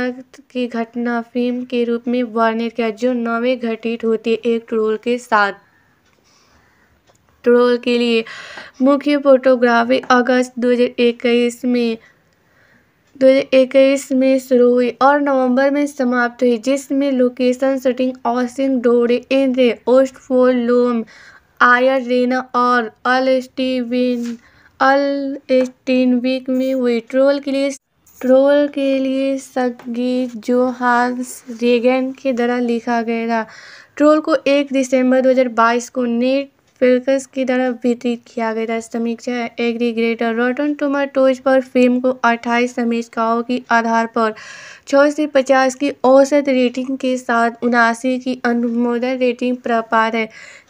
की घटना फिल्म के रूप में वर्णित किया जो नवे घटित होती एक ट्रोल के साथ पेट्रोल के लिए मुख्य फोटोग्राफी अगस्त दो हज़ार में दो हज़ार इक्कीस में शुरू हुई और नवंबर में समाप्त हुई जिसमें लोकेशन शूटिंग ऑसिंग डोरे इंद्रे फोर लोम आयर रेना और अल स्टीविन अल वीक में हुई ट्रोल के लिए ट्रोल के लिए संगीत जो हार्स रेगन के द्वारा लिखा गया था ट्रोल को 1 दिसंबर 2022 को नेट फिल्कस की तरफ वितरित किया गया समीक्षा एग्री ग्रेटर रोटन टोमेटोज पर फिल्म को 28 समीक्षाओं के आधार पर छः से पचास की औसत रेटिंग के साथ उनासी की अनुमोदन रेटिंग प्राप्त है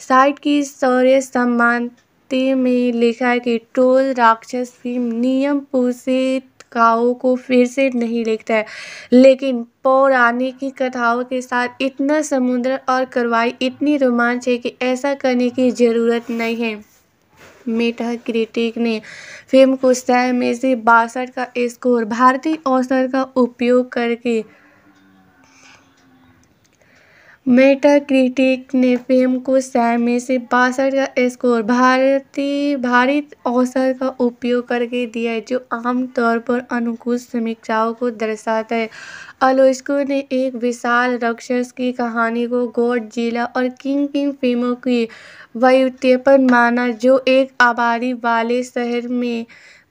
साइट की शौर्य सम्मान में लिखा है कि टोल राक्षस फिल्म नियम पोषित कथाओं को फिर से नहीं लिखता है लेकिन पौराणिक की कथाओं के साथ इतना समुद्र और करवाई इतनी रोमांच है कि ऐसा करने की ज़रूरत नहीं है मेटा क्रिटिक ने फिल्म को सह में से बासठ का स्कोर भारतीय औसत का उपयोग करके मेटाक्रिटिक ने फ़िल्म को सै में से बासठ का स्कोर भारतीय भारत औसत का उपयोग करके दिया है जो आमतौर पर अनुकूल समीक्षाओं को दर्शाता है आलोचकों ने एक विशाल राक्षस की कहानी को जिला और किंग किंग फिल्मों की व्युत्पन्न माना जो एक आबादी वाले शहर में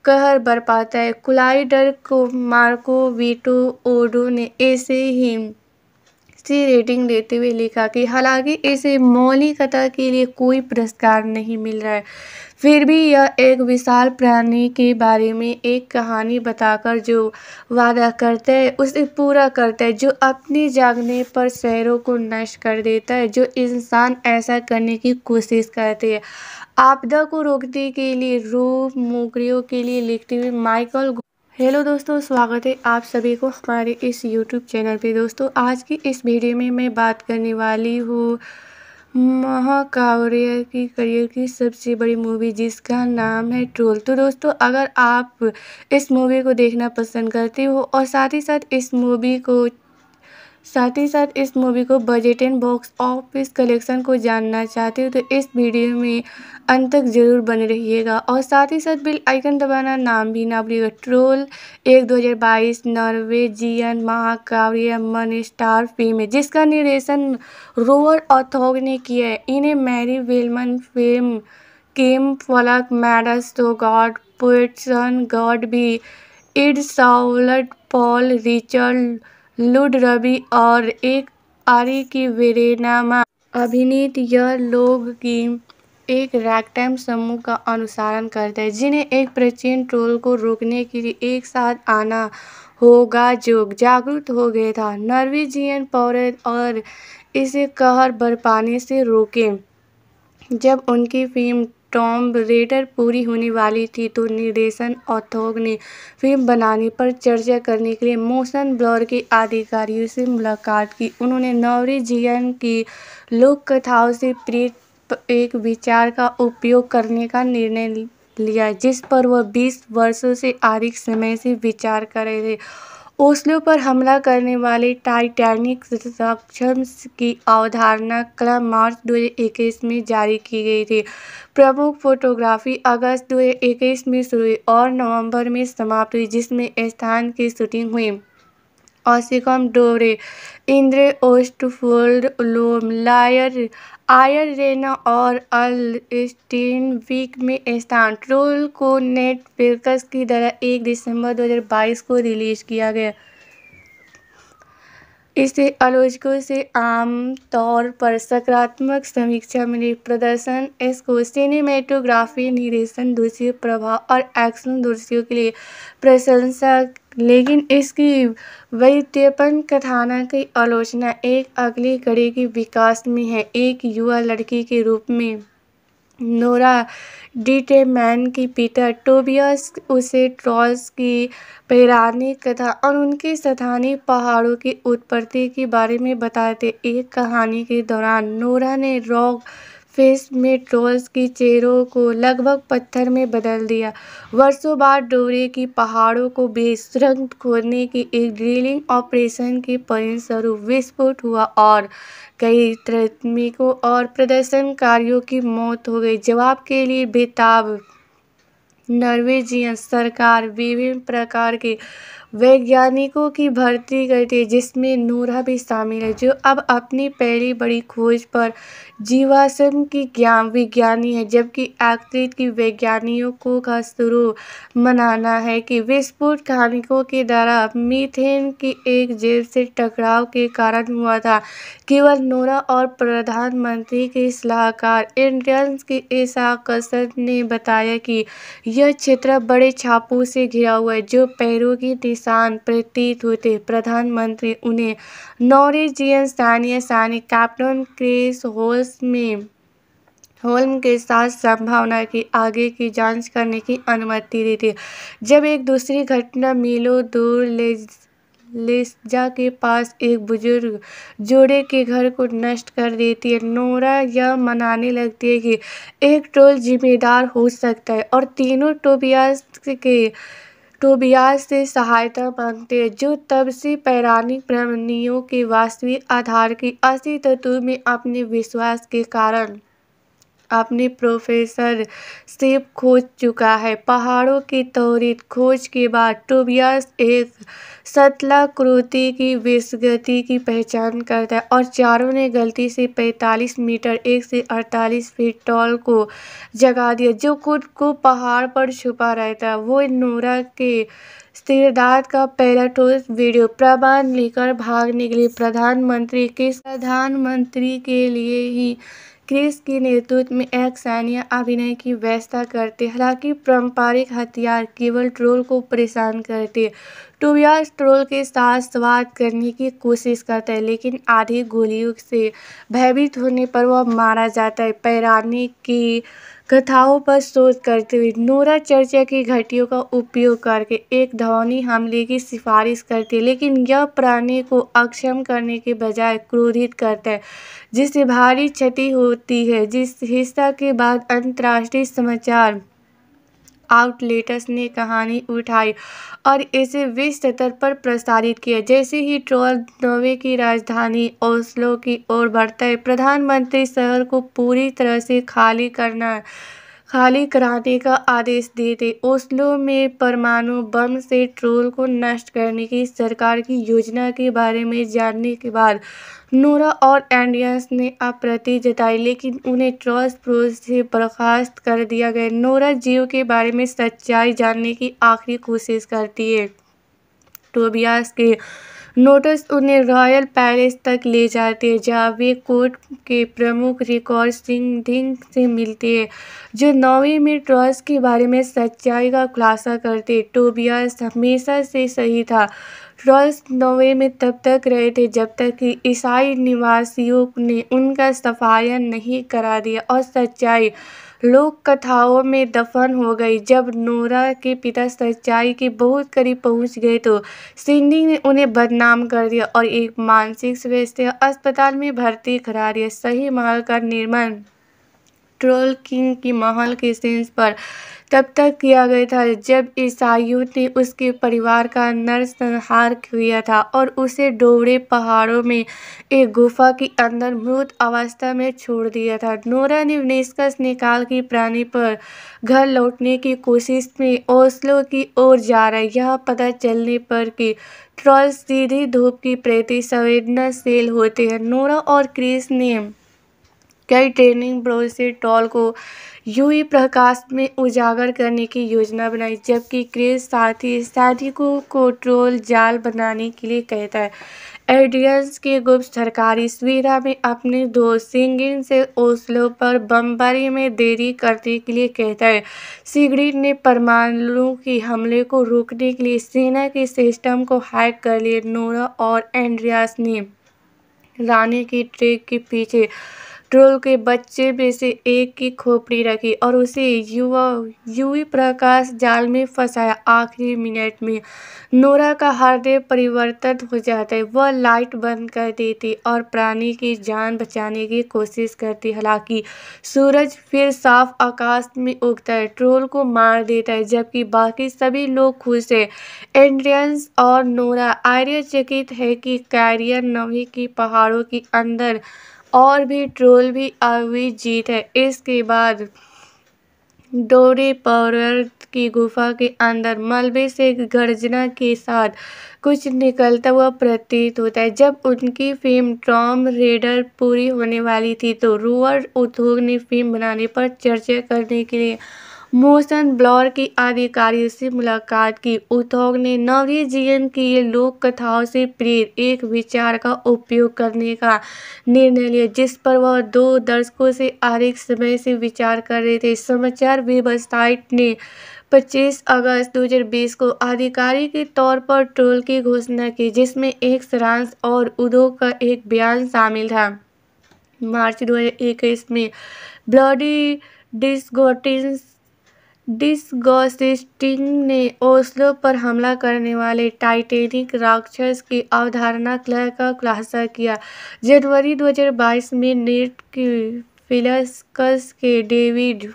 कहर बरपाता है कोलाइडर को मार्को वीटो ओडो ने ऐसे ही अच्छी रेटिंग देते हुए लिखा कि हालांकि मौली मौलिकता के लिए कोई पुरस्कार नहीं मिल रहा है फिर भी यह एक विशाल प्राणी के बारे में एक कहानी बताकर जो वादा करता है उसे पूरा करता है जो अपने जागने पर शहरों को नष्ट कर देता है जो इंसान ऐसा करने की कोशिश करते हैं आपदा को रोकने के लिए रूप मोकरियों के लिए लिखते हुए माइकल हेलो दोस्तों स्वागत है आप सभी को हमारे इस यूट्यूब चैनल पे दोस्तों आज की इस वीडियो में मैं बात करने वाली हूँ महाकाव्य की करियर की सबसे बड़ी मूवी जिसका नाम है ट्रोल तो दोस्तों अगर आप इस मूवी को देखना पसंद करते हो और साथ ही साथ इस मूवी को साथ ही साथ इस मूवी को budget and box office collection को जानना चाहते हो तो इस वीडियो में अंत तक ज़रूर बने रहिएगा और साथ ही साथ बिल आइकन दबाना नाम भी ना भूलिएगा ट्रोल एक दो हजार 2022 नॉर्वेजियन महाकाव्य मन स्टार फिल्म है जिसका निर्देशन रोअर ऑथोग ने किया है इन्हें मैरी वेलमन फिल्म केम फलक मैडस तो गॉड पोइटसन गॉड भी इड साउलट पॉल रिचर्ड लुड रवि और एक आरी की वेरेनामा अभिनीत यह लोग की एक रैगटाइम समूह का अनुसरण करते हैं जिन्हें एक प्राचीन ट्रोल को रोकने के लिए एक साथ आना होगा जो जागरूक हो गया था नॉर्वेजियन पौरत और इसे कहर बरपाने से रोके जब उनकी फिल्म टॉम रेडर पूरी होने वाली थी तो निर्देशन ऑथोग ने फिल्म बनाने पर चर्चा करने के लिए मोशन ब्लॉर के अधिकारियों से मुलाकात की उन्होंने नॉर्वेजियन की लोक कथाओं से प्रेरित एक विचार का उपयोग करने का निर्णय लिया जिस पर वह बीस वर्षों से अधिक समय से विचार कर रहे थे ओस्लो पर हमला करने वाले टाइटैनिक की अवधारणा क्लब मार्च 2021 में जारी की गई थी प्रमुख फोटोग्राफी अगस्त 2021 में शुरू हुई और नवंबर में समाप्त हुई जिसमें स्थान की शूटिंग हुई ऑसिकम डोरे इंद्र ओस्टफोल्ड लायर रेना और वीक में ट्रोल को नेटवर्क्स की तरह एक दिसंबर दो हज़ार बाईस को रिलीज़ किया गया इसे आलोचकों से आमतौर पर सकारात्मक समीक्षा मिली प्रदर्शन इसको सिनेमेटोग्राफी निर्देशन दूसरी प्रभाव और एक्शन दृश्यों के लिए प्रशंसा लेकिन इसकी वैद्यपन कथाना की आलोचना एक अगली कड़ी के विकास में है एक युवा लड़की के रूप में नोरा मैन की पीटर टोबियस उसे ट्रॉल्स की पैरानी कथा और उनके स्थानीय पहाड़ों की उत्पत्ति के बारे में बताते एक कहानी के दौरान नोरा ने रॉक फेस में ट्रोल्स की चेहरों को लगभग पत्थर में बदल दिया। वर्षों बाद डोरे की पहाड़ों को बेशरम खोदने की एक ड्रिलिंग ऑपरेशन के परिणामस्वरूप विस्फोट हुआ और कई श्रमिकों और प्रदर्शनकारियों की मौत हो गई। जवाब के लिए बेताब नॉर्वेजियन सरकार विभिन्न प्रकार के वैज्ञानिकों की भर्ती करती है जिसमें नूरा भी शामिल है जो अब अपनी पहली बड़ी खोज पर जीवाश्म की ज्ञान विज्ञानी है जबकि आकृत की वैज्ञानिकों का शुरू मनाना है कि विस्फोट खानिकों के द्वारा मीथेन की एक जेब से टकराव के कारण हुआ था केवल नोरा और प्रधानमंत्री के सलाहकार इंडियंस के ईसा कसर ने बताया कि यह क्षेत्र बड़े छापों से घिरा हुआ है जो पैरों की दिशा किसान प्रतीत होते प्रधानमंत्री उन्हें नॉरिजियन स्थानीय सानी कैप्टन क्रिस होल्स में होल्म के साथ संभावना की आगे की जांच करने की अनुमति देती जब एक दूसरी घटना मिलो दूर ले लेस्जा के पास एक बुजुर्ग जोड़े के घर को नष्ट कर देती है नोरा यह मनाने लगती है कि एक टोल जिम्मेदार हो सकता है और तीनों टोबियास के टोबियास से सहायता मांगते हैं जो तब से पौराणिक प्रमणियों के वास्तविक आधार की अस्तित्व में अपने विश्वास के कारण अपने प्रोफेसर से खोज चुका है पहाड़ों की त्वरित खोज के बाद टोबियास एक शतलाकृति की विसगति की पहचान करता है और चारों ने गलती से 45 मीटर एक से 48 फीट टॉल को जगा दिया जो खुद को पहाड़ पर छुपा रहता है वो नोरा के सिरदार का पहला ठोस वीडियो प्रबंध लेकर भाग निकले प्रधानमंत्री के प्रधानमंत्री के लिए ही क्रिस के नेतृत्व में एक सैन्य अभिनय की व्यवस्था करते हालांकि पारंपरिक हथियार केवल ट्रोल को परेशान करते टोबियास ट्रोल के साथ स्वाद करने की कोशिश करता है लेकिन आधी गोलियों से भयभीत होने पर वह मारा जाता है पैरानी की कथाओं पर शोध करते हुए नोरा चर्चा की घटियों का उपयोग करके एक ध्वनि हमले की सिफारिश करती है लेकिन यह प्राणी को अक्षम करने के बजाय क्रोधित करता है जिससे भारी क्षति होती है जिस हिस्सा के बाद अंतर्राष्ट्रीय समाचार आउटलेटर्स ने कहानी उठाई और इसे विश्व स्तर पर प्रसारित किया जैसे ही ट्रोल नोवे की राजधानी ओस्लो की ओर बढ़ता है प्रधानमंत्री शहर को पूरी तरह से खाली करना खाली कराने का आदेश देते ओस्लो में परमाणु बम से ट्रोल को नष्ट करने की सरकार की योजना के बारे में जानने के बाद नूरा और एंडियंस ने आपत्ति जताई लेकिन उन्हें ट्रॉस प्रूस से बर्खास्त कर दिया गया नूरा जीव के बारे में सच्चाई जानने की आखिरी कोशिश करती है टोबियास के नोटिस उन्हें रॉयल पैलेस तक ले जाते हैं जहाँ वे कोर्ट के प्रमुख रिकॉर्ड सिंह धिंग से मिलते हैं जो नौवीं में ट्रॉस के बारे में सच्चाई का खुलासा करते टोबियास हमेशा से सही था रॉल्स नोवे में तब तक रहे थे जब तक कि ईसाई निवासियों ने उनका सफाया नहीं करा दिया और सच्चाई लोक कथाओं में दफन हो गई जब नोरा के पिता सच्चाई के बहुत करीब पहुंच गए तो सिंडी ने उन्हें बदनाम कर दिया और एक मानसिक स्वास्थ्य अस्पताल में भर्ती करा दिया सही माल का निर्माण ट्रोल किंग की महल के सेंस पर तब तक किया गया था जब ईसाइयों ने उसके परिवार का नरसंहार किया था और उसे डोबड़े पहाड़ों में एक गुफा के अंदर मृत अवस्था में छोड़ दिया था नोरा ने निष्कर्ष निकाल की प्राणी पर घर लौटने की कोशिश में ओसलो की ओर जा रही यह पता चलने पर कि ट्रॉल सीधी धूप की प्रति संवेदनाशील होते हैं नोरा और क्रिस ने कई ट्रेनिंग से टॉल को यूवी प्रकाश में उजागर करने की योजना बनाई जबकि क्रेज साथी साथी को, को ट्रोल जाल बनाने के लिए कहता है एडियंस के गुप्त सरकारी सुविधा में अपने दोस्त सिंगिन से ओसलो पर बमबारी में देरी करने के लिए कहता है सिगरेट ने परमाणु के हमले को रोकने के लिए सेना के सिस्टम को हैक कर लिए नोरा और एंड्रियास ने रानी की ट्रेक के पीछे ट्रोल के बच्चे में से एक की खोपड़ी रखी और उसे युवा युवी प्रकाश जाल में फंसाया आखिरी मिनट में नोरा का हृदय परिवर्तित हो जाता है वह लाइट बंद कर देती और प्राणी की जान बचाने की कोशिश करती हालांकि सूरज फिर साफ आकाश में उगता है ट्रोल को मार देता है जबकि बाकी सभी लोग खुश है एंड्रियंस और नोरा आर्यचकित है कि कैरियर नवी की पहाड़ों के अंदर और भी ट्रोल भी आई जीत है इसके बाद डोरी पर्वत की गुफा के अंदर मलबे से गर्जना के साथ कुछ निकलता हुआ प्रतीत होता है जब उनकी फिल्म टॉम रेडर पूरी होने वाली थी तो रूअर उद्योग ने फिल्म बनाने पर चर्चा करने के लिए मोशन ब्लॉर की अधिकारियों से मुलाकात की उद्योग ने नवी जीवन की लोक कथाओं से प्रेरित एक विचार का उपयोग करने का निर्णय लिया जिस पर वह दो दर्शकों से अधिक समय से विचार कर रहे थे समाचार वेबसाइट ने 25 अगस्त 2020 को आधिकारिक के तौर पर ट्रोल की घोषणा की जिसमें एक सारांश और उद्योग का एक बयान शामिल था मार्च 2021 में ब्लडी डिस्गोटिस डिसगोसिस्टिंग ने ओस्लो पर हमला करने वाले टाइटेनिक राक्षस की अवधारणा का खुलासा किया जनवरी 2022 में नेट की फिलस्कस के डेविड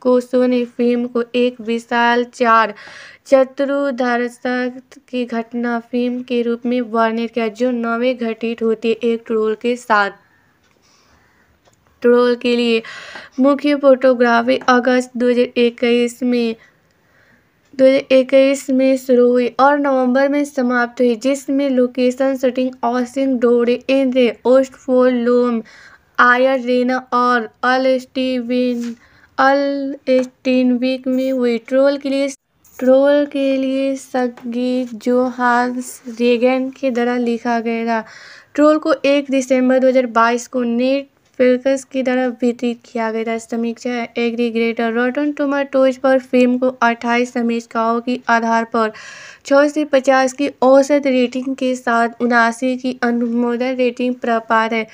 कोसो ने फिल्म को एक विशाल चार चतुर्धरता की घटना फिल्म के रूप में वर्णित किया जो नवे घटित है एक ट्रोल के साथ पेट्रोल के लिए मुख्य फोटोग्राफी अगस्त दो हज़ार में दो हज़ार इक्कीस में शुरू हुई और नवंबर में समाप्त हुई जिसमें लोकेशन शूटिंग ऑसिंग डोरे इंद्रे फोर लोम आयर रेना और अल स्टीविन अल वीक में हुई ट्रोल के लिए ट्रोल के लिए संगीत जो हार्स रेगन के द्वारा लिखा गया था ट्रोल को 1 दिसंबर 2022 को नेट पेलकस की तरफ वितरित किया गया था समीक्षा एग्री ग्रेटर रोटन टोज पर फिल्म को 28 समीक्षाओं के आधार पर छः से पचास की औसत रेटिंग के साथ उनासी की अनुमोदन रेटिंग प्राप्त है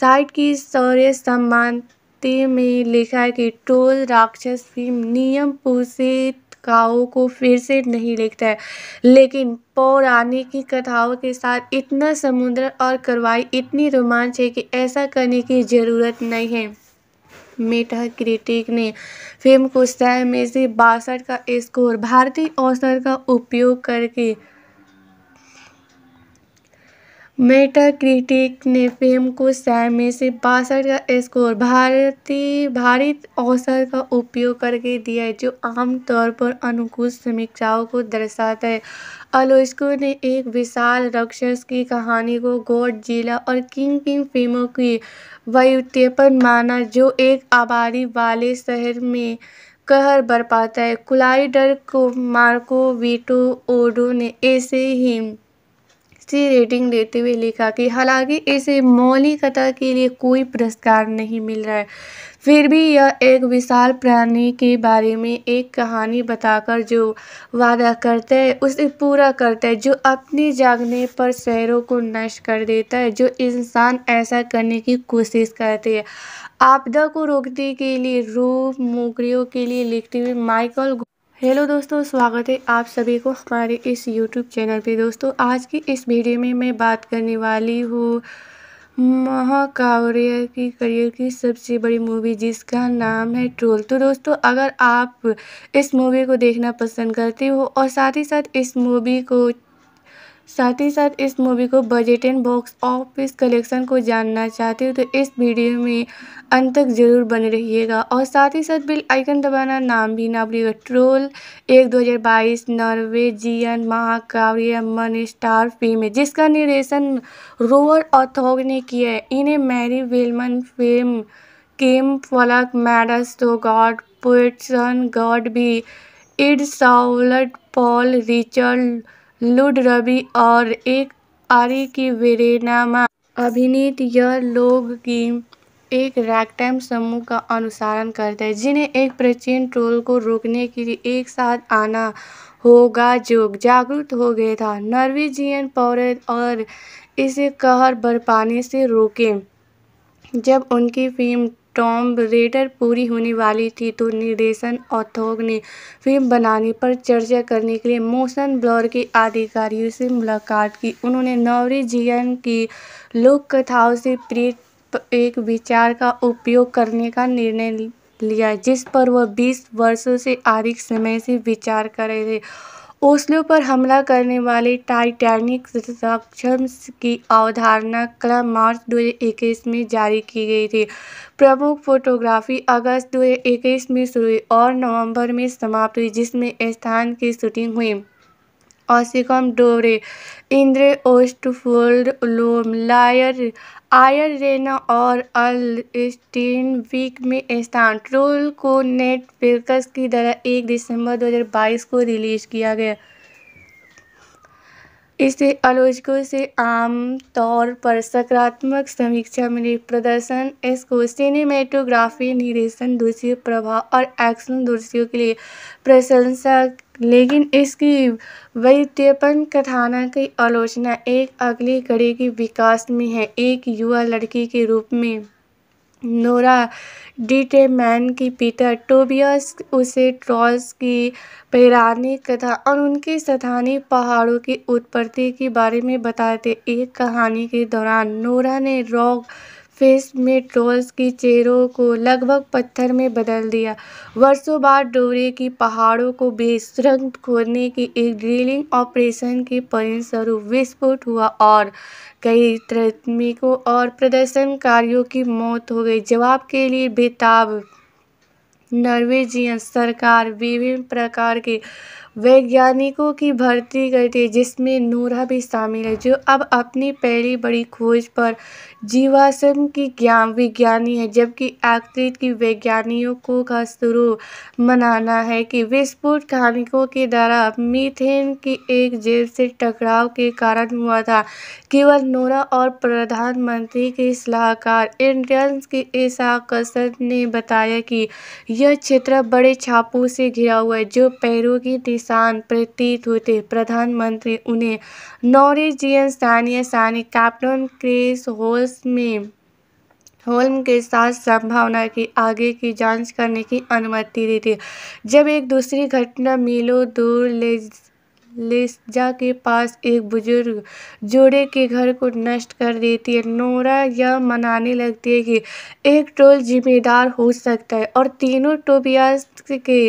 साइट की शौर्य सम्मान में लिखा है कि टोल राक्षस फिल्म नियम पोषित कथाओं को फिर से नहीं लिखता है लेकिन पौराणिक कथाओं के साथ इतना समुद्र और कार्रवाई इतनी रोमांच है कि ऐसा करने की ज़रूरत नहीं है मेटा क्रिटिक ने फिल्म को सह में से बासठ का स्कोर भारतीय औसत का उपयोग करके मेटाक्रिटिक ने फ़िल्म को सै में से बासठ का स्कोर भारतीय भारत औसत का उपयोग करके दिया है जो आमतौर पर अनुकूल समीक्षाओं को दर्शाता है आलोचकों ने एक विशाल राक्षस की कहानी को जिला और किंग किंग फिल्मों की व्युत्पन्न माना जो एक आबादी वाले शहर में कहर बरपाता है कोलाइडर को मार्को वीटो ओडो ने ऐसे ही अच्छी रेटिंग देते हुए लिखा कि हालांकि मौली मौलिकता के लिए कोई पुरस्कार नहीं मिल रहा है फिर भी यह एक विशाल प्राणी के बारे में एक कहानी बताकर जो वादा करता है उसे पूरा करता है जो अपने जागने पर शहरों को नष्ट कर देता है जो इंसान ऐसा करने की कोशिश करते हैं आपदा को रोकने के लिए रूप मोकरियों के लिए लिखते हुए माइकल हेलो दोस्तों स्वागत है आप सभी को हमारे इस यूट्यूब चैनल पे दोस्तों आज की इस वीडियो में मैं बात करने वाली हूँ महाकाव्य की करियर की सबसे बड़ी मूवी जिसका नाम है ट्रोल तो दोस्तों अगर आप इस मूवी को देखना पसंद करते हो और साथ ही साथ इस मूवी को साथ ही साथ इस मूवी को budget and box office collection को जानना चाहते हो तो इस वीडियो में अंत तक ज़रूर बने रहिएगा और साथ ही साथ बिल आइकन दबाना नाम भी ना भूलिएगा ट्रोल एक दो हजार 2022 नॉर्वेजियन महाकाव्य मन स्टार फिल्म है जिसका निर्देशन रोवर ऑथोग ने किया है इन्हें मैरी वेलमन फिल्म केम फलक मैडस तो गॉड पोएटसन गॉड भी इड साउलट पॉल रिचर्ड लुड रवि और एक आरी की वेरेनामा अभिनीत यह लोग की एक रैगटाइम समूह का अनुसरण करते हैं जिन्हें एक प्राचीन ट्रोल को रोकने के लिए एक साथ आना होगा जो जागरूक हो गया था नॉर्वेजियन पौरत और इसे कहर बरपाने से रोके जब उनकी फिल्म टॉम रेडर पूरी होने वाली थी तो निर्देशन ऑथोग ने फिल्म बनाने पर चर्चा करने के लिए मोशन ब्लॉर के अधिकारियों से मुलाकात की उन्होंने नॉर्वेजियन की लोक कथाओं से प्रेरित एक विचार का उपयोग करने का निर्णय लिया जिस पर वह बीस वर्षों से अधिक समय से विचार कर रहे थे ओस्लो पर हमला करने वाले टाइटैनिक की अवधारणा क्रम मार्च 2021 में जारी की गई थी प्रमुख फोटोग्राफी अगस्त 2021 में शुरू हुई और नवंबर में समाप्त हुई जिसमें स्थान की शूटिंग हुई ऑसिकम डोरे इंद्रे ओस्टफोल्ड लायर रेना और वीक में ट्रोल को नेटवर्क्स की तरह एक दिसंबर दो हज़ार बाईस को रिलीज़ किया गया इसे आलोचकों से आमतौर पर सकारात्मक समीक्षा मिली प्रदर्शन इसको सिनेमेटोग्राफी निर्देशन दूसरी प्रभाव और एक्शन दृश्यों के लिए प्रशंसा लेकिन इसकी वैद्यपन कथाना की आलोचना एक अगली कड़ी के विकास में है एक युवा लड़की के रूप में नोरा मैन की पीटर टोबियस उसे ट्रॉस की पैरानी कथा और उनके स्थानीय पहाड़ों की उत्पत्ति के बारे में बताते एक कहानी के दौरान नोरा ने रॉक फेस में ट्रोल्स की चेहरों को लगभग पत्थर में बदल दिया वर्षों बाद डोरे की पहाड़ों को बेसुरंग खोदने की एक ड्रिलिंग ऑपरेशन के परिणामस्वरूप विस्फोट हुआ और कई श्रमिकों और प्रदर्शनकारियों की मौत हो गई जवाब के लिए बेताब नॉर्वेजियन सरकार विभिन्न प्रकार के वैज्ञानिकों की भर्ती करती है जिसमें नूरा भी शामिल है जो अब अपनी पहली बड़ी खोज पर जीवाश्म की ज्ञान विज्ञानी है जबकि आकृत की वैज्ञानिकों का शुरू मनाना है कि विस्फोट खानिकों के द्वारा मीथेन की एक जेब से टकराव के कारण हुआ था केवल नूरा और प्रधानमंत्री के सलाहकार इंडियंस के ऐसा कसर ने बताया कि यह क्षेत्र बड़े छापों से घिरा हुआ है जो पैरों की किसान प्रतीत होते प्रधानमंत्री उन्हें नॉरिजियन स्थानीय सैनिक कैप्टन क्रिस होल्स में होल्म के साथ संभावना की आगे की जांच करने की अनुमति दी थी जब एक दूसरी घटना मिलो दूर ले लेस्जा के पास एक बुजुर्ग जोड़े के घर को नष्ट कर देती है नोरा यह मनाने लगती है कि एक टोल जिम्मेदार हो सकता है और तीनों टोबियास के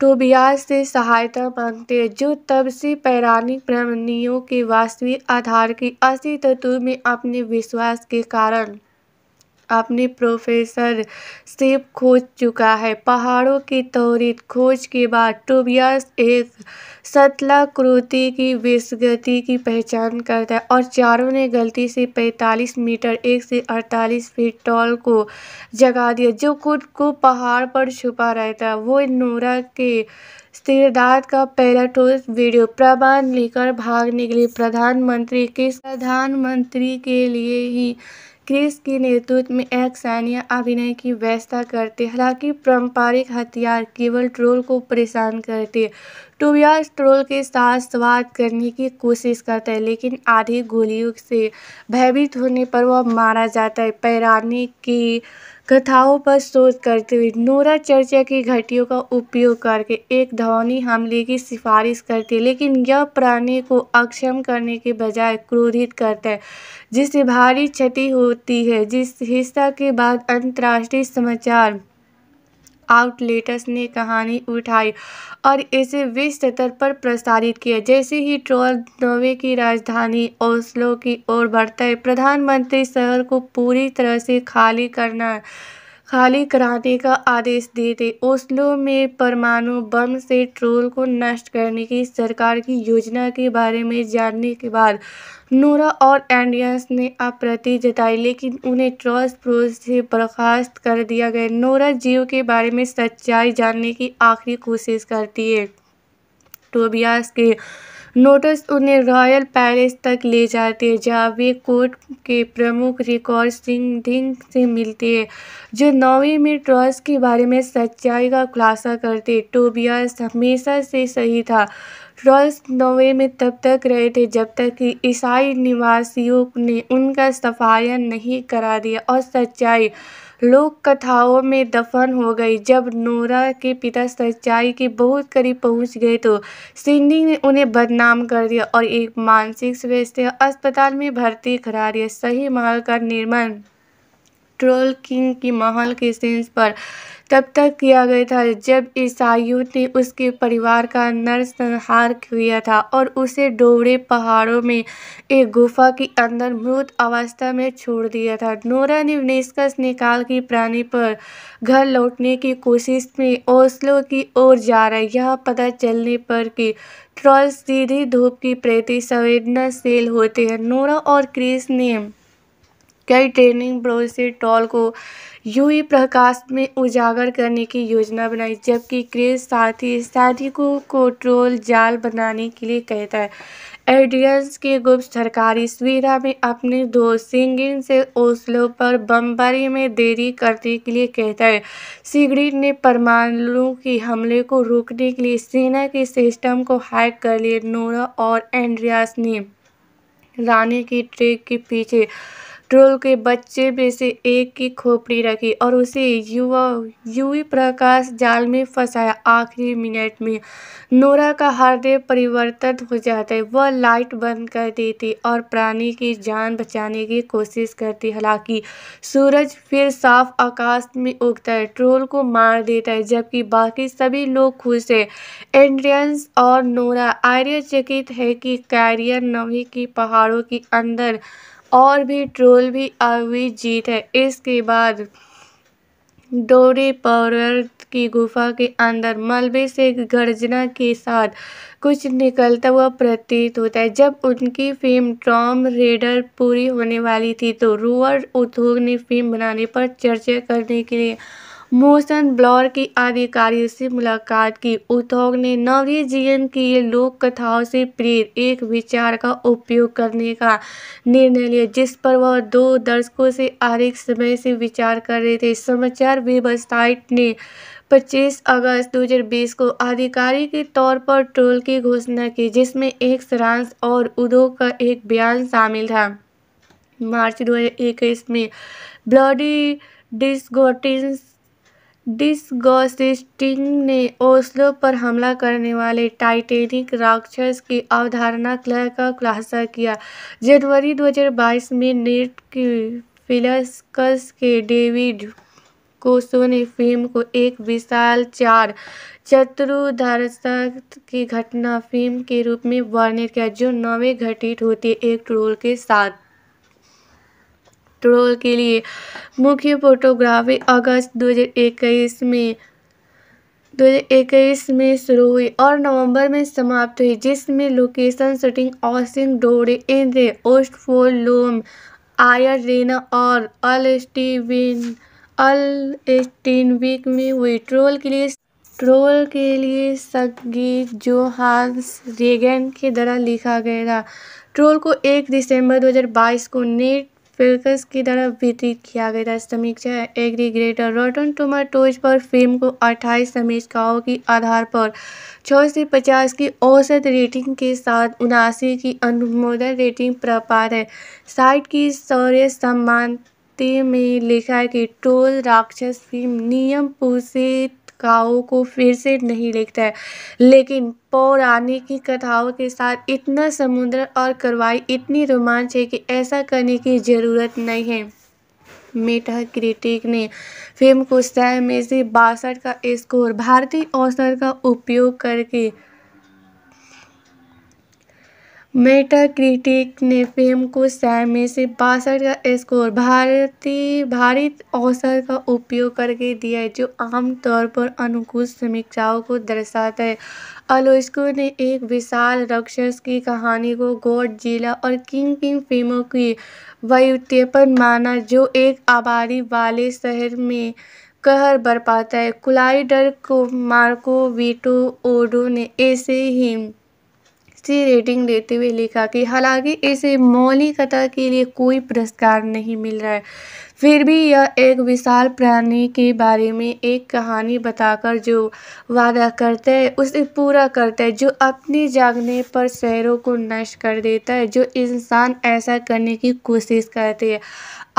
टोबियास से सहायता मांगते हैं जो तब से पौराणिक प्रमणियों के वास्तविक आधार के अस्तित्व में अपने विश्वास के कारण अपने प्रोफेसर से खोज चुका है पहाड़ों की त्वरित खोज के बाद टोबियास एक शतलाकृति की विसगति की पहचान करता है और चारों ने गलती से 45 मीटर एक से 48 फीट टॉल को जगा दिया जो खुद को पहाड़ पर छुपा रहता है वो नोरा के सिरदार का पैराटोस वीडियो प्रबंध लेकर भाग निकले प्रधानमंत्री के प्रधानमंत्री के लिए ही क्रिस के नेतृत्व में एक सैन्य अभिनय की व्यवस्था करते हालांकि पारंपरिक हथियार केवल ट्रोल को परेशान करते टोबियास ट्रोल के साथ स्वाद करने की कोशिश करता है लेकिन आधी गोलियों से भयभीत होने पर वह मारा जाता है पैरानी की कथाओं पर शोध करते हुए नोरा चर्चा की घटियों का उपयोग करके एक धोनी हमले की सिफारिश करती है लेकिन यह प्राणी को अक्षम करने के बजाय क्रोधित करता है जिससे भारी क्षति होती है जिस हिस्सा के बाद अंतर्राष्ट्रीय समाचार आउटलेटर्स ने कहानी उठाई और इसे विश्व स्तर पर प्रसारित किया जैसे ही ट्रोल नोवे की राजधानी ओस्लो की ओर बढ़ता है प्रधानमंत्री शहर को पूरी तरह से खाली करना खाली कराने का आदेश देते ओस्लो में परमाणु बम से ट्रोल को नष्ट करने की सरकार की योजना के बारे में जानने के बाद नूरा और एंडियंस ने आपत्ति जताई लेकिन उन्हें ट्रस्ट प्रोज से बर्खास्त कर दिया गया नूरा जियो के बारे में सच्चाई जानने की आखिरी कोशिश करती है टोबियास के नोटिस उन्हें रॉयल पैलेस तक ले जाते हैं जहाँ वे कोर्ट के प्रमुख रिकॉर्ड सिंह धिंग से मिलते हैं जो नौवीं में ट्रस्ट के बारे में सच्चाई का खुलासा करते टोबियास हमेशा से सही था रॉल्स नोवे में तब तक रहे थे जब तक कि ईसाई निवासियों ने उनका सफाया नहीं करा दिया और सच्चाई लोक कथाओं में दफन हो गई जब नोरा के पिता सच्चाई के बहुत करीब पहुंच गए तो सिंडी ने उन्हें बदनाम कर दिया और एक मानसिक स्वास्थ्य अस्पताल में भर्ती करा दिया सही माल का निर्माण ट्रोल किंग की महल के सेंस पर तब तक किया गया था जब ईसाइयों ने उसके परिवार का नरसंहार किया था और उसे डोबड़े पहाड़ों में एक गुफा के अंदर मृत अवस्था में छोड़ दिया था नोरा ने निष्कर्ष निकाल की प्राणी पर घर लौटने की कोशिश में ओसलो की ओर जा रही यह पता चलने पर कि ट्रॉल सीधी धूप की प्रति संवेदनाशील होते हैं नोरा और क्रिस ने कई ट्रेनिंग से टॉल को यूवी प्रकाश में उजागर करने की योजना बनाई जबकि क्रेज साथी साथी को, को ट्रोल जाल बनाने के लिए कहता है एडियंस के गुप्त सरकारी सुविधा में अपने दोस्त सिंगिन से ओसलो पर बमबारी में देरी करने के लिए कहता है सिगरेट ने परमाणु के हमले को रोकने के लिए सेना के सिस्टम को हैक कर लिए नोरा और एंड्रियास ने रानी की ट्रेक के पीछे ट्रोल के बच्चे में से एक की खोपड़ी रखी और उसे युवा युवी प्रकाश जाल में फंसाया आखिरी मिनट में नोरा का हृदय परिवर्तित हो जाता है वह लाइट बंद कर देती और प्राणी की जान बचाने की कोशिश करती हालांकि सूरज फिर साफ आकाश में उगता है ट्रोल को मार देता है जबकि बाकी सभी लोग खुश है एंड्रियंस और नोरा आर्यचकित है कि कैरियर नवी की पहाड़ों के अंदर और भी ट्रोल भी हुई जीत है इसके बाद डोरी पर्वत की गुफा के अंदर मलबे से गर्जना के साथ कुछ निकलता हुआ प्रतीत होता है जब उनकी फिल्म टॉम रेडर पूरी होने वाली थी तो रूअर उद्योग ने फिल्म बनाने पर चर्चा करने के लिए मोशन ब्लॉर की अधिकारियों से मुलाकात की उद्योग ने जीवन की लोक कथाओं से प्रेरित एक विचार का उपयोग करने का निर्णय लिया जिस पर वह दो दर्शकों से अधिक समय से विचार कर रहे थे समाचार वेबसाइट ने 25 अगस्त 2020 को आधिकारिक के तौर पर ट्रोल की घोषणा की जिसमें एक सारांश और उद्योग का एक बयान शामिल था मार्च 2021 में ब्लडी डिस्गोटिस डिसगॉसिस्टिंग ने ओस्लो पर हमला करने वाले टाइटेनिक राक्षस की अवधारणा क्लह का खुलासा किया जनवरी 2022 में नेट की फिलस्कस के डेविड कोसो ने फिल्म को एक विशाल चार चतुर्धरता की घटना फिल्म के रूप में वर्णित किया जो नवे घटित है एक ट्रोल के साथ पेट्रोल के लिए मुख्य फोटोग्राफी अगस्त दो हज़ार में दो हज़ार इक्कीस में शुरू हुई और नवंबर में समाप्त हुई जिसमें लोकेशन शूटिंग ऑसिंग डोरे इंद्रे फोर लोम आयर रेना और अल स्टीविन अल वीक में हुई ट्रोल के लिए ट्रोल के लिए संगीत जो हार्स रेगन के द्वारा लिखा गया था ट्रोल को एक दिसंबर 2022 को नेट फिल्कस की तरफ वितरित किया गया समीक्षा ग्रेटर रोटन टोमेटोज पर फिल्म को 28 समीक्षाओं के आधार पर छः से पचास की औसत रेटिंग के साथ उनासी की अनुमोदन रेटिंग प्राप्त है साइट की शौर्य सम्मान में लिखा है कि टोल राक्षस फिल्म नियम पूछित कथाओं को फिर से नहीं लिखता है लेकिन पौराणिक की कथाओं के साथ इतना समुद्र और करवाई इतनी रोमांच है कि ऐसा करने की ज़रूरत नहीं है मेटा क्रिटिक ने फिल्म को सह में से बासठ का स्कोर भारतीय औसत का उपयोग करके मेटाक्रिटिक ने फ़िल्म को सै में से बासठ का स्कोर भारतीय भारत औसत का उपयोग करके दिया है जो आमतौर पर अनुकूल समीक्षाओं को दर्शाता है आलोचकों ने एक विशाल राक्षस की कहानी को जिला और किंग किंग फिल्मों की व्युत्पन्न माना जो एक आबादी वाले शहर में कहर बरपाता है कोलाइडर को मार्को वीटो ओडो ने ऐसे ही अच्छी रेटिंग देते हुए लिखा कि हालांकि मौली मौलिकता के लिए कोई पुरस्कार नहीं मिल रहा है फिर भी यह एक विशाल प्राणी के बारे में एक कहानी बताकर जो वादा करता है उसे पूरा करता है जो अपने जागने पर शहरों को नष्ट कर देता है जो इंसान ऐसा करने की कोशिश करते हैं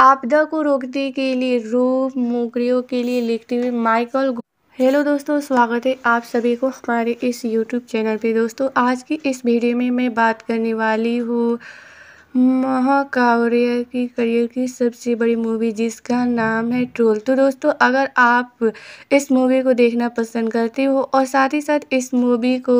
आपदा को रोकने के लिए रूप मोकरियों के लिए लिखते हुए माइकल हेलो दोस्तों स्वागत है आप सभी को हमारे इस यूट्यूब चैनल पे दोस्तों आज की इस वीडियो में मैं बात करने वाली हूँ महाकावरिया की करियर की सबसे बड़ी मूवी जिसका नाम है ट्रोल तो दोस्तों अगर आप इस मूवी को देखना पसंद करते हो और साथ ही साथ इस मूवी को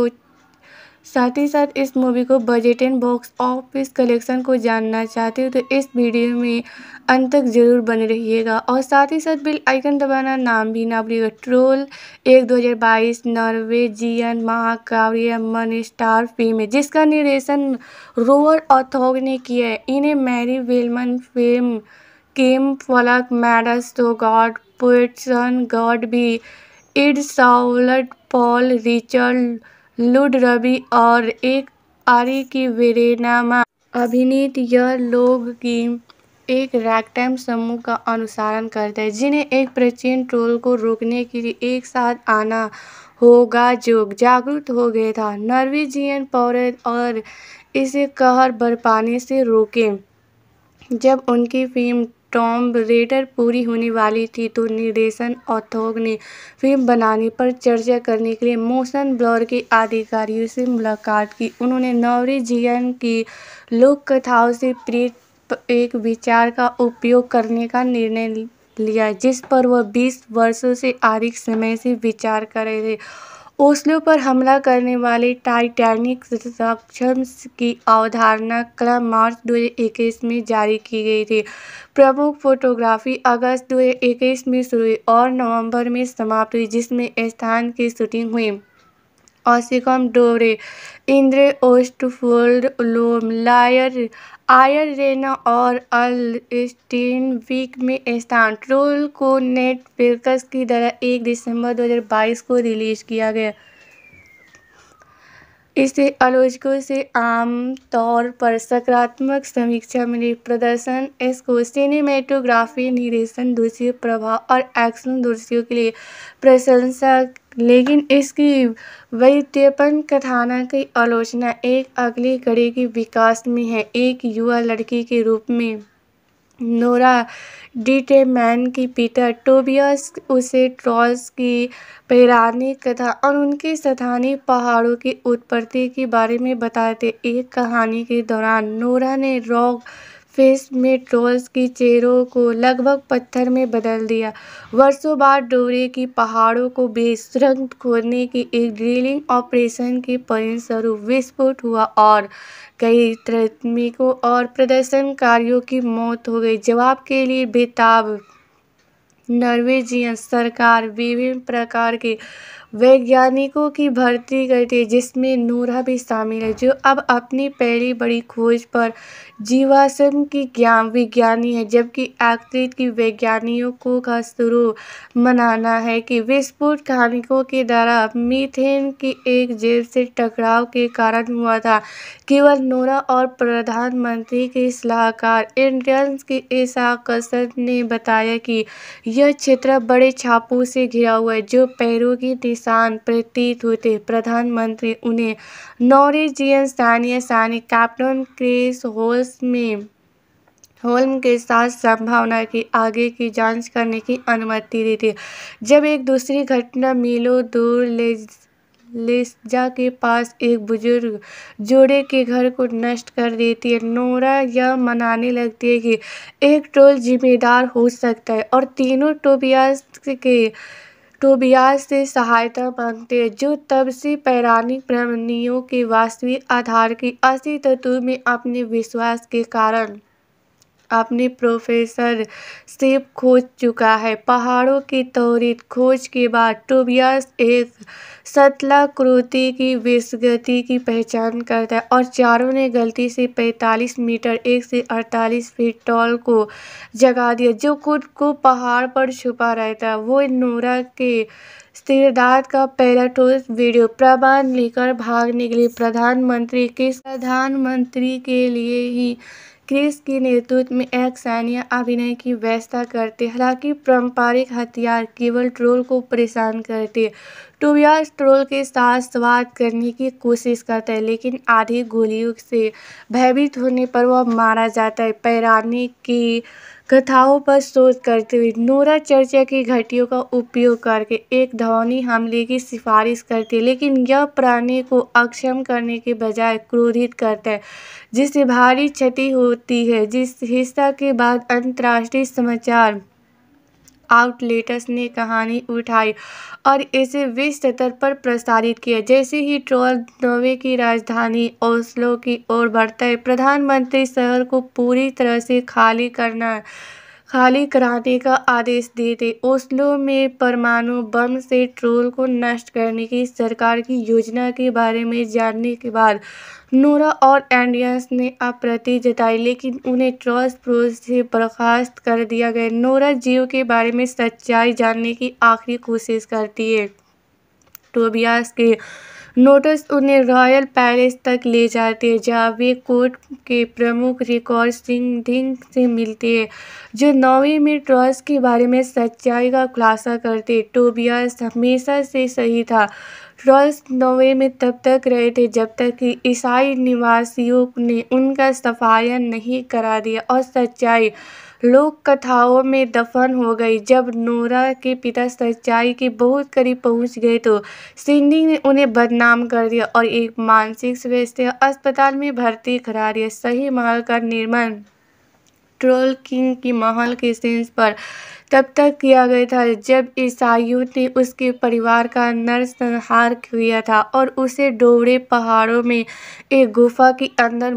साथ ही साथ इस मूवी को budget and box office collection को जानना चाहते हो तो इस वीडियो में अंत तक ज़रूर बने रहिएगा और साथ ही साथ बिल आइकन दबाना नाम भी ना भूलिएगा ट्रोल एक दो हजार 2022 नॉर्वेजियन महाकाव्य मन स्टार फिल्म है जिसका निर्देशन रोअर ऑथोग ने किया है इन्हें मैरी वेलमन फिल्म केम फलक मैडस तो गॉड पोइटसन गॉड भी इड साउलट पॉल रिचर्ड लुड रवि और एक आरी की वेरेनामा अभिनीत यह लोग की एक रैगटाइम समूह का अनुसरण करते हैं जिन्हें एक प्राचीन ट्रोल को रोकने के लिए एक साथ आना होगा जो जागरूक हो गया था नॉर्वेजियन पौरत और इसे कहर बरपाने से रोके जब उनकी फिल्म टॉम रेडर पूरी होने वाली थी तो निर्देशन औद्योग ने फिल्म बनाने पर चर्चा करने के लिए मोशन ब्लॉर के अधिकारियों से मुलाकात की उन्होंने नॉर्वेजियन की लोक कथाओं से प्रेरित एक विचार का उपयोग करने का निर्णय लिया जिस पर वह बीस वर्षों से अधिक समय से विचार कर रहे थे ओस्लो पर हमला करने वाले टाइटैनिक की अवधारणा क्रम मार्च 2021 में जारी की गई थी प्रमुख फोटोग्राफी अगस्त 2021 में शुरू हुई और नवंबर में समाप्त हुई जिसमें स्थान की शूटिंग हुई ऑसिकम डोरे इंद्रे ओस्टफोल्ड लोम लायर रेना और अल वीक में ट्रोल को नेटवर्क्स की तरह एक दिसंबर दो हज़ार बाईस को रिलीज़ किया गया इसे आलोचकों से आमतौर पर सकारात्मक समीक्षा मिली प्रदर्शन इसको सिनेमेटोग्राफी निर्देशन दूसरी प्रभाव और एक्शन दृश्यों के लिए प्रशंसा लेकिन इसकी वैद्यपन कथाना की आलोचना एक अगली कड़ी के विकास में है एक युवा लड़की के रूप में नोरा मैन की पीटर टोबियस उसे ट्रॉल्स की पैरानी कथा और उनके स्थानीय पहाड़ों की उत्पत्ति के बारे में बताते एक कहानी के दौरान नोरा ने रॉक फेस में ट्रोल्स की चेहरों को लगभग पत्थर में बदल दिया। वर्षों बाद डोरे की पहाड़ों को बेशरम खोदने की एक ड्रिलिंग ऑपरेशन के परिणामस्वरूप विस्फोट हुआ और कई श्रमिकों और प्रदर्शनकारियों की मौत हो गई। जवाब के लिए बेताब नॉर्वेजियन सरकार विभिन्न प्रकार के वैज्ञानिकों की भर्ती करती है जिसमें नूरा भी शामिल है जो अब अपनी पहली बड़ी खोज पर जीवाश्म की ज्ञान विज्ञानी है जबकि आकृत की वैज्ञानिकों का शुरू मनाना है कि विस्फोट कहानिकों के द्वारा मीथेन की एक जेब से टकराव के कारण हुआ था केवल नूरा और प्रधानमंत्री के सलाहकार इंडियंस के ऐसा कसर ने बताया कि यह क्षेत्र बड़े छापों से घिरा हुआ है जो पैरों की किसान प्रतीत होते प्रधानमंत्री उन्हें नॉरिजियन स्थानीय सैनिक कैप्टन क्रिस होल्स में होल्म के साथ संभावना की आगे की जांच करने की अनुमति दी थी जब एक दूसरी घटना मिलो दूर ले लेस्जा के पास एक बुजुर्ग जोड़े के घर को नष्ट कर देती है नोरा यह मनाने लगती है कि एक टोल जिम्मेदार हो सकता है और तीनों टोबियास के टोबियास से सहायता मांगते हैं जो तब से पौराणिक प्रमणियों के वास्तविक आधार के अस्तित्व में अपने विश्वास के कारण अपने प्रोफेसर से खोज चुका है पहाड़ों की त्वरित खोज के बाद टोबियास एक शतलाकृति की विसगति की पहचान करता है और चारों ने गलती से 45 मीटर एक से 48 फीट टॉल को जगा दिया जो खुद को पहाड़ पर छुपा रहता है वो नोरा के सिरदार का पहला ठोस वीडियो प्रबंध लेकर भाग निकले प्रधानमंत्री के प्रधानमंत्री के लिए ही क्रिस के नेतृत्व में एक सैन्य अभिनय की व्यवस्था करते हालांकि पारंपरिक हथियार केवल ट्रोल को परेशान करते टोबियास ट्रोल के साथ स्वाद करने की कोशिश करता है लेकिन आधी गोलियों से भयभीत होने पर वह मारा जाता है पैरानी की कथाओं पर शोध करते हुए नोरा चर्चा की घटियों का उपयोग करके एक ध्वनि हमले की सिफारिश करती है लेकिन यह प्राणी को अक्षम करने के बजाय क्रोधित करता है जिससे भारी क्षति होती है जिस हिस्सा के बाद अंतर्राष्ट्रीय समाचार आउटलेटर्स ने कहानी उठाई और इसे विश्व स्तर पर प्रसारित किया जैसे ही ट्रोल नोवे की राजधानी ओस्लो की ओर बढ़ता है प्रधानमंत्री शहर को पूरी तरह से खाली करना खाली कराने का आदेश देते ओस्लो में परमाणु बम से ट्रोल को नष्ट करने की सरकार की योजना के बारे में जानने के बाद नूरा और एंडियंस ने अप्रति जताई लेकिन उन्हें ट्रस्ट प्रोज से बर्खास्त कर दिया गया नूरा जियो के बारे में सच्चाई जानने की आखिरी कोशिश करती है टोबियास के नोटिस उन्हें रॉयल पैलेस तक ले जाते हैं जहाँ वे कोर्ट के प्रमुख रिकॉर्ड सिंह धिंग से मिलते हैं जो नौवीं में ट्रस्ट के बारे में सच्चाई का खुलासा करते टोबियास हमेशा से सही था रॉल्स नोवे में तब तक रहे थे जब तक कि ईसाई निवासियों ने उनका सफाया नहीं करा दिया और सच्चाई लोक कथाओं में दफन हो गई जब नोरा के पिता सच्चाई के बहुत करीब पहुंच गए तो सिंडी ने उन्हें बदनाम कर दिया और एक मानसिक स्वास्थ्य अस्पताल में भर्ती करा दिया सही माल का निर्माण ट्रोल किंग की महल के सेंस पर तब तक किया गया था जब ईसाइयों ने उसके परिवार का नरसंहार किया था और उसे डोबरे पहाड़ों में एक गुफा के अंदर